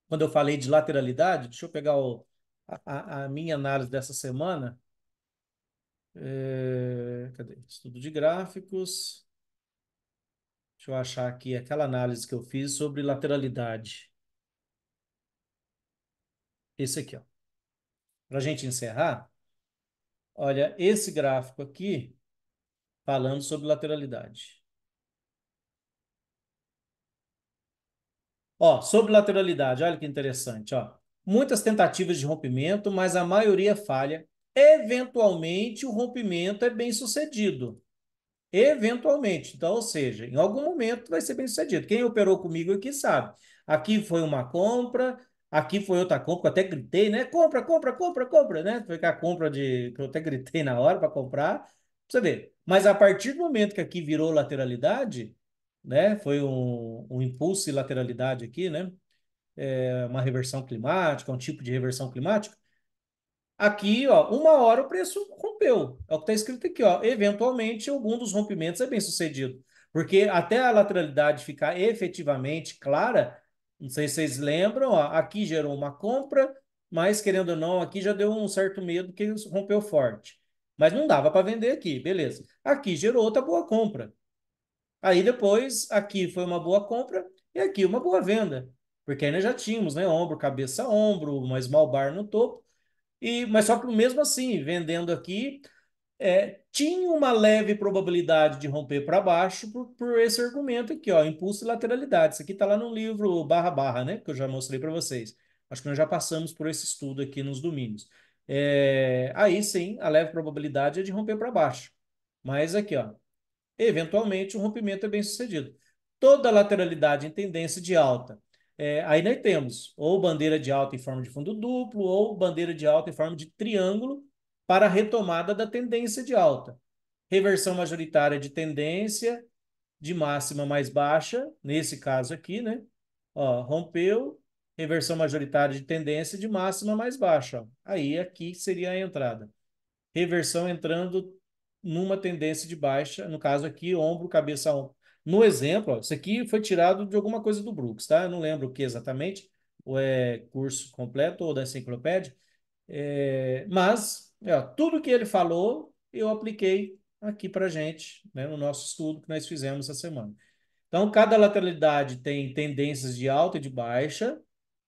Quando eu falei de lateralidade, deixa eu pegar o... a, a minha análise dessa semana. É, cadê? Estudo de gráficos. Deixa eu achar aqui aquela análise que eu fiz sobre lateralidade. Esse aqui, ó. Para a gente encerrar, olha esse gráfico aqui falando sobre lateralidade. Ó, sobre lateralidade, olha que interessante, ó. Muitas tentativas de rompimento, mas a maioria falha eventualmente o rompimento é bem sucedido. Eventualmente. Então, ou seja, em algum momento vai ser bem sucedido. Quem operou comigo aqui sabe. Aqui foi uma compra, aqui foi outra compra, eu até gritei, né? Compra, compra, compra, compra, né? Foi a compra de. que eu até gritei na hora para comprar. você vê Mas a partir do momento que aqui virou lateralidade, né? Foi um, um impulso e lateralidade aqui, né? É uma reversão climática, um tipo de reversão climática. Aqui, ó, uma hora o preço rompeu. É o que está escrito aqui, ó. Eventualmente, algum dos rompimentos é bem sucedido. Porque até a lateralidade ficar efetivamente clara, não sei se vocês lembram, ó, aqui gerou uma compra, mas querendo ou não, aqui já deu um certo medo que rompeu forte. Mas não dava para vender aqui, beleza. Aqui gerou outra boa compra. Aí depois, aqui foi uma boa compra e aqui uma boa venda. Porque ainda já tínhamos, né? Ombro, cabeça, ombro, uma small bar no topo. E, mas só que mesmo assim, vendendo aqui, é, tinha uma leve probabilidade de romper para baixo por, por, esse argumento aqui, ó, impulso e lateralidade. Isso aqui está lá no livro barra barra, né? Que eu já mostrei para vocês. Acho que nós já passamos por esse estudo aqui nos domínios. É, aí sim, a leve probabilidade é de romper para baixo. Mas aqui, ó, eventualmente o rompimento é bem sucedido. Toda lateralidade em tendência de alta é, aí nós temos ou bandeira de alta em forma de fundo duplo, ou bandeira de alta em forma de triângulo para a retomada da tendência de alta. Reversão majoritária de tendência de máxima mais baixa, nesse caso aqui, né? Ó, rompeu, reversão majoritária de tendência de máxima mais baixa. Ó. Aí aqui seria a entrada. Reversão entrando numa tendência de baixa, no caso aqui, ombro, cabeça, no exemplo, ó, isso aqui foi tirado de alguma coisa do Brooks, tá? Eu não lembro o que exatamente, ou é curso completo ou da enciclopédia, eh, é, mas ó, tudo que ele falou eu apliquei aqui para gente, né, no nosso estudo que nós fizemos essa semana. Então, cada lateralidade tem tendências de alta e de baixa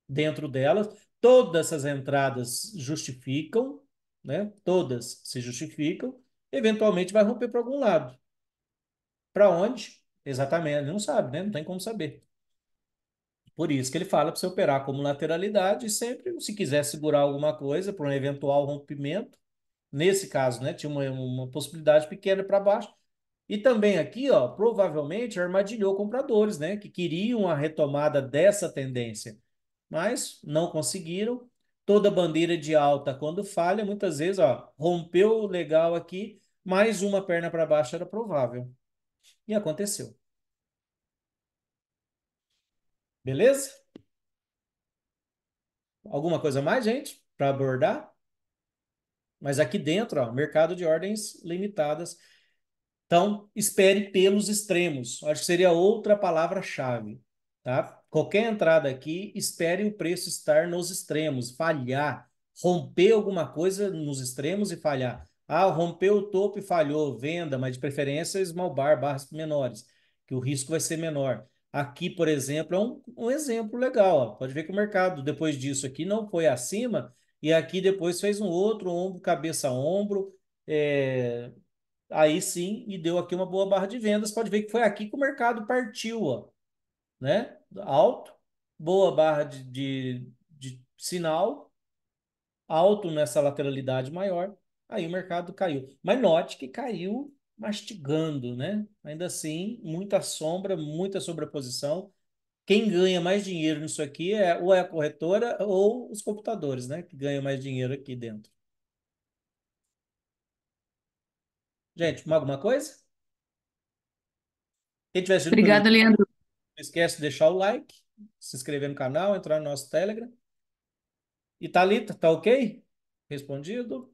dentro delas. Todas essas entradas justificam, né? Todas se justificam. Eventualmente vai romper para algum lado. Para onde? Exatamente, ele não sabe, né? Não tem como saber. Por isso que ele fala para você operar como lateralidade e sempre, se quiser segurar alguma coisa para um eventual rompimento, nesse caso, né? Tinha uma, uma possibilidade pequena para baixo. E também aqui, ó, provavelmente armadilhou compradores, né? Que queriam a retomada dessa tendência, mas não conseguiram. Toda bandeira de alta, quando falha, muitas vezes, ó, rompeu legal aqui, mais uma perna para baixo era provável. E aconteceu. Beleza? Alguma coisa mais, gente, para abordar? Mas aqui dentro, ó, mercado de ordens limitadas. Então, espere pelos extremos. Acho que seria outra palavra-chave. Tá? Qualquer entrada aqui, espere o preço estar nos extremos, falhar, romper alguma coisa nos extremos e falhar. Ah, rompeu o topo e falhou, venda, mas de preferência small bar, barras menores, que o risco vai ser menor. Aqui, por exemplo, é um, um exemplo legal. Ó. Pode ver que o mercado, depois disso aqui, não foi acima, e aqui depois fez um outro ombro, cabeça a ombro, é... aí sim, e deu aqui uma boa barra de vendas. Pode ver que foi aqui que o mercado partiu, ó, né? Alto, boa barra de, de, de sinal, alto nessa lateralidade maior, aí o mercado caiu. Mas note que caiu mastigando, né? Ainda assim, muita sombra, muita sobreposição. Quem ganha mais dinheiro nisso aqui é ou é a corretora ou os computadores, né? Que ganham mais dinheiro aqui dentro. Gente, alguma coisa? Quem tiver Obrigada, Leandro. Não esquece de deixar o like, se inscrever no canal, entrar no nosso Telegram. E Thalita, tá ok? Respondido?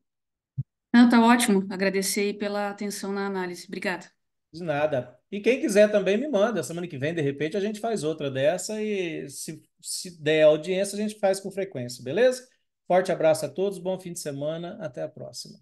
Não, tá ótimo. Agradecer aí pela atenção na análise. Obrigada. De nada. E quem quiser também me manda. Semana que vem, de repente, a gente faz outra dessa e se, se der audiência, a gente faz com frequência, beleza? Forte abraço a todos, bom fim de semana, até a próxima.